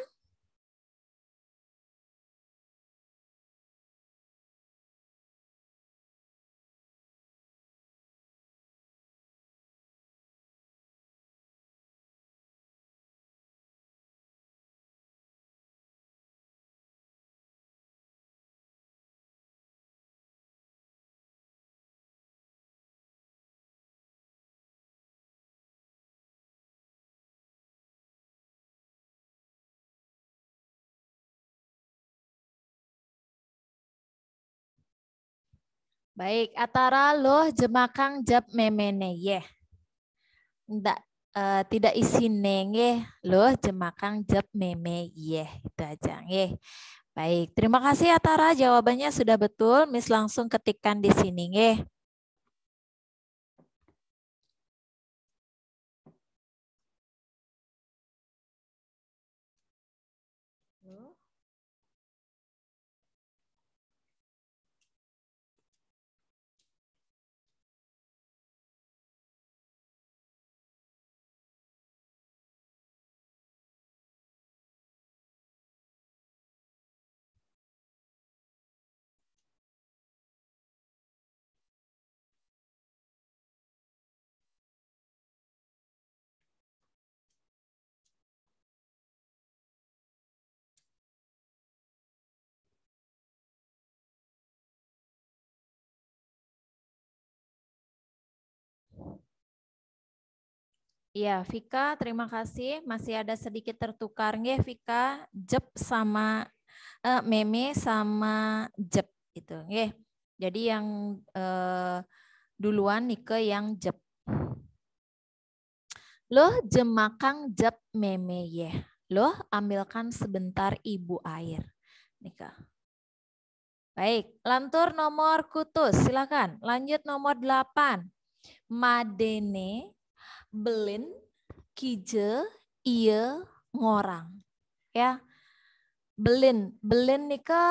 Baik, atara loh jemakang jab memene ye. Ndak uh, eh, tidak isi nenge loh jemakang jab meme ye. Itu aja ye. Baik, terima kasih Atara jawabannya sudah betul. Miss langsung ketikkan di sini ye. Iya, Vika, terima kasih. Masih ada sedikit tertukar nggih Vika, jep sama eh, meme sama jep gitu, nggih. Jadi yang eh, duluan ke yang jep. Loh, jemakang jep meme ya. Loh, ambilkan sebentar ibu air. Nika. Baik, lantur nomor kutus. Silakan. Lanjut nomor 8. Madene belin, kije, iye, ngorang. Ya, belin. Belin nika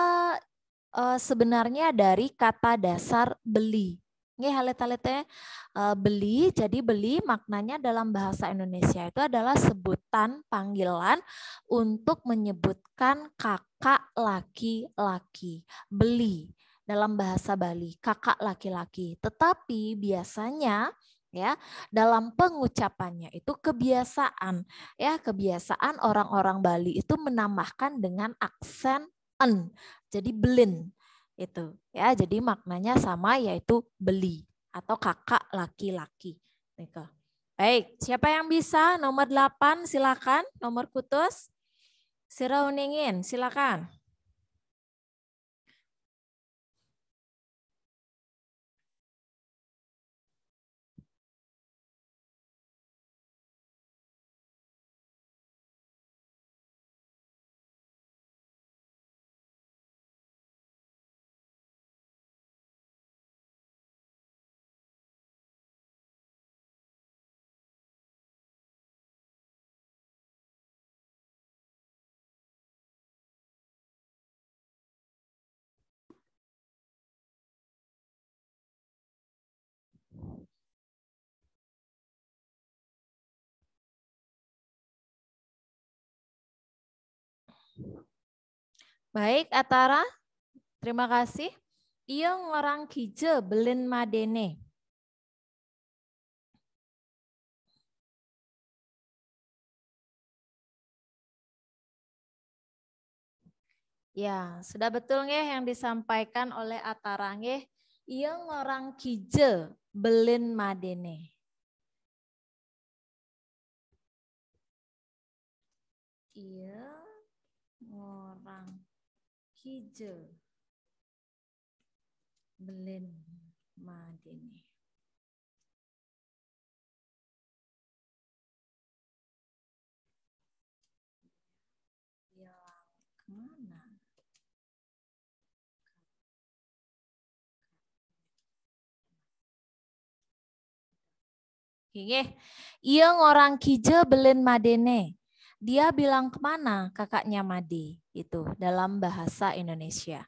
uh, eh, sebenarnya dari kata dasar beli. Nih halte haletnya uh, eh, beli, jadi beli maknanya dalam bahasa Indonesia itu adalah sebutan panggilan untuk menyebutkan kakak laki-laki. Beli dalam bahasa Bali, kakak laki-laki. Tetapi biasanya ya dalam pengucapannya itu kebiasaan ya kebiasaan orang-orang Bali itu menambahkan dengan aksen en jadi belin itu ya jadi maknanya sama yaitu beli atau kakak laki-laki gitu. baik siapa yang bisa nomor 8 silakan nomor kutus Sirauningin silakan Baik, Atara. Terima kasih. Iya orang kije belin madene. Ya, sudah betul nge yang disampaikan oleh Atara nggih. orang kije belin madene. Iya. Kije belen madini yang kemana Inge, iya orang kijel belen madene dia bilang kemana kakaknya Madi itu dalam bahasa Indonesia.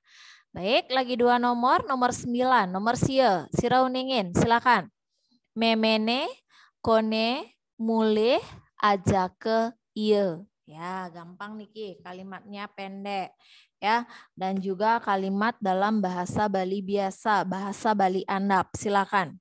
Baik, lagi dua nomor, nomor sembilan, nomor Sirau Sirauningin, silakan. Memene, kone, mulih, ke iyo. Ya, gampang Niki, kalimatnya pendek. ya Dan juga kalimat dalam bahasa Bali biasa, bahasa Bali Andap, silakan.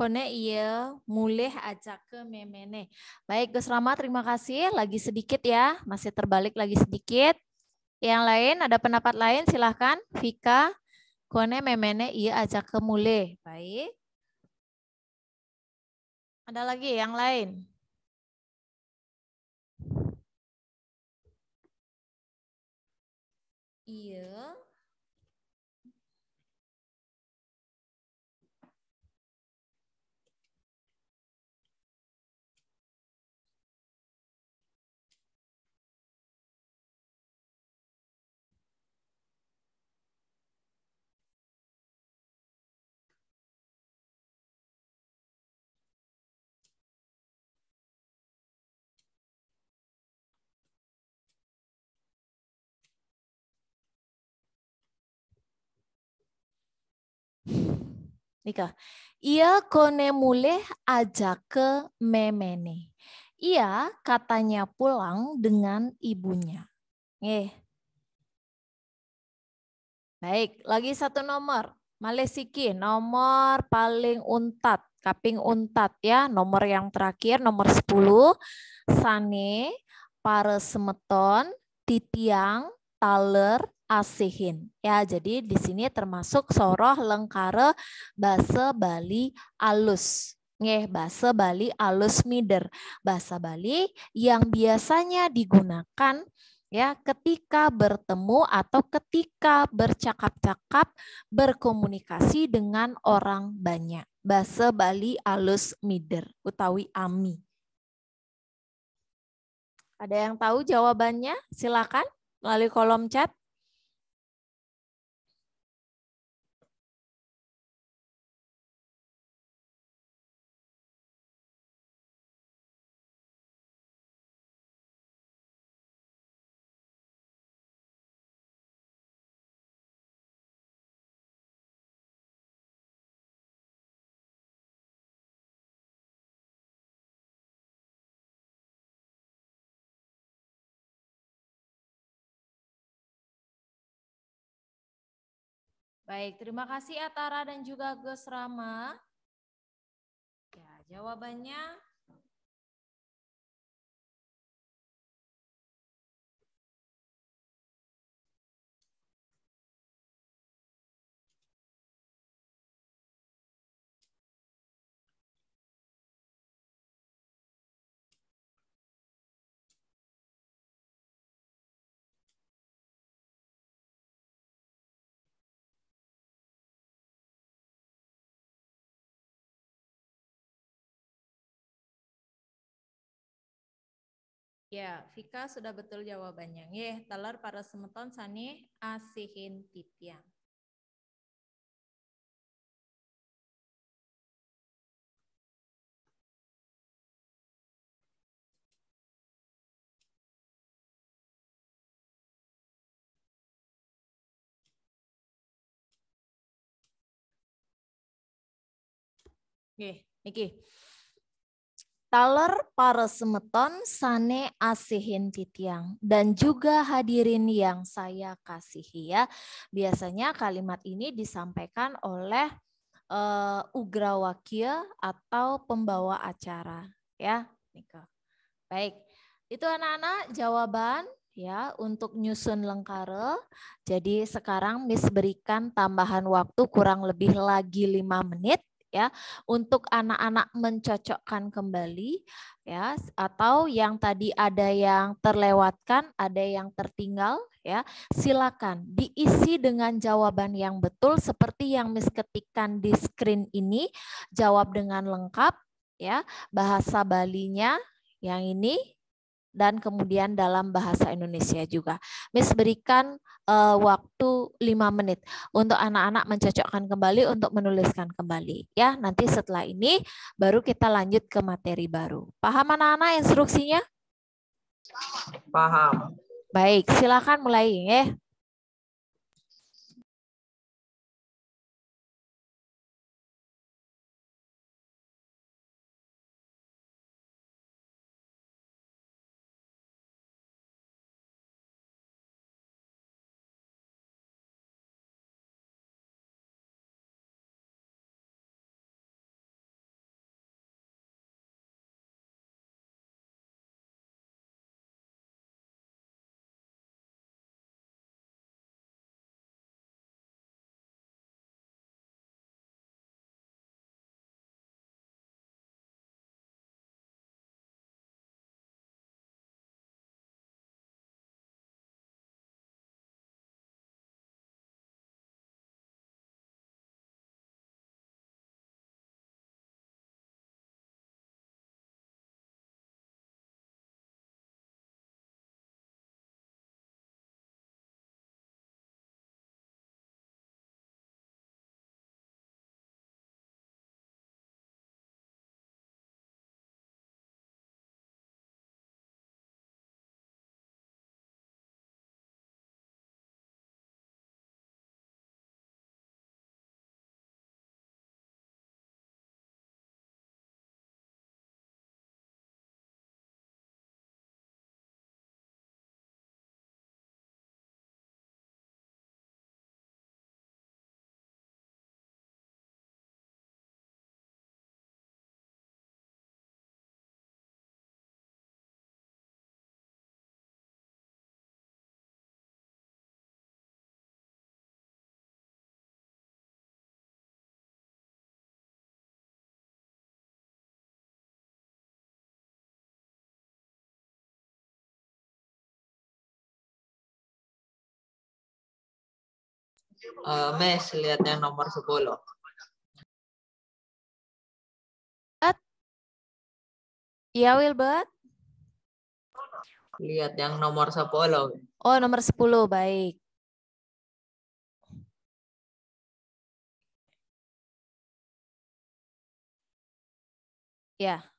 Kone iya, mulih ajak ke memene. Baik, Gus Rama terima kasih. Lagi sedikit ya, masih terbalik lagi sedikit. Yang lain, ada pendapat lain silahkan. Vika, kone memene iya ajak ke mulih. Baik. Ada lagi yang lain? Iya. Nika. Ia kone muleh aja ke memene. Ia katanya pulang dengan ibunya. Eh. Baik, lagi satu nomor. Malesiki, nomor paling untat, kaping untat ya. Nomor yang terakhir, nomor 10. Sane, pare semeton, titiang, taler, asihin ya jadi di sini termasuk soroh lengkare bahasa Bali alus Ngeh, bahasa Bali alus mider bahasa Bali yang biasanya digunakan ya ketika bertemu atau ketika bercakap-cakap berkomunikasi dengan orang banyak bahasa Bali alus mider utawi ami ada yang tahu jawabannya silakan melalui kolom chat Baik, terima kasih Atara dan juga Gus Rama. Ya, jawabannya Ya, Vika sudah betul jawabannya. ya. telur para semeton sani asihin titiang. Nggih, niki. Taler para semeton sane asihin titiang dan juga hadirin yang saya kasihi ya. Biasanya kalimat ini disampaikan oleh eh, ugra wakil atau pembawa acara ya. Baik. Itu anak-anak jawaban ya untuk nyusun lengkare. Jadi sekarang Miss berikan tambahan waktu kurang lebih lagi lima menit ya untuk anak-anak mencocokkan kembali ya atau yang tadi ada yang terlewatkan, ada yang tertinggal ya. Silakan diisi dengan jawaban yang betul seperti yang Miss ketikkan di screen ini, jawab dengan lengkap ya, bahasa Balinya yang ini dan kemudian dalam bahasa Indonesia juga. Miss berikan uh, waktu lima menit untuk anak-anak mencocokkan kembali untuk menuliskan kembali ya. Nanti setelah ini baru kita lanjut ke materi baru. Paham anak-anak instruksinya? Paham. Baik, silakan mulai ya. uh, eh, mesh lihat yang nomor 10. Iya, Wilbert. Lihat yang nomor 10. Oh, nomor 10, baik. Ya. Yeah.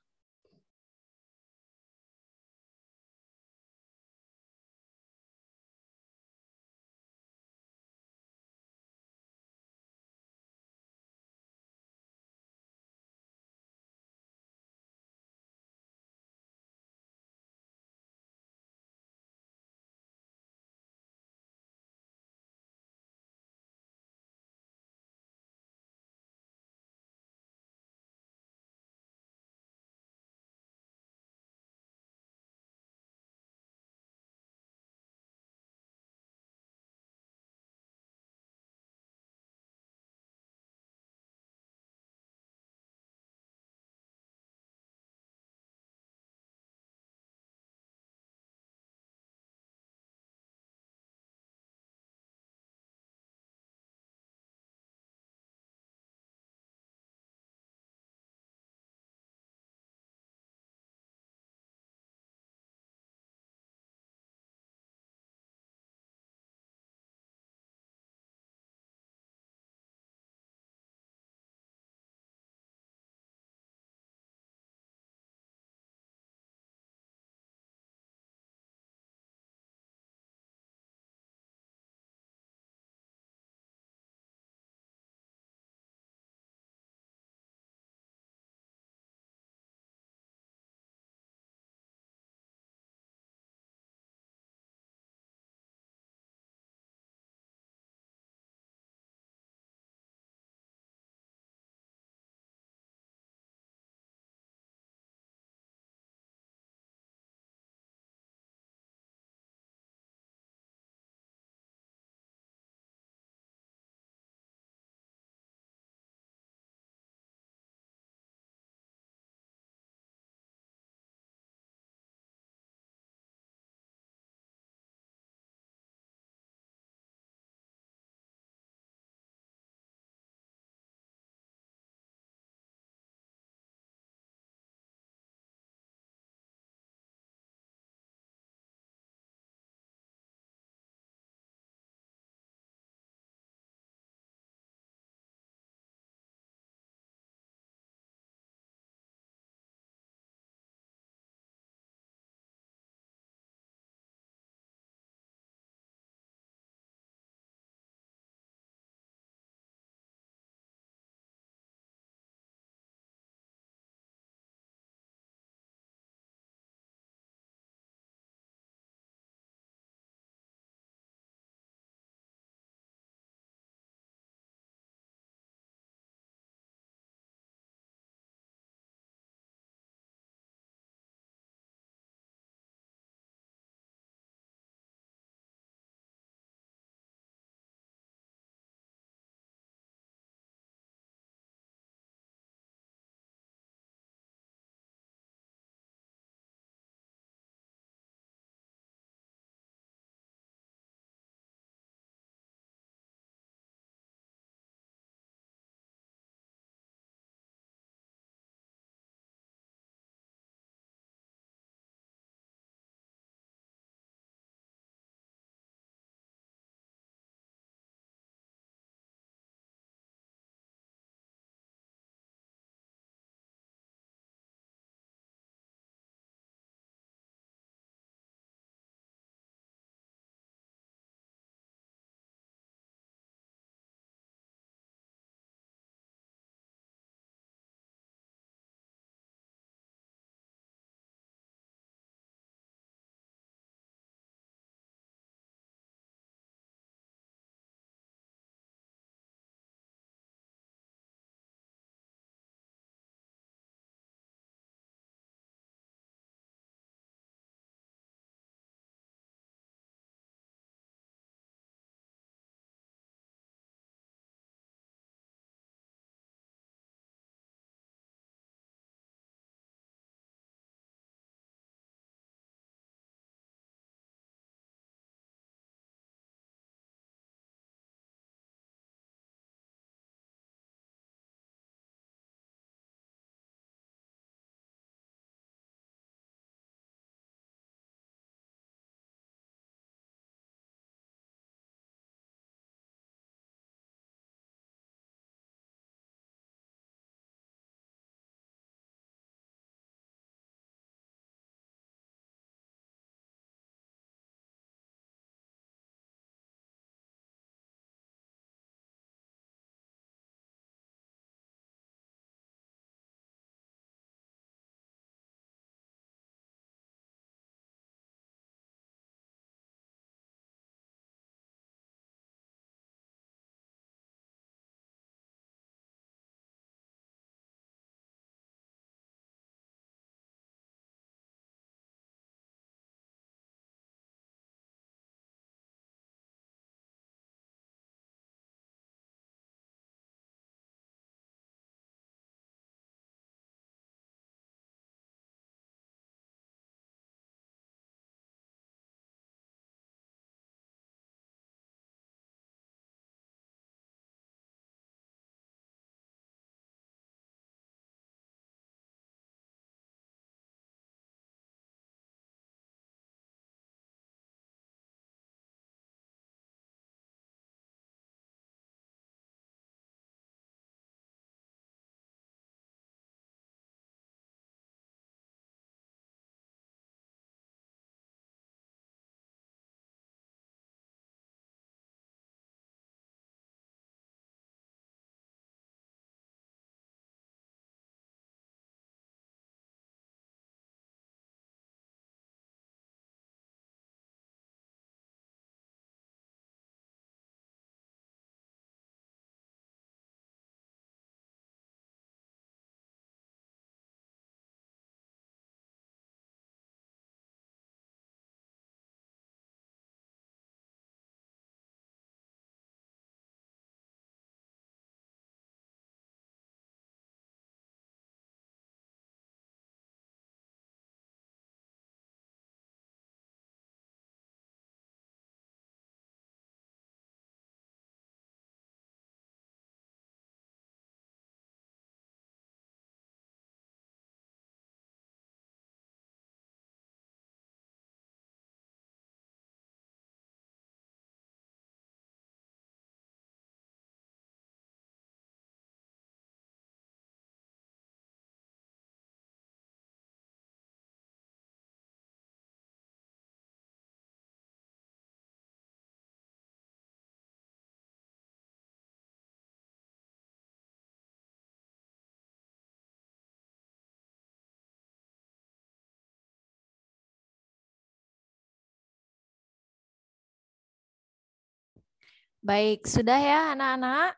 Baik, sudah ya anak-anak?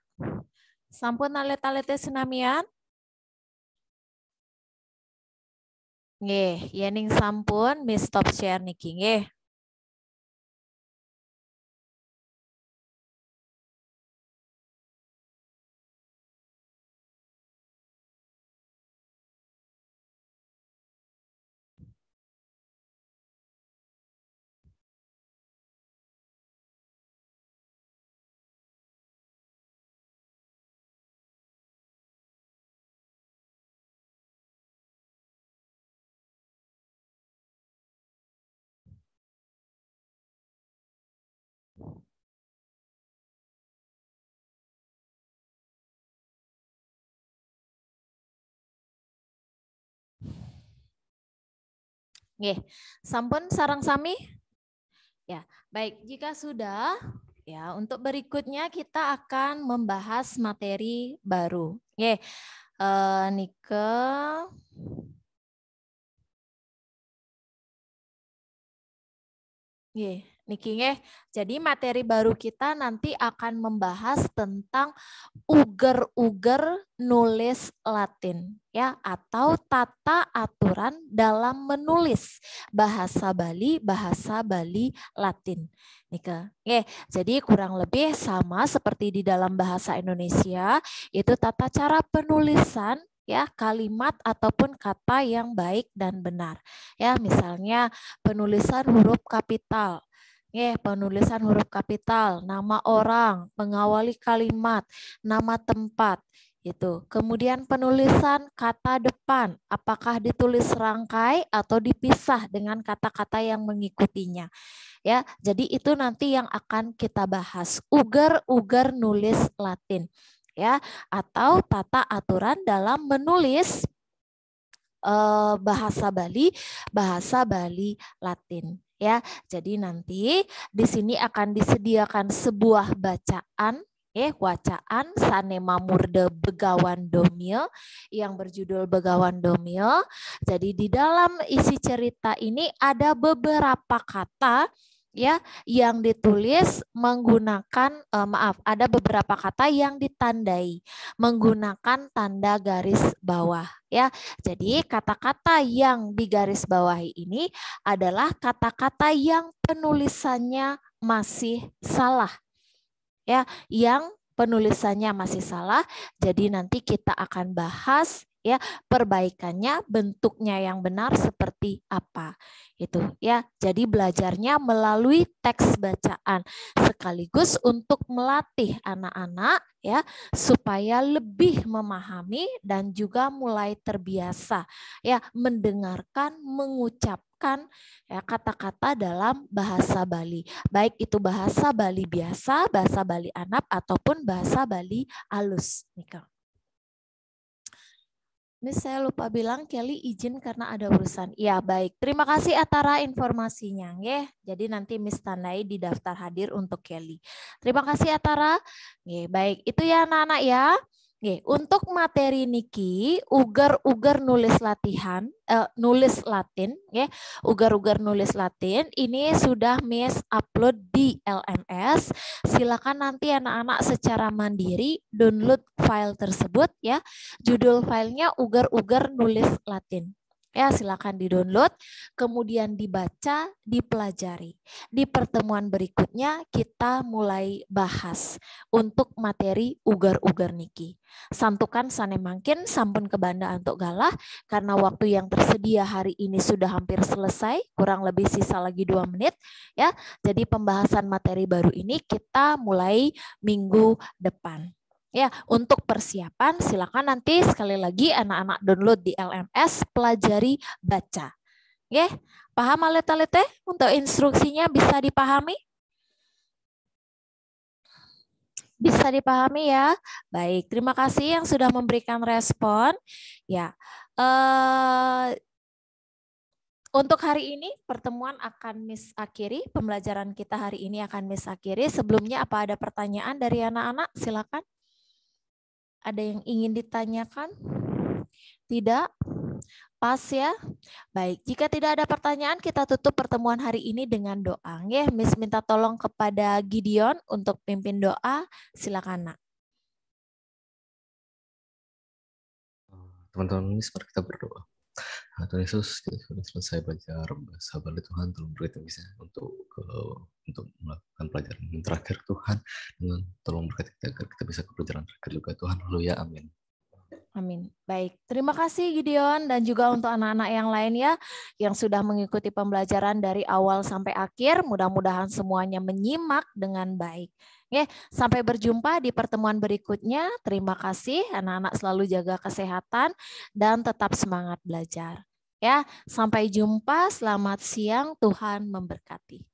Sampun alet-alete senamian? Nggih, yening sampun, Miss stop share niki nggih. Nggih. Sampun sarang sami? Ya, baik. Jika sudah, ya untuk berikutnya kita akan membahas materi baru. Nggih. Uh, Nike Nggih. Niki nge. Jadi materi baru kita nanti akan membahas tentang uger-uger nulis Latin ya atau tata aturan dalam menulis bahasa Bali, bahasa Bali Latin. Nike. Nge. Jadi kurang lebih sama seperti di dalam bahasa Indonesia itu tata cara penulisan ya kalimat ataupun kata yang baik dan benar ya misalnya penulisan huruf kapital Yeah, penulisan huruf kapital, nama orang, mengawali kalimat, nama tempat, itu. Kemudian penulisan kata depan, apakah ditulis rangkai atau dipisah dengan kata-kata yang mengikutinya. Ya, jadi itu nanti yang akan kita bahas. uger ugar nulis Latin ya atau tata aturan dalam menulis eh, bahasa Bali, bahasa Bali Latin ya. Jadi nanti di sini akan disediakan sebuah bacaan eh wacaan sanema Murde begawan domil yang berjudul begawan domil. Jadi di dalam isi cerita ini ada beberapa kata ya yang ditulis menggunakan eh, maaf ada beberapa kata yang ditandai menggunakan tanda garis bawah ya. Jadi kata-kata yang digaris bawahi ini adalah kata-kata yang penulisannya masih salah. Ya, yang penulisannya masih salah. Jadi nanti kita akan bahas ya perbaikannya bentuknya yang benar seperti apa itu ya jadi belajarnya melalui teks bacaan sekaligus untuk melatih anak-anak ya supaya lebih memahami dan juga mulai terbiasa ya mendengarkan mengucapkan kata ya, kata-kata dalam bahasa Bali, baik itu bahasa Bali biasa, bahasa Bali Anak, ataupun bahasa Bali alus. Nih, ini saya lupa bilang Kelly izin karena ada urusan. Iya, baik. Terima kasih Atara informasinya. Ye. Jadi nanti Miss tandai di daftar hadir untuk Kelly. Terima kasih Atara. Ye, baik, itu ya anak-anak ya. Nggih, untuk materi niki ugar-ugar nulis latihan uh, nulis Latin nggih, ugar-ugar nulis Latin ini sudah Miss upload di LMS. Silakan nanti anak-anak secara mandiri download file tersebut ya. Judul filenya ugar-ugar nulis Latin ya silakan di-download, kemudian dibaca, dipelajari. Di pertemuan berikutnya kita mulai bahas untuk materi ugar-ugar niki. Santukan sane mangkin sampun ke banda untuk galah karena waktu yang tersedia hari ini sudah hampir selesai, kurang lebih sisa lagi dua menit ya. Jadi pembahasan materi baru ini kita mulai minggu depan. Ya, untuk persiapan silakan nanti sekali lagi anak-anak download di LMS pelajari baca. Oke, ya, paham alete-alete untuk instruksinya bisa dipahami? Bisa dipahami ya. Baik, terima kasih yang sudah memberikan respon. Ya, eh, untuk hari ini pertemuan akan Miss akhiri, pembelajaran kita hari ini akan Miss akhiri. Sebelumnya apa ada pertanyaan dari anak-anak? Silakan. Ada yang ingin ditanyakan? Tidak? Pas ya? Baik, jika tidak ada pertanyaan, kita tutup pertemuan hari ini dengan doa. Ya, Miss minta tolong kepada Gideon untuk pimpin doa. Silakan, nak. Eh, teman-teman, mari kita berdoa. Tuhan Yesus kita sudah selesai belajar sabar Tuhan tolong berkati bisa untuk ke untuk melakukan pelajaran terakhir Tuhan dengan tolong berkati kita agar kita bisa ke pelajaran terakhir juga Tuhan lalu ya, amin Amin. Baik, terima kasih Gideon dan juga untuk anak-anak yang lain ya yang sudah mengikuti pembelajaran dari awal sampai akhir. Mudah-mudahan semuanya menyimak dengan baik. Oke, sampai berjumpa di pertemuan berikutnya. Terima kasih anak-anak selalu jaga kesehatan dan tetap semangat belajar. Ya, sampai jumpa. Selamat siang. Tuhan memberkati.